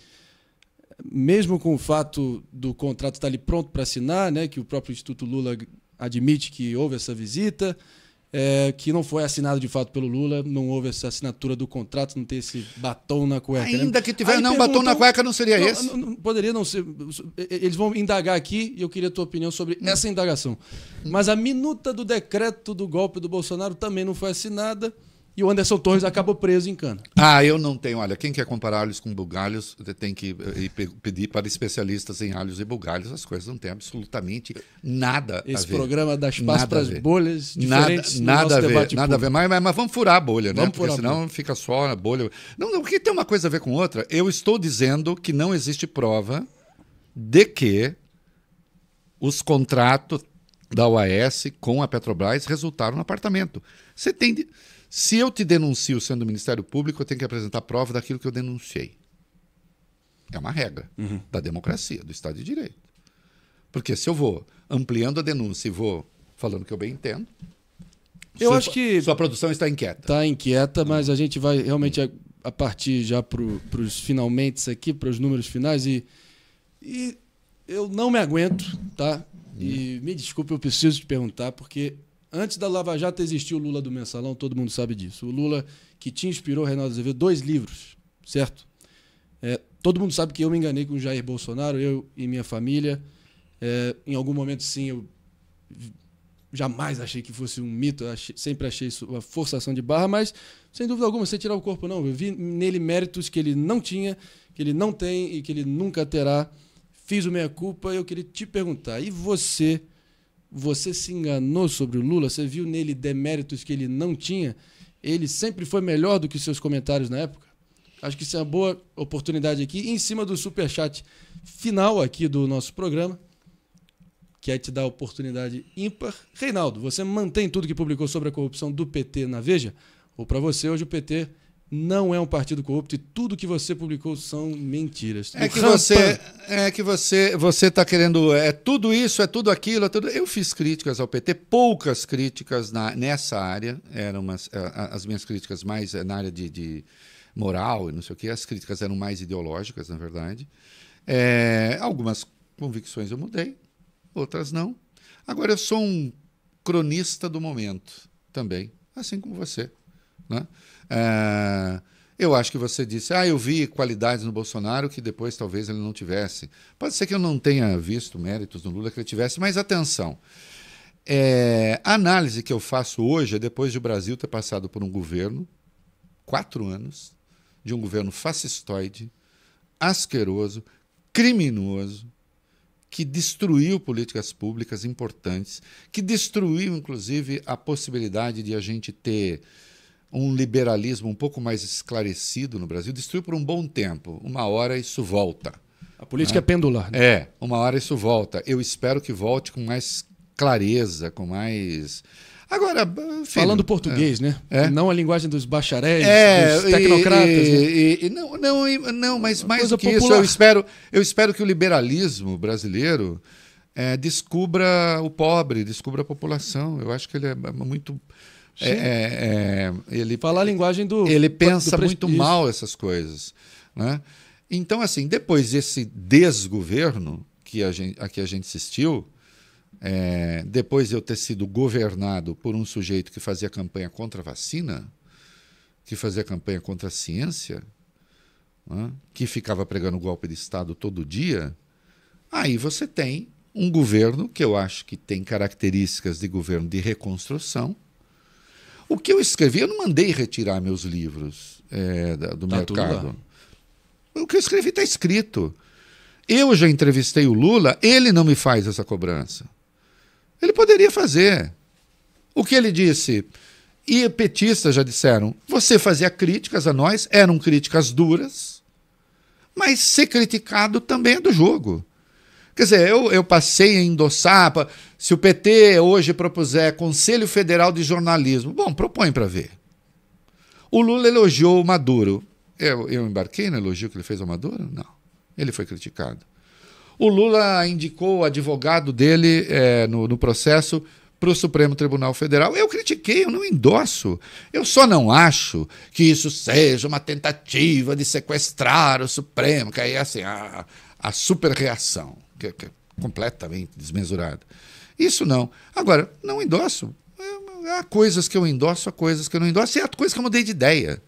mesmo com o fato do contrato estar ali pronto para assinar, né, que o próprio Instituto Lula admite que houve essa visita, é, que não foi assinado de fato pelo Lula, não houve essa assinatura do contrato, não tem esse batom na cueca. Né? Ainda né? que tiver, Aí não, batom na cueca não seria não, esse. Não, não, poderia não ser. Eles vão indagar aqui e eu queria a tua opinião sobre hum. essa indagação. Mas a minuta do decreto do golpe do Bolsonaro também não foi assinada e o Anderson Torres acabou preso em cana. Ah, eu não tenho. Olha, quem quer comparar alhos com bugalhos tem que eh, pedir para especialistas em alhos e bugalhos. As coisas não têm absolutamente nada Esse a ver. Esse programa dá espaço para as bolhas diferentes Nada, nada no a ver, nada a ver. Mas, mas, mas, vamos furar a bolha, né? vamos né? Porque senão bolha. fica só a bolha. Não, não, porque tem uma coisa a ver com outra. Eu estou dizendo que não existe prova de que os contratos da OAS com a Petrobras resultaram no apartamento. Você tem... De... Se eu te denuncio sendo do Ministério Público, eu tenho que apresentar prova daquilo que eu denunciei. É uma regra uhum. da democracia, do Estado de Direito. Porque se eu vou ampliando a denúncia e vou falando que eu bem entendo. Eu sua, acho que. Sua produção está inquieta. Está inquieta, uhum. mas a gente vai realmente a, a partir já para os finalmente aqui, para os números finais. E, e eu não me aguento, tá? Uhum. E me desculpe, eu preciso te perguntar, porque Antes da Lava Jato existiu o Lula do Mensalão, todo mundo sabe disso. O Lula que te inspirou, Renato Azevedo, dois livros, certo? É, todo mundo sabe que eu me enganei com o Jair Bolsonaro, eu e minha família. É, em algum momento, sim, eu jamais achei que fosse um mito, achei, sempre achei isso uma forçação de barra, mas sem dúvida alguma, sem tirar o corpo, não. Eu vi nele méritos que ele não tinha, que ele não tem e que ele nunca terá. Fiz o meia-culpa e eu queria te perguntar, e você você se enganou sobre o Lula? Você viu nele deméritos que ele não tinha? Ele sempre foi melhor do que seus comentários na época? Acho que isso é uma boa oportunidade aqui. em cima do super chat final aqui do nosso programa, que é te dar a oportunidade ímpar. Reinaldo, você mantém tudo que publicou sobre a corrupção do PT na Veja? Ou para você, hoje o PT não é um partido corrupto e tudo que você publicou são mentiras. É que você é que você você está querendo é tudo isso é tudo aquilo é tudo. Eu fiz críticas ao PT, poucas críticas na, nessa área eram umas, as minhas críticas mais eh, na área de, de moral e não sei o que. As críticas eram mais ideológicas na verdade. É, algumas convicções eu mudei, outras não. Agora eu sou um cronista do momento também, assim como você, né? É, eu acho que você disse, ah, eu vi qualidades no Bolsonaro que depois talvez ele não tivesse. Pode ser que eu não tenha visto méritos no Lula que ele tivesse, mas atenção. É, a análise que eu faço hoje é depois de o Brasil ter passado por um governo, quatro anos, de um governo fascistoide, asqueroso, criminoso, que destruiu políticas públicas importantes, que destruiu, inclusive, a possibilidade de a gente ter um liberalismo um pouco mais esclarecido no Brasil, destruiu por um bom tempo. Uma hora isso volta. A política né? é pendular. Né? É, uma hora isso volta. Eu espero que volte com mais clareza, com mais. Agora, filho, falando português, é, né? É? Não a linguagem dos bacharéis, é, dos tecnocratas. Né? E, né? e, não, não, não, mas mais do que popular. isso, eu espero, eu espero que o liberalismo brasileiro é, descubra o pobre, descubra a população. Eu acho que ele é muito é, é, é, ele fala a linguagem do. Ele pensa do muito mal essas coisas. Né? Então, assim, depois desse desgoverno que a gente, a que a gente assistiu, é, depois eu ter sido governado por um sujeito que fazia campanha contra a vacina, que fazia campanha contra a ciência, né, que ficava pregando golpe de Estado todo dia, aí você tem um governo que eu acho que tem características de governo de reconstrução o que eu escrevi, eu não mandei retirar meus livros é, do tá mercado. O que eu escrevi está escrito. Eu já entrevistei o Lula, ele não me faz essa cobrança. Ele poderia fazer. O que ele disse? E petistas já disseram: você fazia críticas a nós, eram críticas duras, mas ser criticado também é do jogo. Quer dizer, eu, eu passei a endossar, se o PT hoje propuser Conselho Federal de Jornalismo, bom, propõe para ver. O Lula elogiou o Maduro. Eu, eu embarquei no elogio que ele fez ao Maduro? Não. Ele foi criticado. O Lula indicou o advogado dele é, no, no processo para o Supremo Tribunal Federal. Eu critiquei, eu não endosso. Eu só não acho que isso seja uma tentativa de sequestrar o Supremo, que aí é assim, a, a superreação, que, é, que é completamente desmesurada. Isso não. Agora, não endosso. É, é, há coisas que eu endosso, há coisas que eu não endosso, e há coisas que eu mudei de ideia.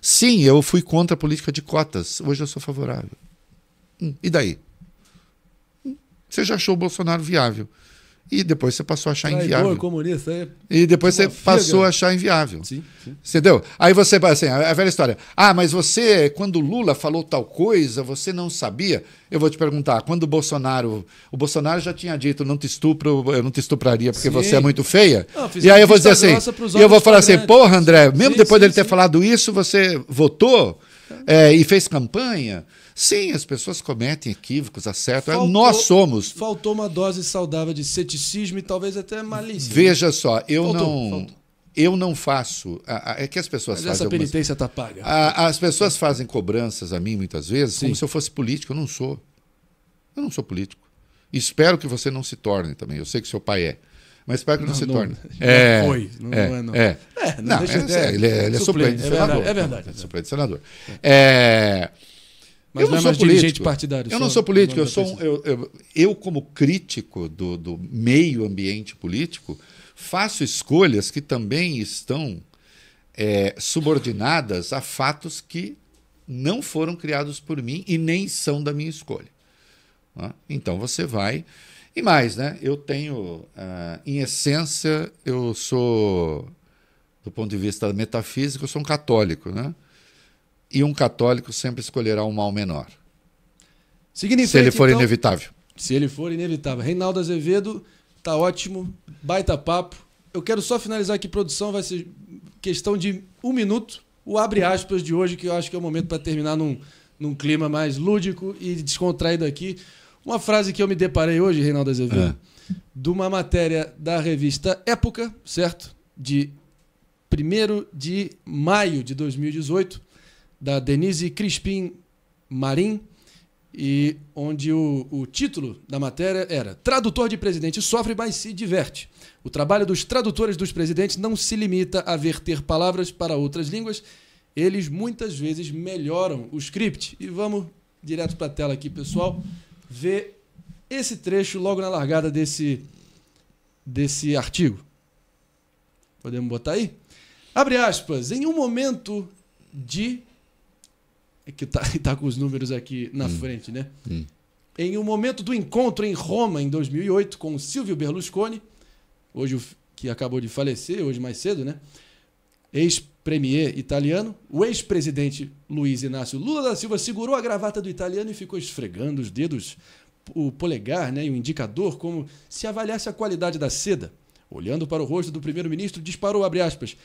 Sim, eu fui contra a política de cotas. Hoje eu sou favorável. Hum, e daí? Hum, você já achou o Bolsonaro viável? E depois você passou a achar Traidor, inviável. comunista. É e depois você figa. passou a achar inviável. Sim, sim. Entendeu? Aí você, assim, a velha história. Ah, mas você, quando Lula falou tal coisa, você não sabia? Eu vou te perguntar, quando o Bolsonaro. O Bolsonaro já tinha dito, não te estupro, eu não te estupraria porque sim. você é muito feia. Não, ah, e aí eu vou dizer assim. E eu vou falar assim, porra, André, mesmo depois dele ter falado isso, você votou é, e fez campanha? Sim, as pessoas cometem equívocos, acertam. É, faltou, Nós somos. Faltou uma dose saudável de ceticismo e talvez até malícia. Né? Veja só, eu faltou, não. Faltou. Eu não faço. É que as pessoas Mas fazem. Essa penitência está paga. As pessoas fazem cobranças a mim muitas vezes Sim. como se eu fosse político. Eu não sou. Eu não sou político. Espero que você não se torne também. Eu sei que seu pai é. Mas espero que não, não se não, torne. Não é, foi. Não é, não. É, não. É, é não, não deixa é, de ser. Ele, é, ele é suplente, é senador. É verdade. É verdade. É suplente senador. É. é mas eu não, não é sou mais político. dirigente partidário. Eu não sou político, eu sou um, eu, eu, eu, como crítico do, do meio ambiente político, faço escolhas que também estão é, subordinadas a fatos que não foram criados por mim e nem são da minha escolha. Né? Então você vai. E mais, né? Eu tenho, ah, em essência, eu sou, do ponto de vista metafísico, eu sou um católico, né? e um católico sempre escolherá um mal menor. Significa se ele for então, inevitável. Se ele for inevitável. Reinaldo Azevedo, tá ótimo, baita papo. Eu quero só finalizar aqui, produção, vai ser questão de um minuto, o abre aspas de hoje, que eu acho que é o momento para terminar num, num clima mais lúdico e descontraído aqui. Uma frase que eu me deparei hoje, Reinaldo Azevedo, é. de uma matéria da revista Época, certo? De 1 de maio de 2018, da Denise Crispim Marim, e onde o, o título da matéria era Tradutor de presidente sofre, mas se diverte. O trabalho dos tradutores dos presidentes não se limita a verter palavras para outras línguas, eles muitas vezes melhoram o script. E vamos direto para a tela aqui, pessoal, ver esse trecho logo na largada desse, desse artigo. Podemos botar aí? Abre aspas. Em um momento de que está tá com os números aqui na hum. frente, né? Hum. Em um momento do encontro em Roma, em 2008, com Silvio Berlusconi, hoje que acabou de falecer, hoje mais cedo, né? Ex-premier italiano, o ex-presidente Luiz Inácio Lula da Silva segurou a gravata do italiano e ficou esfregando os dedos, o polegar né, e o indicador, como se avaliasse a qualidade da seda. Olhando para o rosto do primeiro-ministro, disparou, abre aspas,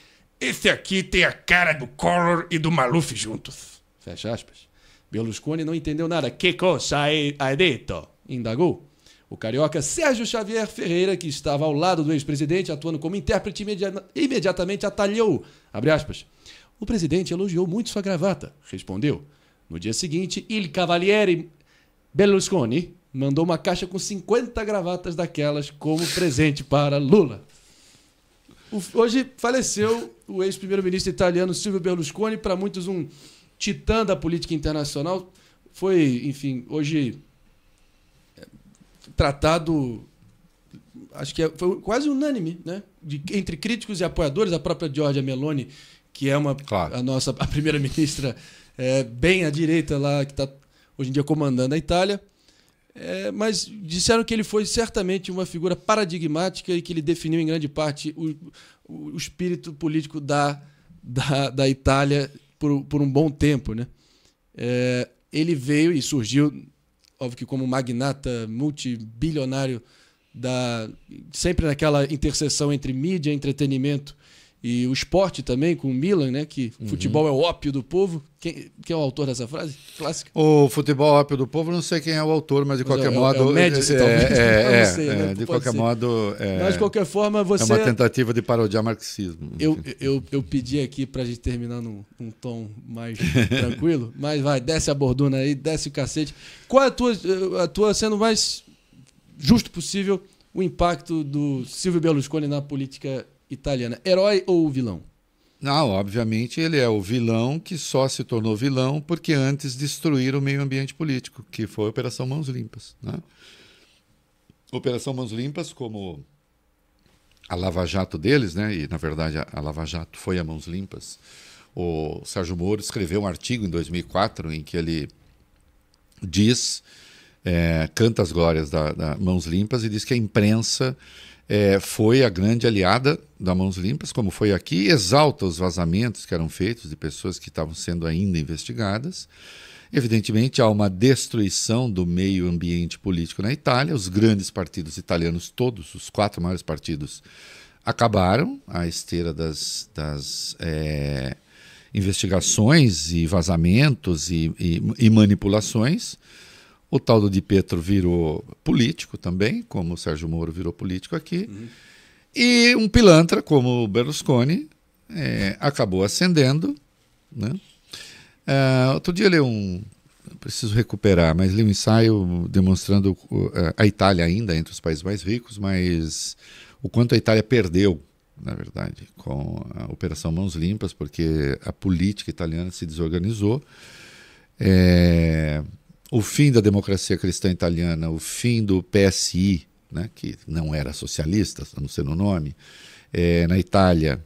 esse aqui tem a cara do Collor e do Maluf juntos. Fecha aspas. Berlusconi não entendeu nada. Que cosa hai detto? Indagou. O carioca Sérgio Xavier Ferreira, que estava ao lado do ex-presidente, atuando como intérprete, imediatamente atalhou. Aspas, o presidente elogiou muito sua gravata, respondeu. No dia seguinte, il cavaliere Berlusconi mandou uma caixa com 50 gravatas daquelas como presente para Lula. Hoje faleceu o ex-primeiro-ministro italiano Silvio Berlusconi, para muitos um titã da política internacional, foi, enfim, hoje é, tratado, acho que é, foi quase unânime, né? De, entre críticos e apoiadores, a própria Giorgia Meloni, que é uma, claro. a nossa a primeira ministra é, bem à direita lá, que está hoje em dia comandando a Itália. É, mas disseram que ele foi certamente uma figura paradigmática e que ele definiu em grande parte o, o, o espírito político da, da, da Itália por, por um bom tempo. Né? É, ele veio e surgiu, óbvio que como magnata multibilionário, da, sempre naquela interseção entre mídia, entretenimento e o esporte também, com o Milan, né? Que uhum. futebol é o ópio do povo. Quem, quem, é o autor dessa frase clássica? O futebol é ópio do povo, não sei quem é o autor, mas de qualquer é modo. É o é, é, sei, né? De qualquer modo. mas de qualquer forma, você. É uma tentativa de parodiar marxismo. Eu, eu, eu pedi aqui para a gente terminar num, num tom mais tranquilo, mas vai, desce a borduna aí, desce o cacete. Qual é a tua, a tua sendo mais justo possível, o impacto do Silvio Berlusconi na política italiana. Herói ou vilão? Não, obviamente ele é o vilão que só se tornou vilão porque antes destruíram o meio ambiente político, que foi a Operação Mãos Limpas. Né? Operação Mãos Limpas, como a Lava Jato deles, né? e na verdade a Lava Jato foi a Mãos Limpas, o Sérgio Moro escreveu um artigo em 2004 em que ele diz, é, canta as glórias da, da Mãos Limpas e diz que a imprensa é, foi a grande aliada da Mãos Limpas, como foi aqui, exalta os vazamentos que eram feitos de pessoas que estavam sendo ainda investigadas. Evidentemente, há uma destruição do meio ambiente político na Itália. Os grandes partidos italianos, todos os quatro maiores partidos, acabaram a esteira das, das é, investigações e vazamentos e, e, e manipulações. O tal do Di Petro virou político também, como o Sérgio Moro virou político aqui. Uhum. E um pilantra como o Berlusconi é, acabou ascendendo. Né? Uh, outro dia eu li um. preciso recuperar, mas li um ensaio demonstrando é, a Itália ainda entre os países mais ricos, mas o quanto a Itália perdeu, na verdade, com a Operação Mãos Limpas, porque a política italiana se desorganizou. É, o fim da democracia cristã italiana, o fim do PSI, né, que não era socialista, a não ser no nome, é, na Itália.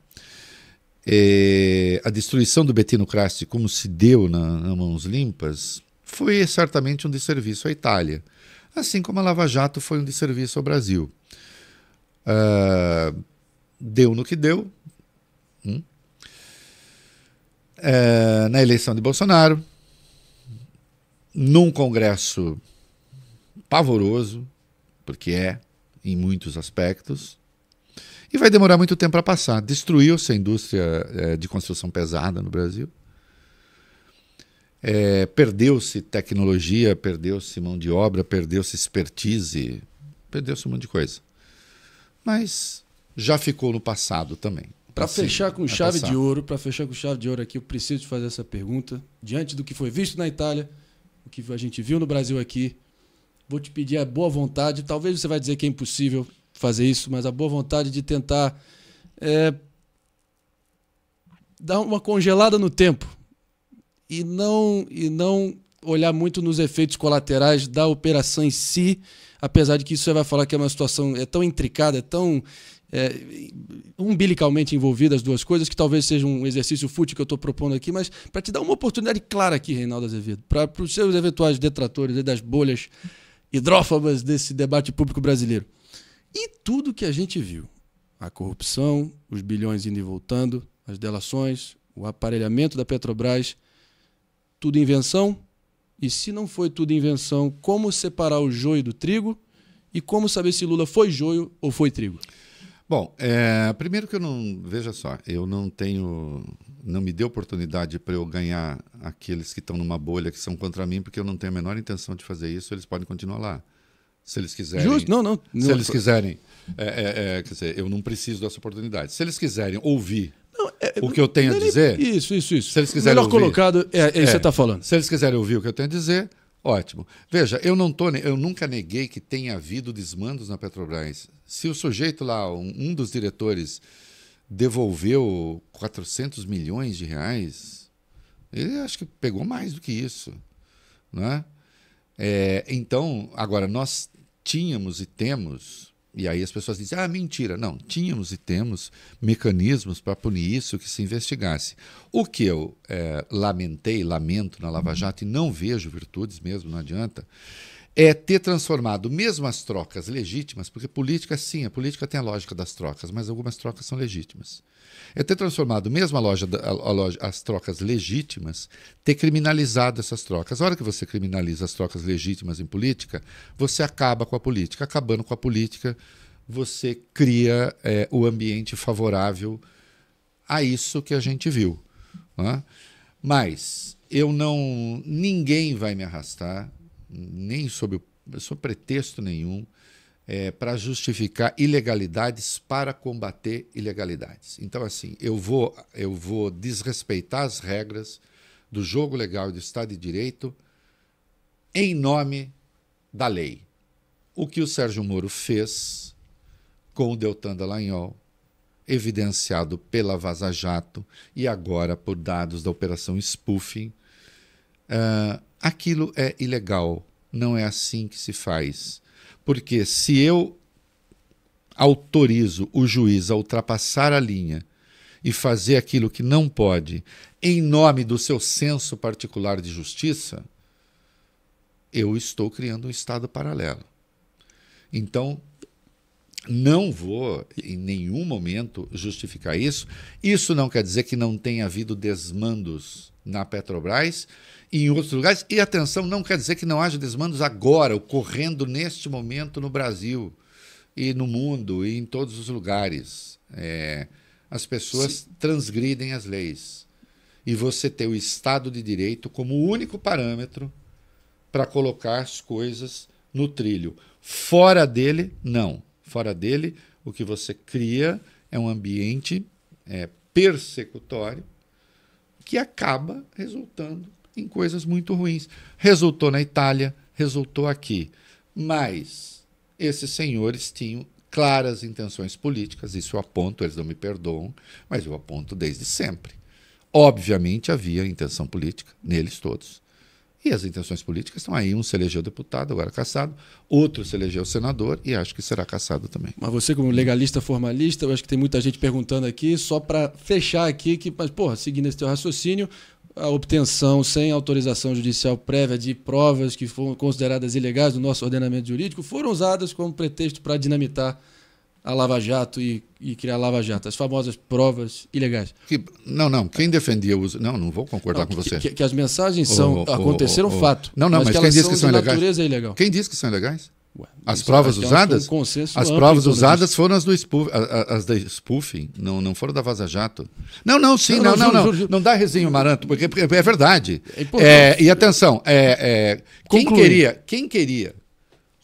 É, a destruição do Bettino Craste, como se deu na, na Mãos Limpas, foi certamente um desserviço à Itália, assim como a Lava Jato foi um desserviço ao Brasil. Uh, deu no que deu. Hum? É, na eleição de Bolsonaro, num congresso pavoroso, porque é em muitos aspectos, e vai demorar muito tempo para passar. Destruiu-se a indústria é, de construção pesada no Brasil. É, perdeu-se tecnologia, perdeu-se mão de obra, perdeu-se expertise, perdeu-se um monte de coisa. Mas já ficou no passado também. Para assim, fechar com chave de ouro, para fechar com chave de ouro aqui, eu preciso te fazer essa pergunta. Diante do que foi visto na Itália, o que a gente viu no Brasil aqui, Vou te pedir a boa vontade. Talvez você vai dizer que é impossível fazer isso, mas a boa vontade de tentar é, dar uma congelada no tempo e não e não olhar muito nos efeitos colaterais da operação em si, apesar de que isso você vai falar que é uma situação é tão intricada, é tão é, umbilicalmente envolvidas as duas coisas, que talvez seja um exercício fútil que eu estou propondo aqui, mas para te dar uma oportunidade clara aqui, Reinaldo Azevedo, para os seus eventuais detratores das bolhas hidrófobas desse debate público brasileiro. E tudo que a gente viu: a corrupção, os bilhões indo e voltando, as delações, o aparelhamento da Petrobras, tudo invenção? E se não foi tudo invenção, como separar o joio do trigo? E como saber se Lula foi joio ou foi trigo? Bom, é, primeiro que eu não. Veja só, eu não tenho não me deu oportunidade para eu ganhar aqueles que estão numa bolha, que são contra mim, porque eu não tenho a menor intenção de fazer isso, eles podem continuar lá. Se eles quiserem. Justo, não, não. não se eles quiserem. É, é, é, quer dizer, eu não preciso dessa oportunidade. Se eles quiserem ouvir não, é, o que eu tenho a dizer. Isso, isso, isso. Se eles quiserem melhor ouvir, colocado é, é isso que você está é. falando. Se eles quiserem ouvir o que eu tenho a dizer, ótimo. Veja, eu, não tô, eu nunca neguei que tenha havido desmandos na Petrobras. Se o sujeito lá, um, um dos diretores devolveu 400 milhões de reais. Ele acho que pegou mais do que isso. Né? É, então, agora, nós tínhamos e temos, e aí as pessoas dizem, ah, mentira. Não, tínhamos e temos mecanismos para punir isso que se investigasse. O que eu é, lamentei, lamento na Lava Jato e não vejo virtudes mesmo, não adianta, é ter transformado mesmo as trocas legítimas, porque política, sim, a política tem a lógica das trocas, mas algumas trocas são legítimas. É ter transformado mesmo a loja, a, a loja, as trocas legítimas, ter criminalizado essas trocas. A hora que você criminaliza as trocas legítimas em política, você acaba com a política. Acabando com a política, você cria é, o ambiente favorável a isso que a gente viu. Né? Mas eu não. ninguém vai me arrastar nem sob, sob pretexto nenhum, é, para justificar ilegalidades, para combater ilegalidades. Então, assim, eu vou, eu vou desrespeitar as regras do jogo legal e do Estado de Direito em nome da lei. O que o Sérgio Moro fez com o Deltan Dallagnol, evidenciado pela Vaza Jato e agora por dados da Operação Spoofing, uh, aquilo é ilegal. Não é assim que se faz. Porque se eu autorizo o juiz a ultrapassar a linha e fazer aquilo que não pode em nome do seu senso particular de justiça, eu estou criando um Estado paralelo. Então, não vou em nenhum momento justificar isso. Isso não quer dizer que não tenha havido desmandos na Petrobras em outros lugares. E atenção, não quer dizer que não haja desmandos agora, ocorrendo neste momento no Brasil e no mundo e em todos os lugares. É, as pessoas Sim. transgridem as leis. E você tem o Estado de Direito como único parâmetro para colocar as coisas no trilho. Fora dele, não. Fora dele, o que você cria é um ambiente é, persecutório que acaba resultando em coisas muito ruins. Resultou na Itália, resultou aqui. Mas esses senhores tinham claras intenções políticas, isso eu aponto, eles não me perdoam, mas eu aponto desde sempre. Obviamente havia intenção política neles todos. E as intenções políticas estão aí. Um se elegeu deputado, agora caçado. Outro se elegeu senador e acho que será caçado também. Mas você, como legalista formalista, eu acho que tem muita gente perguntando aqui, só para fechar aqui, que, mas, porra, seguindo esse teu raciocínio, a obtenção sem autorização judicial prévia de provas que foram consideradas ilegais no nosso ordenamento jurídico foram usadas como pretexto para dinamitar a Lava Jato e, e criar a Lava Jato, as famosas provas ilegais. Que, não, não, quem defendia os. Não, não vou concordar não, com você. Que, que, as mensagens são, oh, oh, oh aconteceram oh, oh, fato. Não, não, mas, mas quem diz que são ilegais? Natureza ilegal. Quem diz que são ilegais? Ué, as provas é, usadas? Um as provas então, né, usadas isso. foram as do spoof, as da spoofing, não, não foram da Vaza Jato. Não, não, sim, não, não, não. Não, não dá resenho, Maranto, porque é verdade. É, é, e atenção, é, é quem queria, quem queria,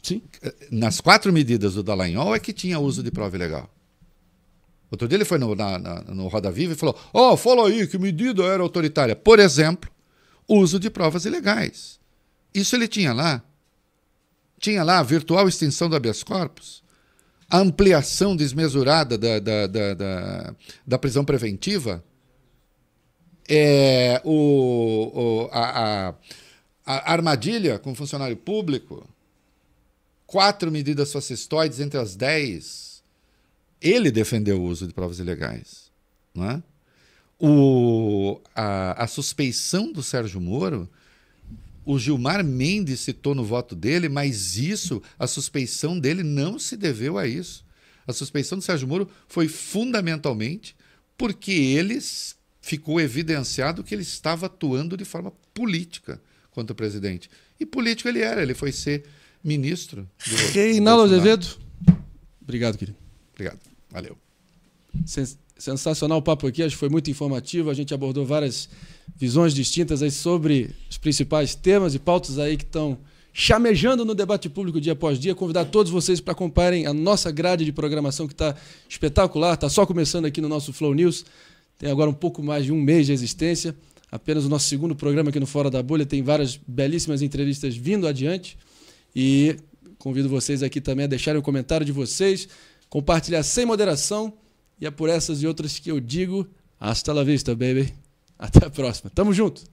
sim. nas quatro medidas do Dallagnol é que tinha uso de prova ilegal. Outro dia ele foi no, na, na, no Roda Viva e falou: Ó, oh, fala aí, que medida era autoritária? Por exemplo, uso de provas ilegais. Isso ele tinha lá tinha lá a virtual extinção do habeas corpus, a ampliação desmesurada da, da, da, da, da prisão preventiva, é, o, o a, a, a, armadilha com funcionário público, quatro medidas fascistoides entre as dez. Ele defendeu o uso de provas ilegais. Não é? o, a, a suspeição do Sérgio Moro o Gilmar Mendes citou no voto dele, mas isso, a suspeição dele não se deveu a isso. A suspeição do Sérgio Moro foi fundamentalmente porque ele ficou evidenciado que ele estava atuando de forma política contra o presidente. E político ele era, ele foi ser ministro. Reinaldo Azevedo. Obrigado, querido. Obrigado. Valeu. Sens Sensacional o papo aqui, acho que foi muito informativo. A gente abordou várias visões distintas aí sobre os principais temas e pautas aí que estão chamejando no debate público dia após dia. Convidar todos vocês para acompanharem a nossa grade de programação que está espetacular, está só começando aqui no nosso Flow News. Tem agora um pouco mais de um mês de existência. Apenas o nosso segundo programa aqui no Fora da Bolha tem várias belíssimas entrevistas vindo adiante. E convido vocês aqui também a deixarem o comentário de vocês, compartilhar sem moderação e é por essas e outras que eu digo, hasta la vista, baby. Até a próxima. Tamo junto.